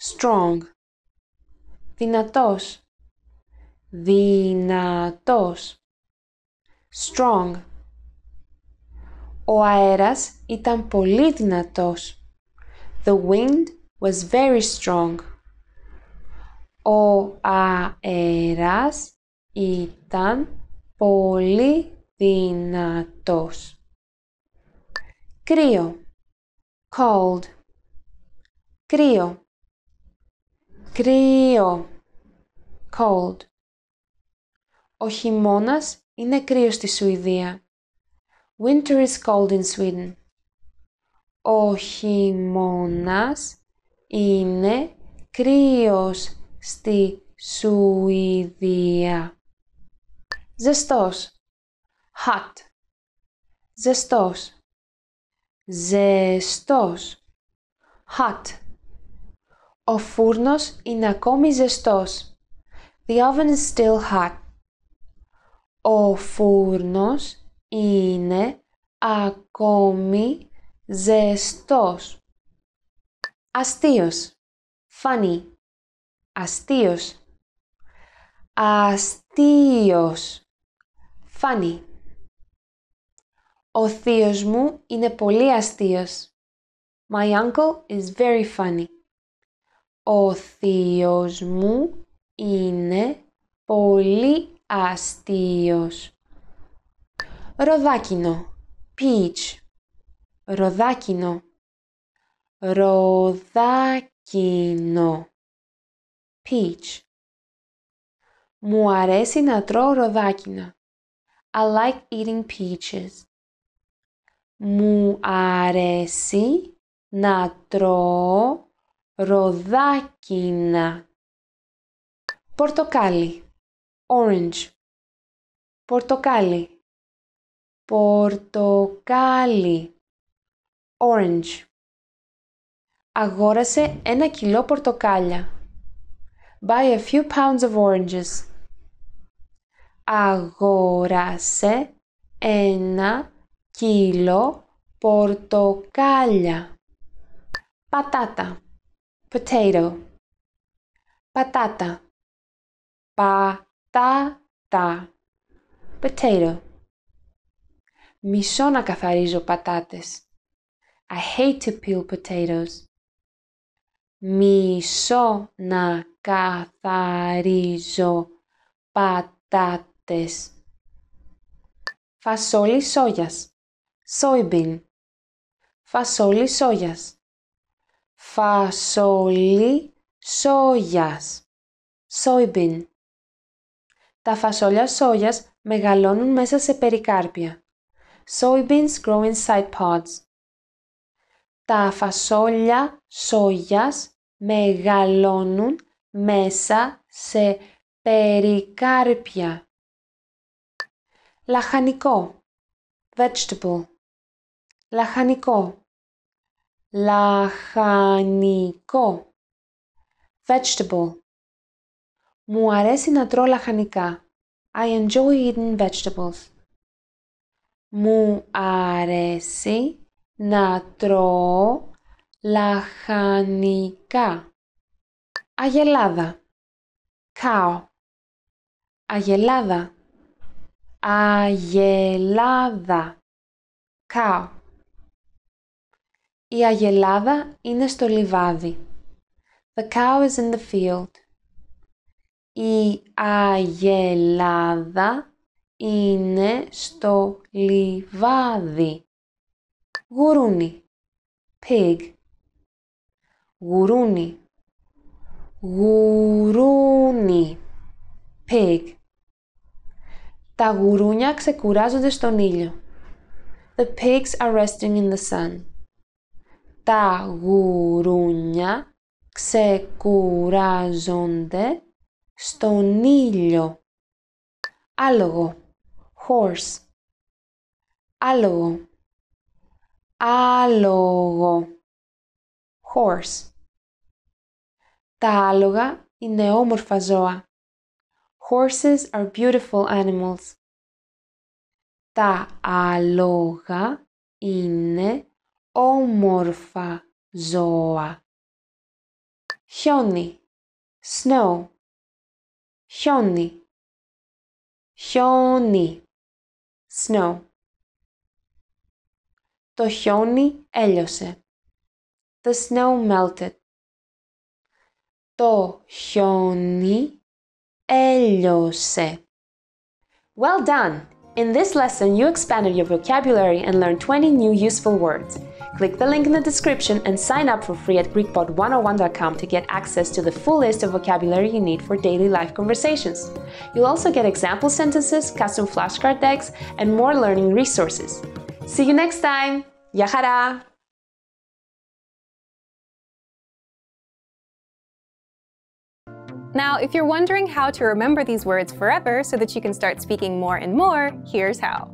Speaker 4: strong Δυνατός Δυνατός strong. Ο αέρας ήταν πολύ δυνατός. The wind was very strong. Ο αέρας ήταν πολύ δυνατός. Κρύο. Cold. Κρύο. Κρύο. Cold. Ο χειμώνας είναι κρύος στη Σουηδία. Winter is cold in Sweden. Ο χειμώνας είναι κρύος στη Σουηδία. Ζεστός. Hot. Ζεστός. Ζεστός. Hot. Ο φούρνος είναι ακόμη ζεστός. The oven is still hot. Ο φούρνος είναι ακόμη ζεστός. Αστείος. Funny. Αστείος. Αστείος. Funny. Ο θείος μου είναι πολύ αστείος. My uncle is very funny. Ο θείος μου είναι πολύ αστείος. Ροδάκινο, peach. Ροδάκινο. Ροδάκινο. Peach. Μου αρέσει να τρώω ροδάκινα. I like eating peaches. Μου αρέσει να τρώω ροδάκινα.
Speaker 2: Πορτοκάλι orange, πορτοκάλι, πορτοκάλι, orange.
Speaker 4: Αγόρασε ένα κιλό πορτοκάλια. Buy a few pounds of oranges. Αγόρασε ένα κιλό πορτοκάλια. Πατάτα. Potato. Πατάτα. πα τα, τα. Potato. Μισώ να καθαρίζω πατάτες. I hate to peel potatoes. Μισώ να καθαρίζω πατάτες. Φασόλι σόγιας. Soybean. Φασόλι σόγιας. Φασόλι σόγιας. Soybean τα φασόλια σόγιας μεγαλώνουν μέσα σε περικάρπια. Soybeans grow inside pods. Τα φασόλια σόγιας μεγαλώνουν μέσα σε περικάρπια. Λαχανικό. Vegetable. Λαχανικό. Λαχανικό. Vegetable. Μου αρέσει να τρώω λαχανικά. I enjoy eating vegetables. Μου αρέσει να τρώω λαχανικά. Αγελάδα.
Speaker 2: Κάο. Αγελάδα. Αγελάδα. Κάο.
Speaker 4: Η αγελάδα είναι στο λιβάδι. The cow is in the field. Η αγελάδα είναι στο λιβάδι. Γουρούνι. Pig. Γουρούνι. Γουρούνι. Pig. Τα γουρούνια ξεκουράζονται στον ήλιο. The pigs are resting in the sun. Τα γουρούνια ξεκουράζονται στον ήλιο. Άλογο. Horse. Άλογο. Άλογο. Horse. Τα άλογα είναι όμορφα ζώα. Horses are beautiful animals. Τα άλογα είναι όμορφα
Speaker 2: ζώα. Χιόνι. Snow. χιόνι χιόνι snow το χιόνι έλειωσε the snow melted το
Speaker 4: χιόνι έλειωσε Well done! In
Speaker 5: this lesson, you expanded your vocabulary and learned 20 new useful words. Click the link in the description and sign up for free at GreekPod101.com to get access to the full list of vocabulary you need for daily life conversations. You'll also get example sentences, custom flashcard decks,
Speaker 2: and more learning resources. See you next time! Yahara!
Speaker 3: Now, if you're wondering how to remember these words forever so that you can start speaking more and more, here's how.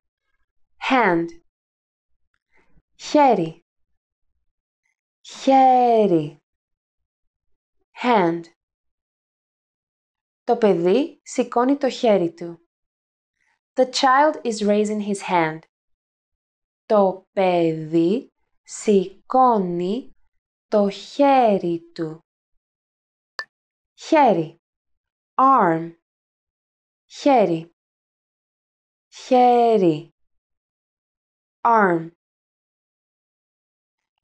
Speaker 2: hand χέρι χέρι hand
Speaker 4: Το παιδί σηκώνει το χέρι του. The child is raising his hand. Το παιδί σηκώνει
Speaker 2: το χέρι του. Χέρι. Arm. Χέρι. Χέρι. arm.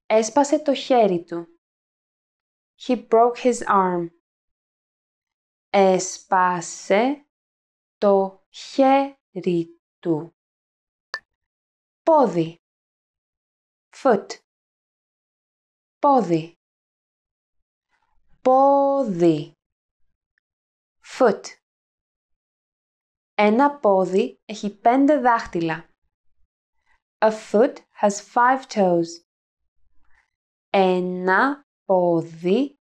Speaker 2: Έσπασε το χέρι του. He broke his arm. Έσπασε το χέρι του. Πόδι. Foot. Πόδι. Πόδι.
Speaker 4: Foot. Ένα πόδι έχει πέντε δάχτυλα. A foot has five toes. Ένα πόδι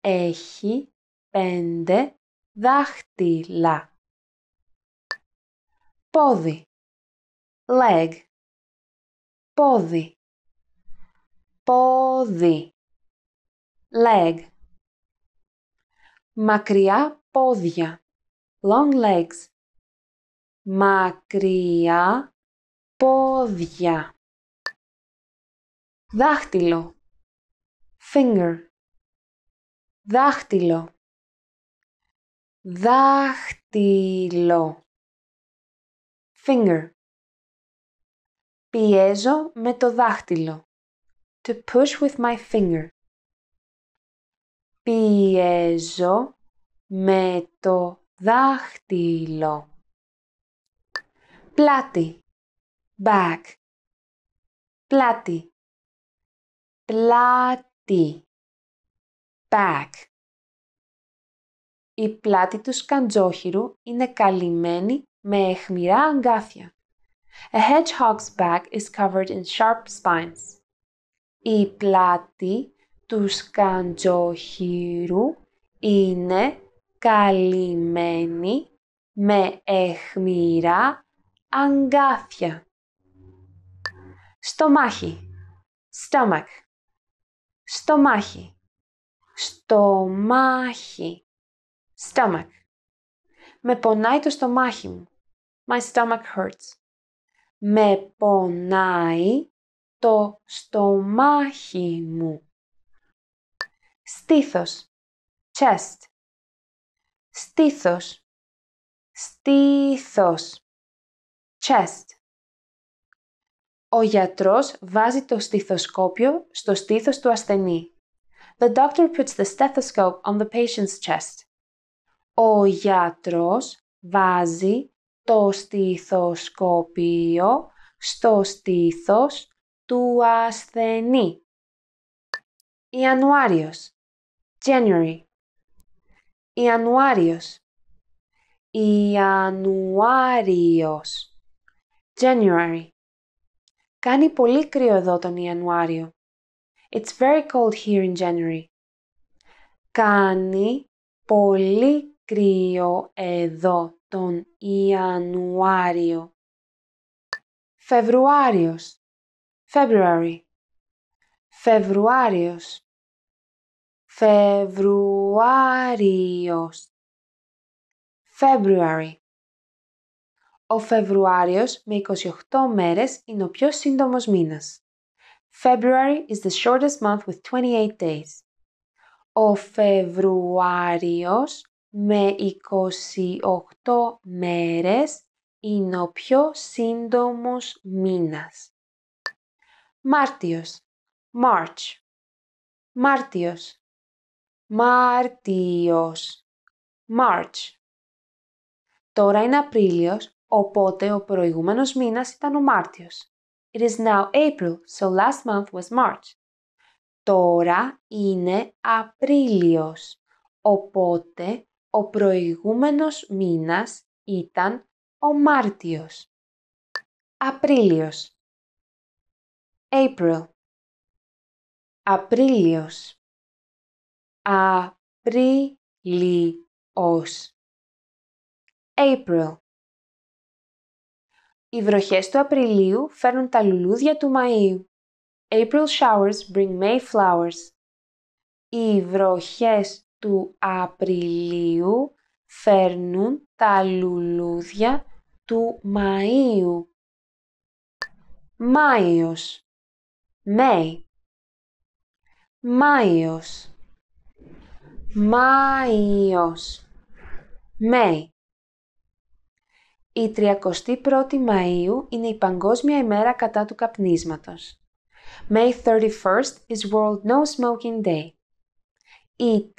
Speaker 4: έχει πέντε
Speaker 2: δάχτυλα. Πόδι. Leg. Πόδι. Πόδι.
Speaker 4: Leg. Μακριά πόδια.
Speaker 2: Long legs. Μακριά πόδια δάχτυλο finger δάχτυλο δάχτυλο finger
Speaker 4: πιέζω με το δάχτυλο to push with my finger πιέζω με το
Speaker 2: δάχτυλο πλάτη back, πλάτη, πλάτη, back. Η πλάτη του
Speaker 4: σκαντζόχυρου είναι καλυμμένη με αιχμηρά αγκάθια. A
Speaker 5: hedgehog's back is covered in sharp spines. Η πλάτη
Speaker 4: του σκαντζόχυρου είναι καλυμμένη με αιχμηρά αγκάθια στομάχι, stomach, στομάχι, στομάχι, stomach. Με πονάει το στομάχι μου. My stomach hurts. Με πονάει το στομάχι μου.
Speaker 2: Στήθος. Chest. Στήθος. Στήθος. Chest.
Speaker 4: Ο γιατρός βάζει το στιθοσκόπιο στο στήθος του ασθενή. The doctor puts the stethoscope on the patient's chest. Ο γιατρός βάζει το στιθοσκόπιο στο στήθος του ασθενή. Ιανουάριος. January. Ιανουάριος. Ιανουάριος. January. Κάνει πολύ κρύο εδώ τον Ιανουάριο. It's very cold here in January. Κάνει πολύ κρύο εδώ τον Ιανουάριο. Φεβρουάριος. February. Φεβρουάριος. February. Ο Φεβρουάριος με 28 μέρες είναι ο πιο σύντομος μήνας. February is the shortest month with 28 days. Ο Φεβρουάριος με 28 μέρες είναι ο πιο σύντομος μήνας. Μάρτιος March Μάρτιος Μάρτιος March Τώρα είναι Απρίλιος Οπότε ο προηγούμενος μήνας ήταν ο Μάρτιος. It is now April, so last month was March. Τώρα είναι Απρίλιος. Οπότε ο προηγούμενος μήνας ήταν ο Μάρτιος. Απρίλιος.
Speaker 2: April. Απρίλιος. Απρίλιος. April. Οι βροχές του Απριλίου
Speaker 4: φέρνουν τα λουλούδια του Μαΐου. April showers bring May flowers. Οι βροχές του Απριλίου φέρνουν τα λουλούδια του Μαΐου. Μάιος. May. Μάιος. Μάιος. May. Η 31η Μαΐου είναι η Παγκόσμια ημέρα κατά του καπνίσματος. May 31st is World No Smoking Day. Η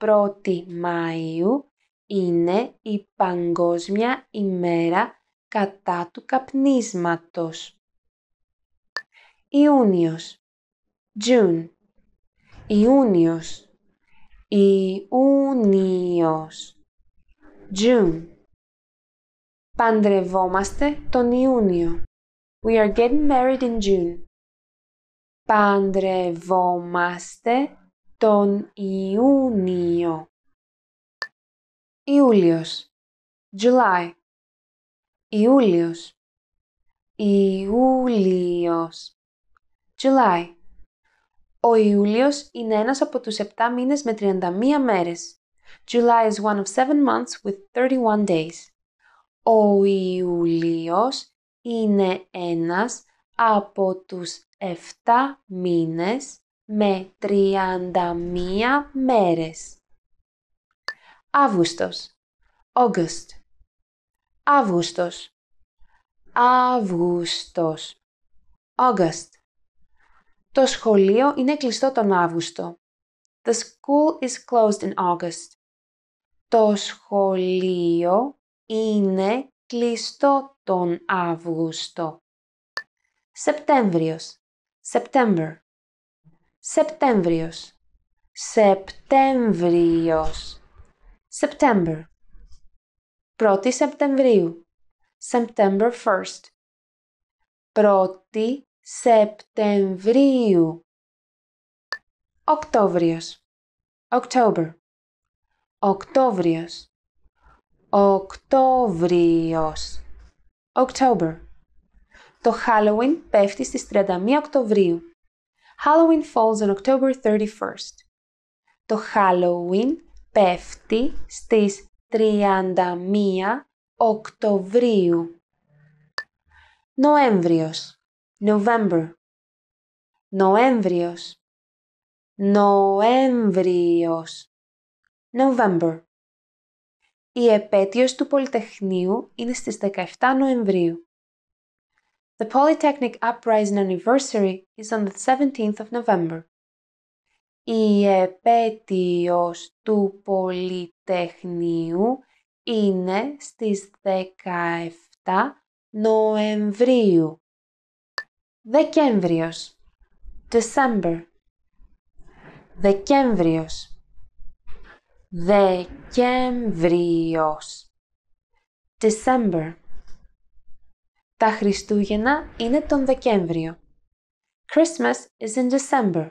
Speaker 4: 31η Μαΐου είναι η Παγκόσμια ημέρα κατά του καπνίσματος. Ιούνιος June Ιούνιος Ιούνιος June Παντρευόμαστε τον Ιούνιο. We are getting married in June. Παντρευόμαστε τον Ιούνιο. Ιούλιος. July. Ιούλιος. Ιούλιος. July. Ο Ιούλιος είναι ένας από τους 7 μήνες με 31 μέρες. July is one of 7 months with 31 days. Ο Ιουλίος είναι ένας από τους 7 μήνες με 31 μέρες. Αύγουστος. August. Αύγουστος. Αύγουστος. August. Το σχολείο είναι κλειστό τον Αύγουστο. The school is closed in August. Το σχολείο είναι κλειστό τον Αύγουστο. Σεπτέμβριος. September. Σεπτέμβριος. Σεπτέμβριος. September. 1η Σεπτεμβρίου. September 1st.
Speaker 2: 1η Σεπτεμβρίου. Οκτώβριος. October. Οκτώβριος.
Speaker 4: Οκτώβριος. October. Το Halloween πέφτει στις 31 Οκτωβρίου. Halloween falls on October 31st. Το Halloween πέφτει στις 31 Οκτωβρίου.
Speaker 2: Νοέμβριος. November. Νοέμβριος. Νοέμβριος. November.
Speaker 4: Η επέτειος του Πολυτεχνείου είναι στις 17 Νοεμβρίου. The Polytechnic Uprising Anniversary is on the 17th of November. Η επέτειος του Πολυτεχνείου είναι στις 17 Νοεμβρίου. Δεκέμβριος. December. Δεκέμβριος. Δεκέμβριος. December. Τα Χριστούγεννα είναι τον Δεκέμβριο. Christmas is in December.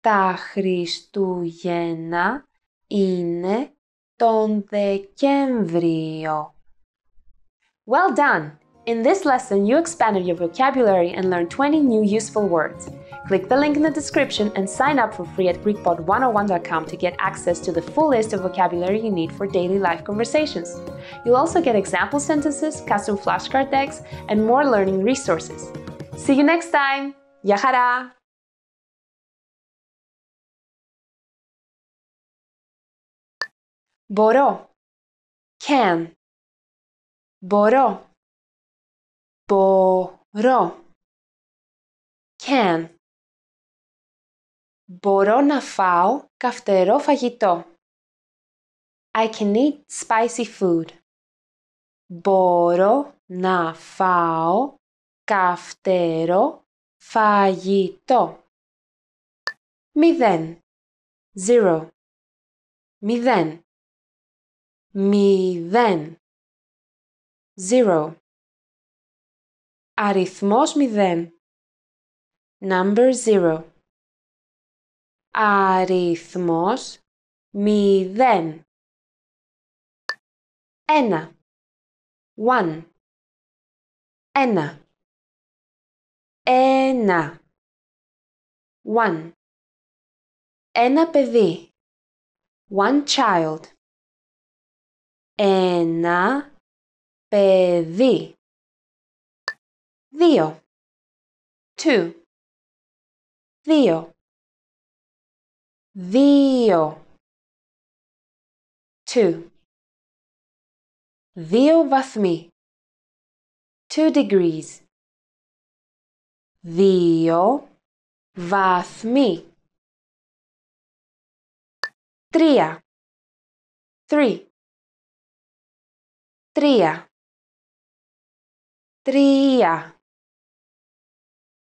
Speaker 4: Τα Χριστούγεννα είναι τον Δεκέμβριο. Well done! In
Speaker 5: this lesson, you expanded your vocabulary and learned 20 new useful words. Click the link in the description and sign up for free at GreekPod101.com to get access to the full list of vocabulary you need for daily life conversations. You'll also get example sentences, custom flashcard decks,
Speaker 2: and more learning resources. See you next time! Yahara! Boró. Can. Boró. Boró. Can. Μπορώ να φάω καυτερό φαγητό.
Speaker 4: I can eat spicy food. Μπορώ να
Speaker 2: φάω καυτερό φαγητό. Μηδέν. Zero. Μηδέν. Μηδέν. Zero. Αριθμός μηδέν. Number zero αριθμός μηδέν. Ένα. One. Ένα. Ένα. One. Ένα παιδί. One child. Ένα παιδί. Δύο. Two. Δύο. Δύο. Two. Δύο βαθμοί. Two degrees. Δύο βαθμοί. Τρία. Three. Τρία. Τρία.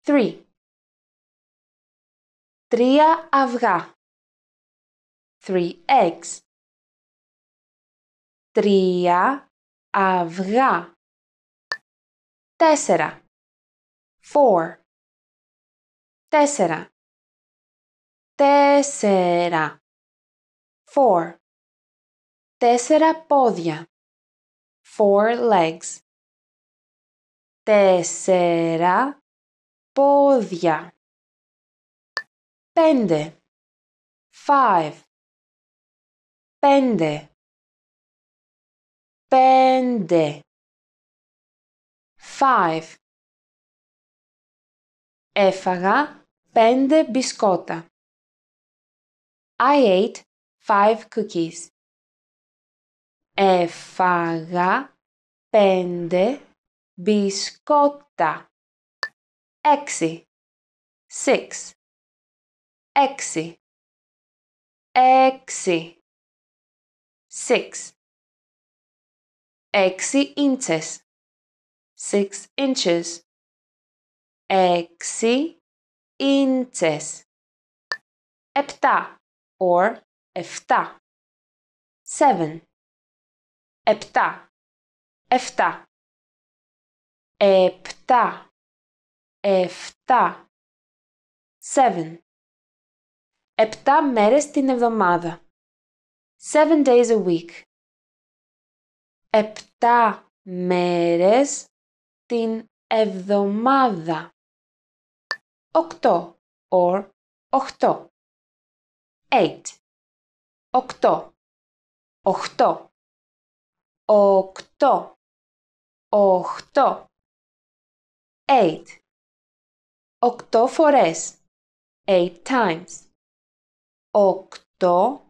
Speaker 2: Three. Τρία αυγά. three eggs. Τρία αυγά. Τέσσερα. Four. Τέσσερα. Τέσσερα. Four. Τέσσερα πόδια. Four legs. Τέσσερα πόδια. Πέντε. Five πέντε πέντε five έφαγα πέντε μπισκότα I ate five cookies έφαγα πέντε μπισκότα έξι six έξι έξι six. Έξι inches. Six inches. Έξι inches. Επτά or εφτά. Seven. Επτά. Εφτά. Επτά. Εφτά. Seven. Επτά μέρες την εβδομάδα seven days a week. Επτά μέρες την εβδομάδα. Οκτώ or οχτώ. Eight. Οκτώ. Οχτώ. Οκτώ. Οχτώ. Eight. Οκτώ φορές. Eight times. Οκτώ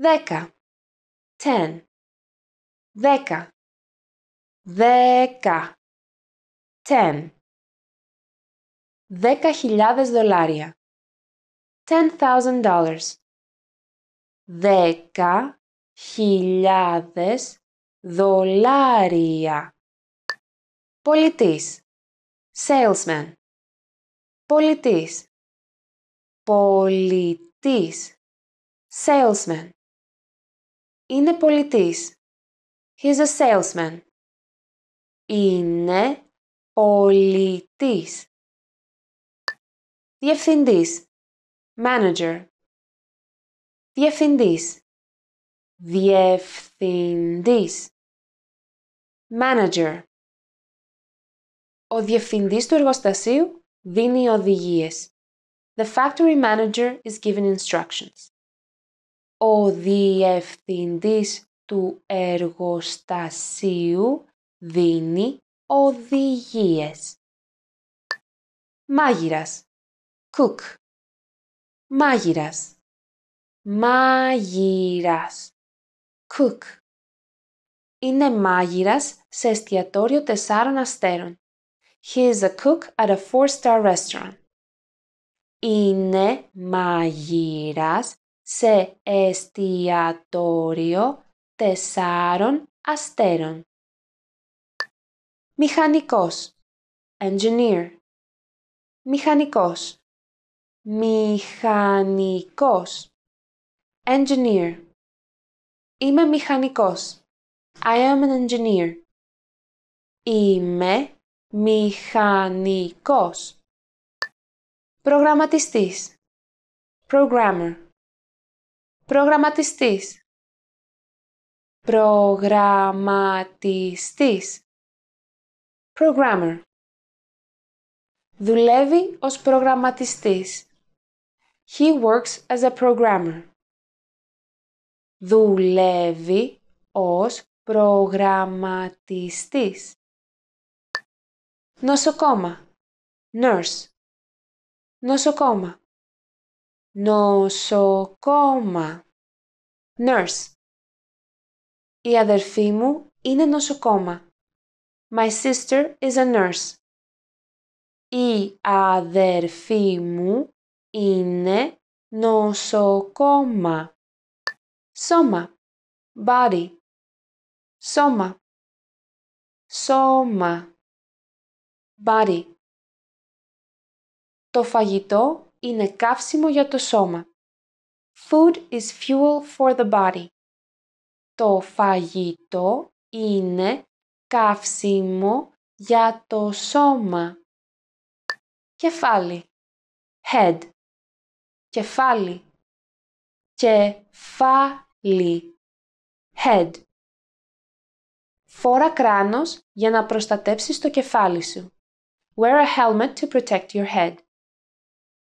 Speaker 2: Δέκα. Ten. Δέκα. Δέκα. Ten. Δέκα χιλιάδες δολάρια. Ten thousand dollars. Δέκα
Speaker 4: χιλιάδες δολάρια.
Speaker 2: Πολιτής. Salesman. Πολιτής. Πολιτής. Salesman. Είναι πολιτής. He's a salesman. Είναι πολιτής. Διευθυντής. Manager. Διευθυντής. Διευθυντής. Manager. Ο διευθυντής του εργοστασίου δίνει οδηγίες.
Speaker 4: The factory manager is giving instructions ο διευθυντής του εργοστασίου δίνει
Speaker 2: οδηγίες. Μάγειρας. Cook. Μάγειρας. Μάγειρας.
Speaker 4: Cook. Είναι μάγειρας σε εστιατόριο τεσσάρων αστέρων. He is a cook at a four-star restaurant. Είναι μάγειρας σε εστιατόριο
Speaker 2: τεσσάρων αστέρων. Μηχανικός Engineer Μηχανικός Μηχανικός Engineer
Speaker 4: Είμαι μηχανικός I am an engineer Είμαι μηχανικός Προγραμματιστής
Speaker 2: Programmer Προγραμματιστής. Προγραμματιστής. Programmer. Δουλεύει ως προγραμματιστής. He works as a programmer.
Speaker 4: Δουλεύει ως προγραμματιστής.
Speaker 2: Νοσοκόμα. Nurse. Νοσοκόμα. Νοσοκόμα. Nurse. Η αδερφή μου είναι νοσοκόμα. My sister
Speaker 4: is a nurse. Η αδερφή μου
Speaker 2: είναι νοσοκόμα. Σώμα. Body. Σώμα. Σώμα. Body. Το φαγητό είναι καύσιμο για το σώμα. Food is fuel for the body.
Speaker 4: Το φαγητό είναι καύσιμο
Speaker 2: για το σώμα. Κεφάλι. Head. Κεφάλι. Κεφάλι. Head. Φόρα κράνος για να προστατέψεις
Speaker 4: το κεφάλι σου. Wear a helmet to protect your head.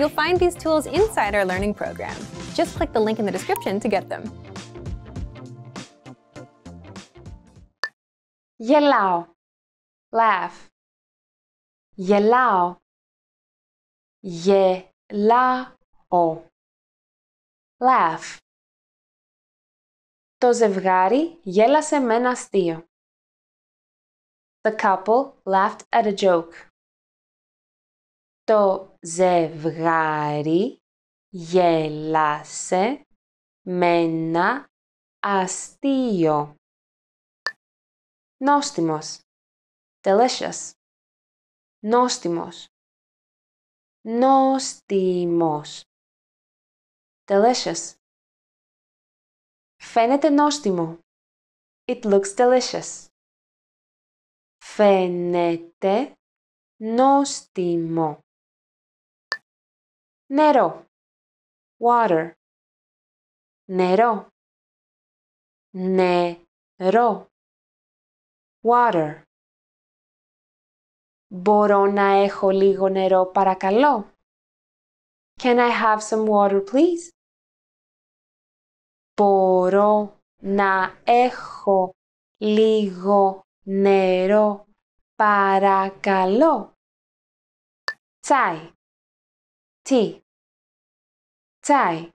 Speaker 3: You'll find these tools inside our learning program. Just click the link in the description to get them. Yellow,
Speaker 2: laugh. Yellow, yellow, laugh. Το ζευγάρι γέλασε με ένα αστείο. The couple laughed at a joke. Το
Speaker 4: ζευγάρι γέλασε με ένα
Speaker 2: αστείο. Νόστιμος. Delicious. Νόστιμος. Νόστιμος. Delicious. Φαίνεται νόστιμο. It looks delicious. Φαίνεται νόστιμο. Nero, water. Nero, Nero, water. Μπορώ να έχω λίγο νερό παρακαλώ. Can I have some water please?
Speaker 4: Μπορώ να έχω λίγο νερό
Speaker 2: παρακαλώ. Τσάι tea tie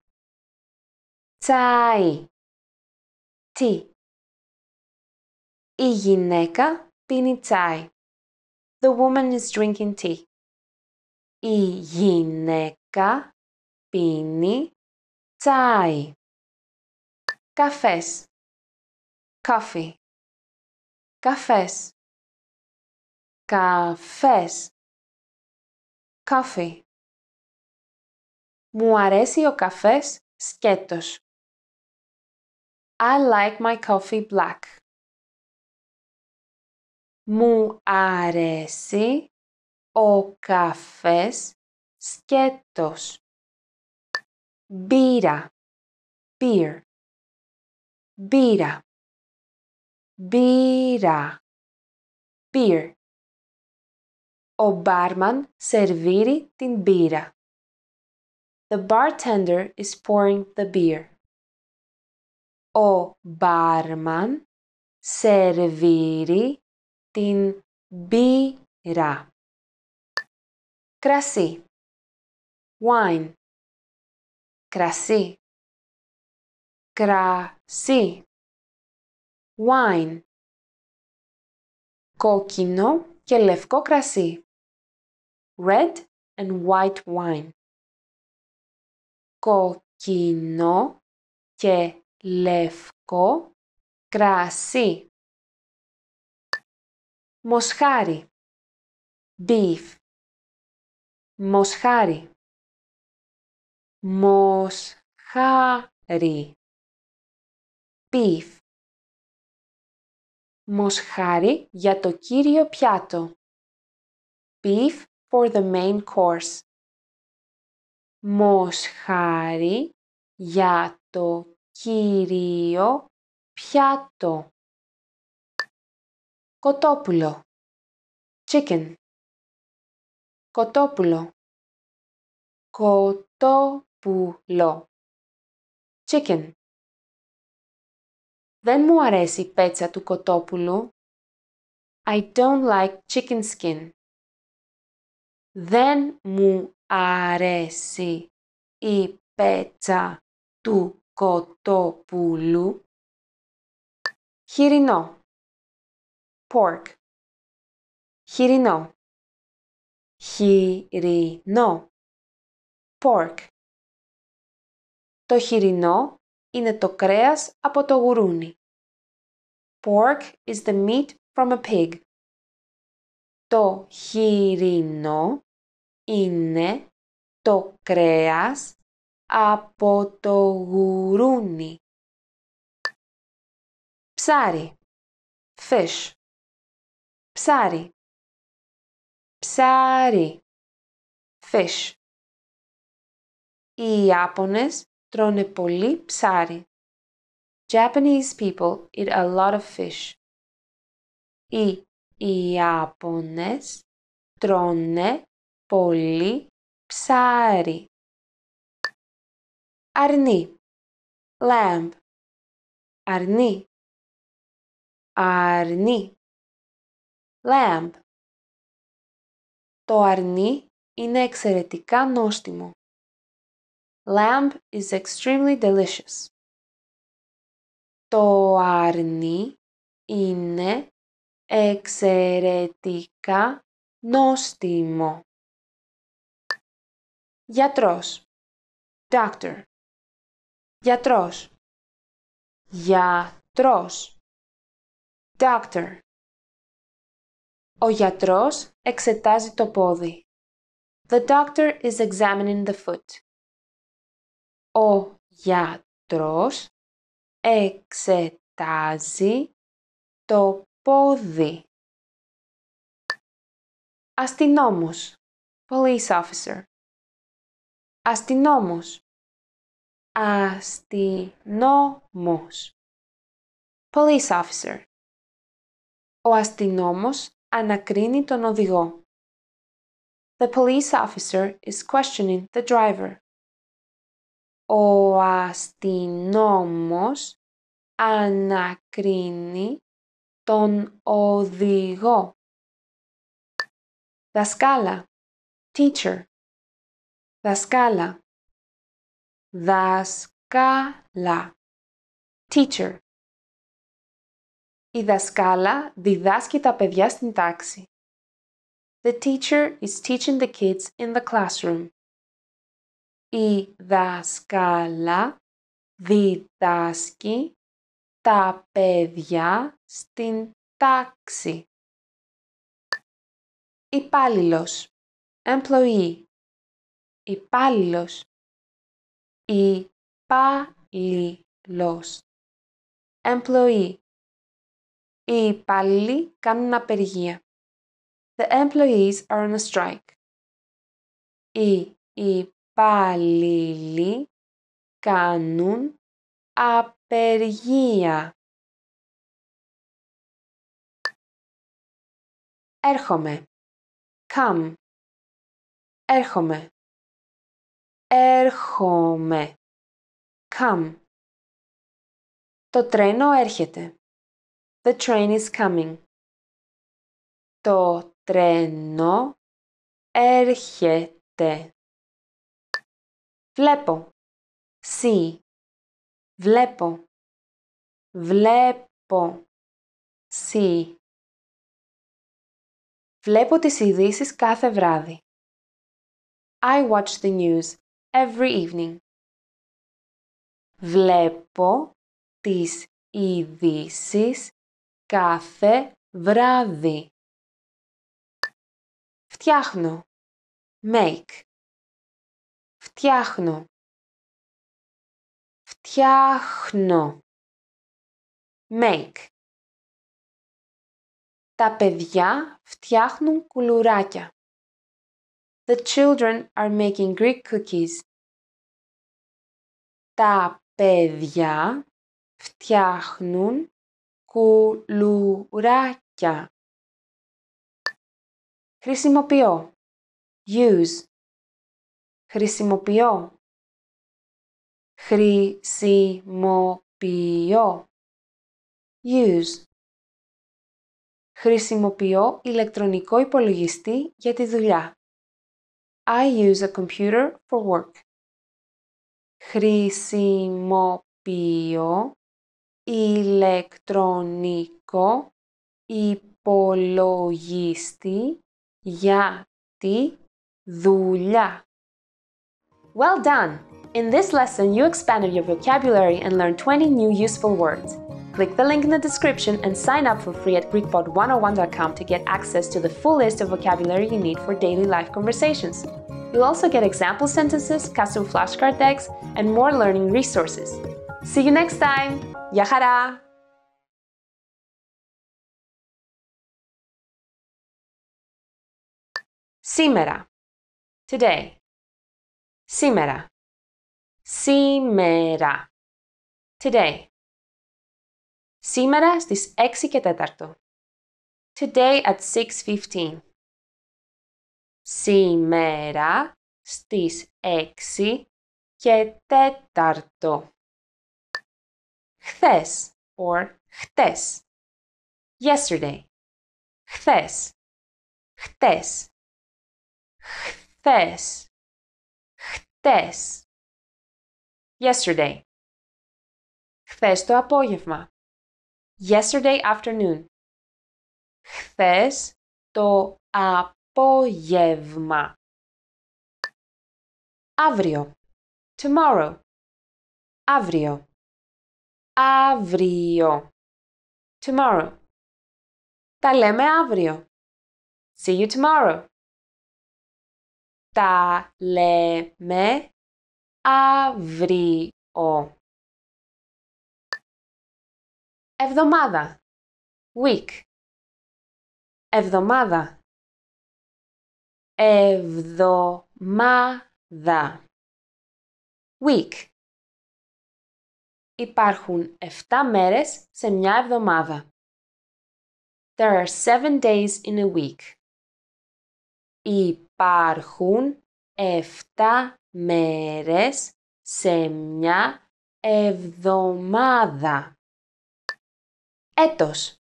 Speaker 2: τσάι, tea. Η γυναίκα πίνει τσάι. The woman is drinking tea. Η γυναίκα πίνει τσάι. Καφές. Coffee. Καφές. Καφές. Coffee. Μου αρέσει ο καφές σκέτος. I like my coffee black. Μου αρέσει ο καφές σκέτος. Μπύρα. Beer. Μπύρα. Μπύρα. Beer. Ο μπάρμαν σερβίρει την μπύρα. The bartender is pouring the beer. O barman serviri tin bira. Krasí, Wine. Krasí, krasí, Wine. Kokinó και λευκό κρασί. Red and white wine. κοκκινό και λευκό κρασί. Μοσχάρι. Beef. Μοσχάρι. Μοσχάρι. Beef. Μοσχάρι για το κύριο πιάτο. Beef for the main course μοσχάρι για το κυρίο πιάτο. Κοτόπουλο. Chicken. Κοτόπουλο. Κοτόπουλο. Chicken. Δεν μου αρέσει η πέτσα του κοτόπουλου. I don't like chicken skin. Δεν μου αρέσει η πέτσα του κοτόπουλου. Χοιρινό. Pork. Χοιρινό. Χοιρινό. Pork. Το χοιρινό είναι το κρέας από το γουρούνι. Pork is the meat from a pig. Το χοιρινό είναι το κρέας από το γουρούνι. Ψάρι. Fish. Ψάρι. Ψάρι. Fish. Οι Ιάπωνες τρώνε πολύ ψάρι.
Speaker 4: Japanese people eat a lot of fish. Οι
Speaker 2: Ιάπωνες τρώνε πολύ ψάρι. Αρνί. Lamb. Αρνί. Αρνί. Lamb. Το αρνί είναι εξαιρετικά νόστιμο. Lamb is extremely delicious. Το αρνί είναι εξαιρετικά νόστιμο. Γιατρός. Doctor. Γιατρός. Γιατρός. Doctor.
Speaker 4: Ο γιατρός εξετάζει το πόδι. The doctor is examining
Speaker 2: the foot. Ο γιατρός εξετάζει το πόδι. Αστυνόμος. Police officer. Αστυνόμος. Αστυνόμος. Police officer. Ο αστυνόμος
Speaker 4: ανακρίνει τον οδηγό. The police officer is questioning the driver. Ο αστυνόμος
Speaker 2: ανακρίνει τον οδηγό. Δασκάλα. Teacher. Δασκάλα. Δασκάλα. Teacher. Η δασκάλα διδάσκει τα παιδιά στην
Speaker 4: τάξη. The teacher is teaching the kids in the classroom. Η δασκάλα διδάσκει
Speaker 2: τα παιδιά στην τάξη. Υπάλληλος. Employee υπάλληλος, Υπάλληλος. employee. Οι υπάλληλοι κάνουν απεργία. The employees are on a strike. Οι υπάλληλοι κάνουν απεργία. Έρχομαι. Come. Έρχομαι. Έρχομαι. Come. Το τρένο έρχεται. The train is coming. Το τρένο έρχεται. Βλέπω. See. Βλέπω. Βλέπω. See. Βλέπω τις ειδήσεις κάθε βράδυ. I watch the news every evening. Βλέπω τις ειδήσεις κάθε βράδυ. Φτιάχνω. Make. Φτιάχνω. Φτιάχνω. Make. Τα παιδιά φτιάχνουν κουλουράκια. The children are making Greek cookies. Τα παιδιά φτιάχνουν κουλουράκια. Χρησιμοποιώ. Use. Χρησιμοποιώ. Χρησιμοποιώ. Use. Χρησιμοποιώ
Speaker 4: ηλεκτρονικό υπολογιστή για τη δουλειά. I use a computer for work. Χρησιμοποιώ ηλεκτρονικό υπολογιστή για τη δουλειά.
Speaker 5: Well done! In this lesson, you expanded your vocabulary and learned 20 new useful words. Click the link in the description and sign up for free at GreekPod101.com to get access to the full list of vocabulary you need for daily life conversations. You'll also get example
Speaker 4: sentences, custom flashcard decks, and more learning resources. See you next time!
Speaker 2: Yahara! Simera. Today. Simera. Simera. Today. Σήμερα στις 6 και 4. Today at
Speaker 4: 6.15. Σήμερα στις
Speaker 2: 6 και 4. Χθες or χτες. Yesterday. Χθες. Χτες. Χθες. Χτες. Yesterday. Χθες το απόγευμα yesterday afternoon. Χθες το απόγευμα. Αύριο. Tomorrow. Αύριο. Αύριο. Tomorrow. Τα λέμε αύριο. See you tomorrow. Τα λέμε αύριο. Εβδομάδα. Week. Εβδομάδα. Εβδομάδα. Week. Υπάρχουν 7 μέρες σε μια εβδομάδα. There are 7 days in
Speaker 4: a week. Υπάρχουν 7
Speaker 2: μέρες σε μια εβδομάδα έτος,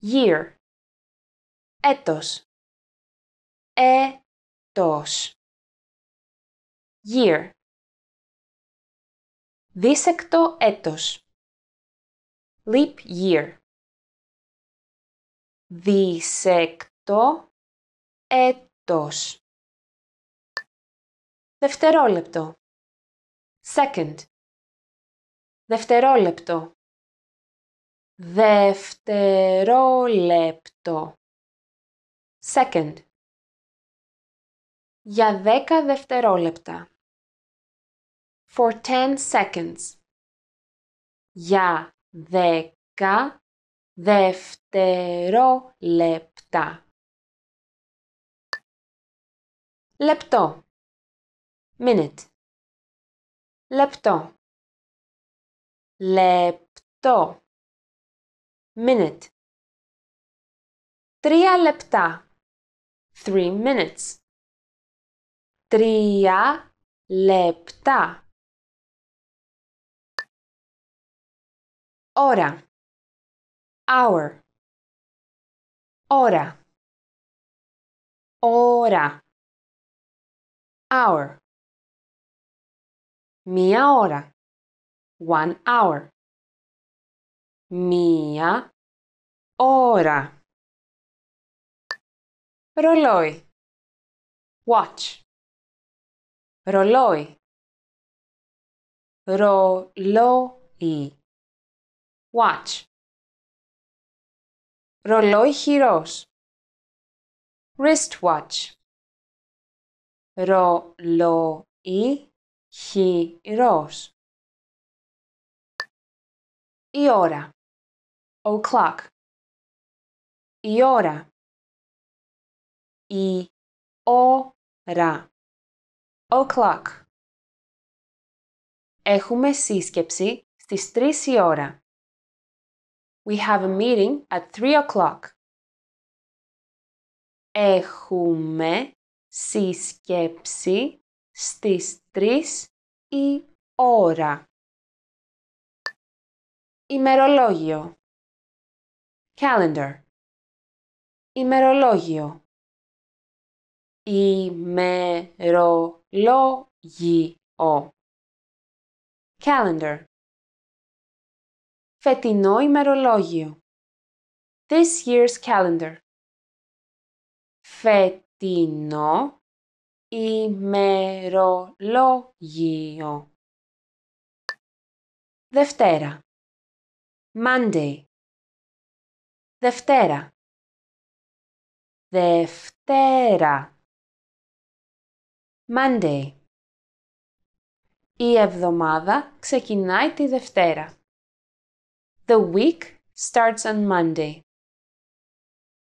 Speaker 2: year, έτος, έτος, year, δίσεκτο έτος, leap year, δίσεκτο έτος, δευτερόλεπτο, second, δευτερόλεπτο, Δευτερόλεπτο. Second. Για δέκα δευτερόλεπτα. For 10 seconds. Για δέκα δευτερόλεπτα. Λεπτό. Minute. Λεπτό. Λεπτό. minute. Τρία λεπτά. Three minutes. Τρία λεπτά. Ώρα. Hour. Ώρα. Ώρα. Hour. Μία ώρα. One hour. μία ώρα. Ρολόι. Watch. Ρολόι. Ρολόι. Watch. Ρολόι χειρός. Wristwatch. Ρολόι χειρός. Η ώρα o'clock. Η ώρα. Η ώρα. O'clock. Έχουμε σύσκεψη στις τρεις η ώρα. We have a meeting at three o'clock.
Speaker 4: Έχουμε σύσκεψη στις
Speaker 2: τρεις η ώρα. Ημερολόγιο calendar. Ημερολόγιο. Ημερολόγιο. Calendar. Φετινό ημερολόγιο. This year's calendar. Φετινό ημερολόγιο. Δευτέρα. Monday. Δευτέρα. Δευτέρα. Monday.
Speaker 4: Η εβδομάδα ξεκινάει τη Δευτέρα. The week starts on Monday.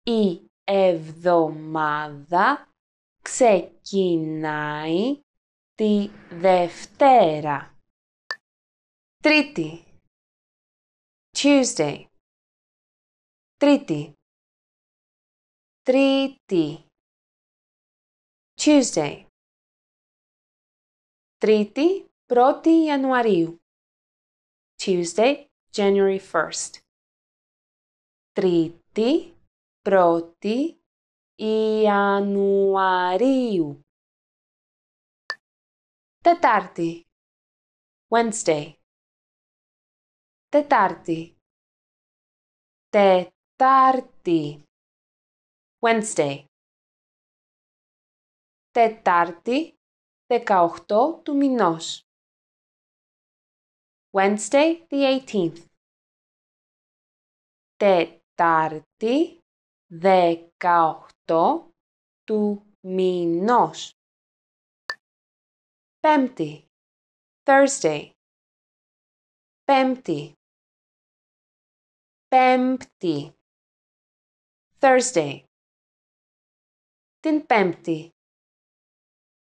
Speaker 4: Η εβδομάδα ξεκινάει τη
Speaker 2: Δευτέρα. Τρίτη. Tuesday. Τρίτη. Τρίτη. Tuesday. Τρίτη, 1η Ιανουαρίου. Tuesday, January 1st. Τρίτη, 1η Ιανουαρίου. Τετάρτη. Wednesday. Τετάρτη. Τετάρτη. Τετάρτη Wednesday Τετάρτη 18 του μηνός Wednesday the 18th Τετάρτη 18 του μηνός Πέμπτη Thursday Πέμπτη Πέμπτη Thursday. Την Πέμπτη.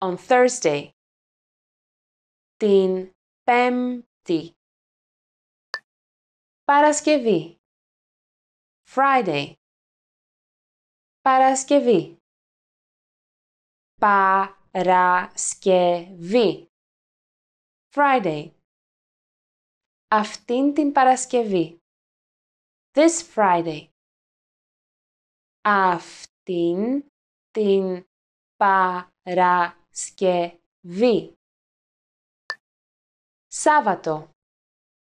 Speaker 2: On Thursday. Την Πέμπτη. Παρασκευή. Friday. Παρασκευή. Παρασκευή. Friday. Αυτήν την Παρασκευή. This Friday αυτήν την Παρασκευή. Σάββατο.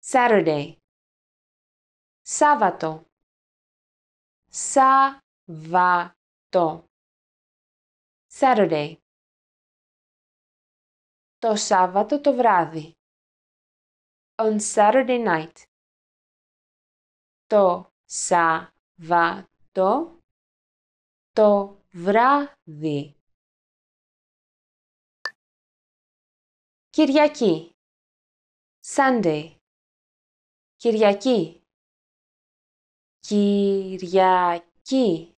Speaker 2: Saturday. Σάββατο. Σάββατο. Saturday. Το Σάββατο το βράδυ. On Saturday night. Το Σάββατο το βράδυ. Κυριακή. Sunday. Κυριακή. Κυριακή.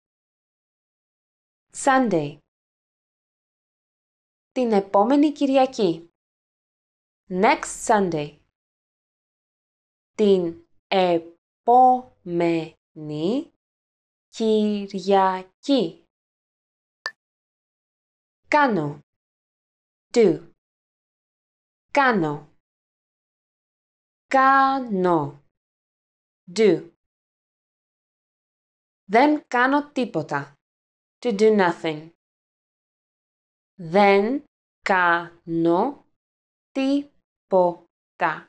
Speaker 2: Sunday. Την επόμενη Κυριακή. Next Sunday. Την επόμενη Κυριακή. Κι. Κάνω. Do. Κάνω. Κάνω. Do. Δεν κάνω τίποτα. To do nothing. Δεν κάνω τίποτα.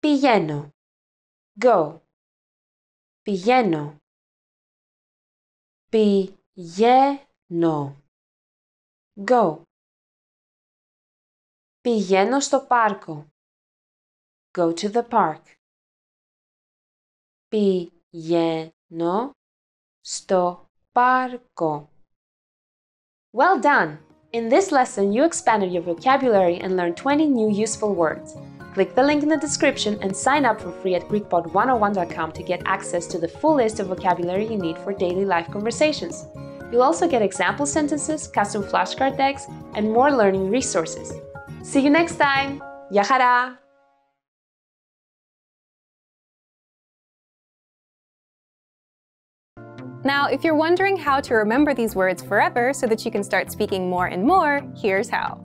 Speaker 2: Πηγαίνω. Go. Πηγαίνω. Πηγαίνω. Go. Πηγαίνω στο πάρκο. Go to the park. Πηγαίνω στο πάρκο. Well done! In this lesson, you
Speaker 5: expanded your vocabulary and learned 20 new useful words. Click the link in the description and sign up for free at GreekPod101.com to get access to the full list of vocabulary you need for daily life conversations. You'll also get example sentences, custom flashcard decks, and more learning
Speaker 2: resources. See you next time! Yahara!
Speaker 3: Now, if you're wondering how to remember these words forever so that you can start speaking more and more, here's how.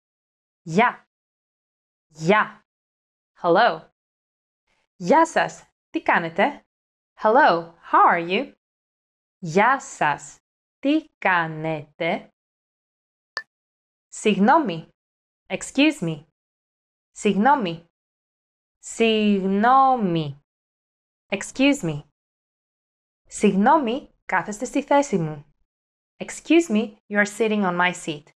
Speaker 2: Ya. Ya. Hello. Yasas, ti kanete? Hello, how are you? Yasas,
Speaker 4: ti kanete? Signomi. Excuse me. Signomi. Signomi. Excuse me. Signomi, kathaste sti Excuse me, you are sitting on my seat.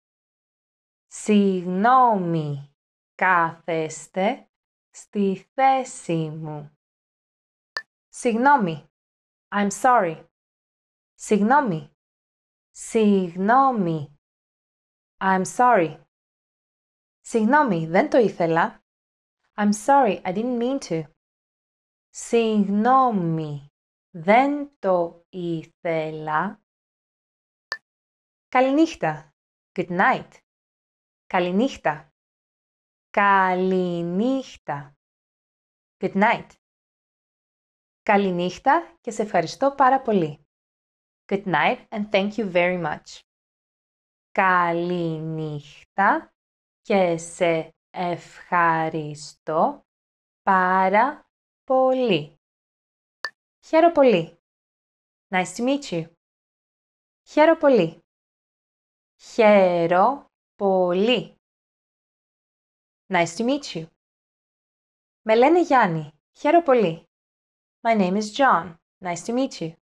Speaker 4: Συγγνώμη, κάθεστε στη θέση μου.
Speaker 2: Συγγνώμη. I'm sorry. Συγγνώμη. Συγγνώμη. I'm sorry.
Speaker 4: Συγγνώμη, δεν το ήθελα. I'm sorry, I didn't mean to. Συγγνώμη, δεν το ήθελα.
Speaker 2: Καληνύχτα. Good night. Καληνύχτα. Καληνύχτα. Good night. Καληνύχτα και σε ευχαριστώ πάρα πολύ. Good night
Speaker 4: and thank you very much. Καληνύχτα και σε ευχαριστώ πάρα
Speaker 2: πολύ. Χαίρο πολύ. Nice to meet you. Χαίρο πολύ. Χαίρο Πολύ. Nice to meet you. Με λένε Γιάννη. Χαίρο πολύ. My name is John. Nice to meet you.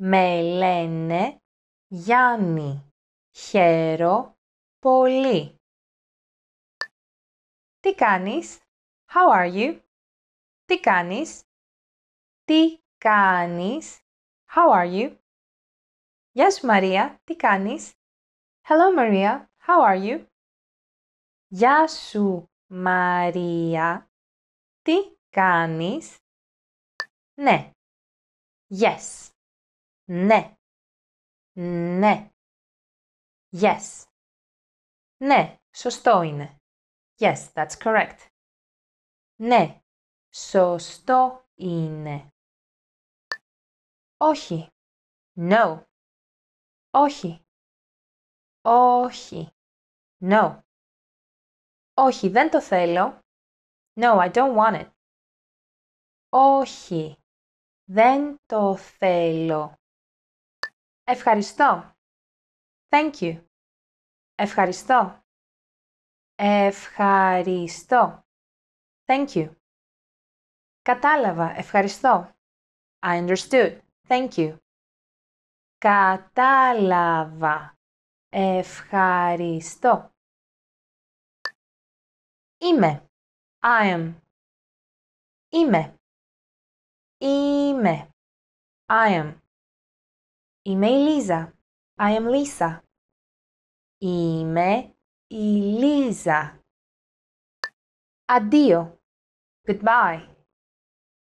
Speaker 2: Με λένε Γιάννη. Χαίρο πολύ. Τι κάνεις? How are you? Τι κάνεις? Τι κάνεις? How are you? Γεια σου Μαρία, τι κάνεις? Hello Maria, How are you? Γεια σου, Μαρία. Τι κάνεις? Ναι. Yes. Ναι. Ναι. Yes. Ναι, σωστό είναι. Yes, that's correct. Ναι, σωστό είναι. Όχι. No. Όχι. Όχι. No. Όχι, δεν το θέλω. No, I don't want it. Όχι, δεν το θέλω. Ευχαριστώ. Thank you. Ευχαριστώ. Ευχαριστώ. Thank you. Κατάλαβα. Ευχαριστώ. I understood. Thank you. Κατάλαβα. Ευχαριστώ. Είμαι. I am. Είμαι. Είμαι. I am. Είμαι η Λίζα. I am Lisa. Είμαι η Λίζα. Αντίο. Goodbye.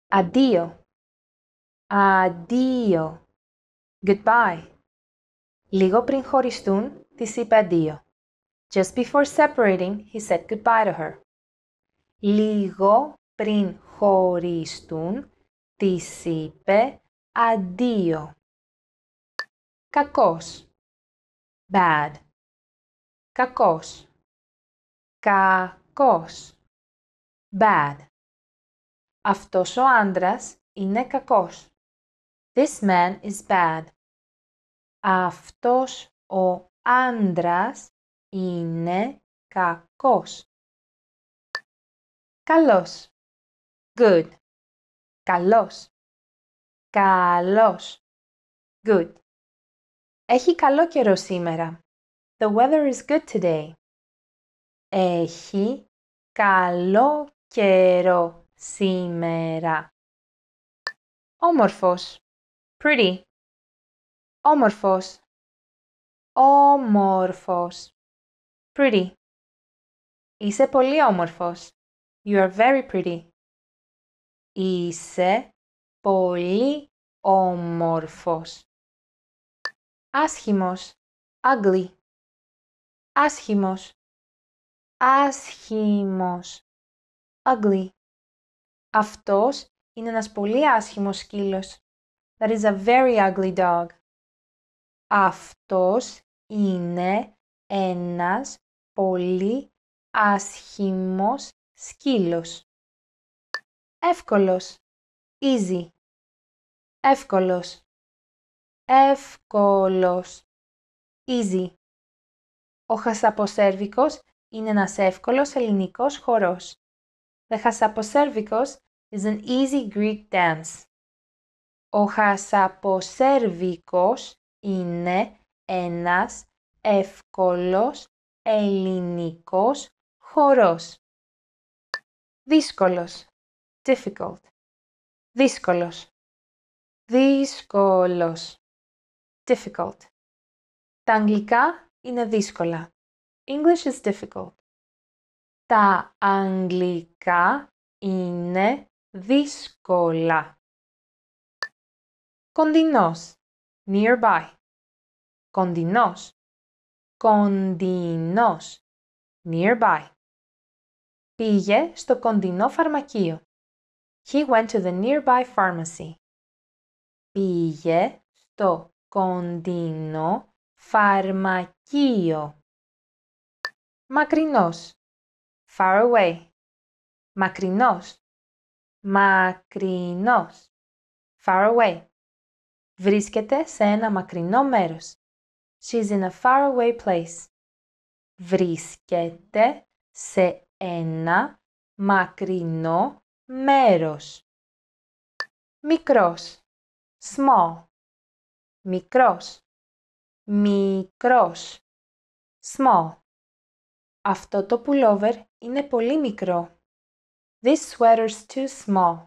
Speaker 2: Αντίο. Αντίο. Goodbye.
Speaker 4: Λίγο πριν χωριστούν, της είπε αντίο. Just before separating, he said goodbye to her. Λίγο πριν χωρίστούν,
Speaker 2: της είπε αντίο. Κακός. Bad. Κακός. Κακός. Bad. Αυτός ο άντρας είναι κακός. This man is bad. Αυτός ο άντρας είναι κακός. Καλός. Good. Καλός. Καλός. Good. Έχει καλό καιρό σήμερα. The weather is good today.
Speaker 4: Έχει καλό καιρό σήμερα.
Speaker 2: Όμορφος. Pretty όμορφος όμορφος pretty Είσαι πολύ όμορφος. You are very pretty. Είσαι πολύ όμορφος. Άσχημος. Ugly. Άσχημος. Άσχημος. Ugly. Αυτός
Speaker 4: είναι ένας πολύ άσχημος σκύλος. That is a very ugly dog. Αυτός είναι ένας πολύ
Speaker 2: άσχημος σκύλος. Εύκολος. Easy. Εύκολος. Εύκολος. Easy. Ο χασαποσέρβικος είναι ένας
Speaker 4: εύκολος ελληνικός χορός. The χασαποσέρβικος is an easy Greek dance. Ο χασαποσέρβικος είναι ένας εύκολος ελληνικός
Speaker 2: χορός. Δύσκολος. Difficult. Δύσκολος. Δύσκολος. Difficult.
Speaker 4: Τα αγγλικά είναι δύσκολα. English is difficult. Τα αγγλικά είναι δύσκολα.
Speaker 2: Κοντινός nearby. Κοντινός. Κοντινός. Nearby.
Speaker 4: Πήγε στο κοντινό φαρμακείο. He went to the nearby pharmacy. Πήγε στο κοντινό φαρμακείο. Μακρινός. Far away. Μακρινός. Μακρινός. Far away. Βρίσκεται σε ένα μακρινό μέρος. She's in a faraway place. Βρίσκεται σε ένα μακρινό μέρος.
Speaker 2: Μικρός. Small. Μικρός. Μικρός. Small. Αυτό το
Speaker 4: pullover είναι πολύ μικρό. This sweater's too small.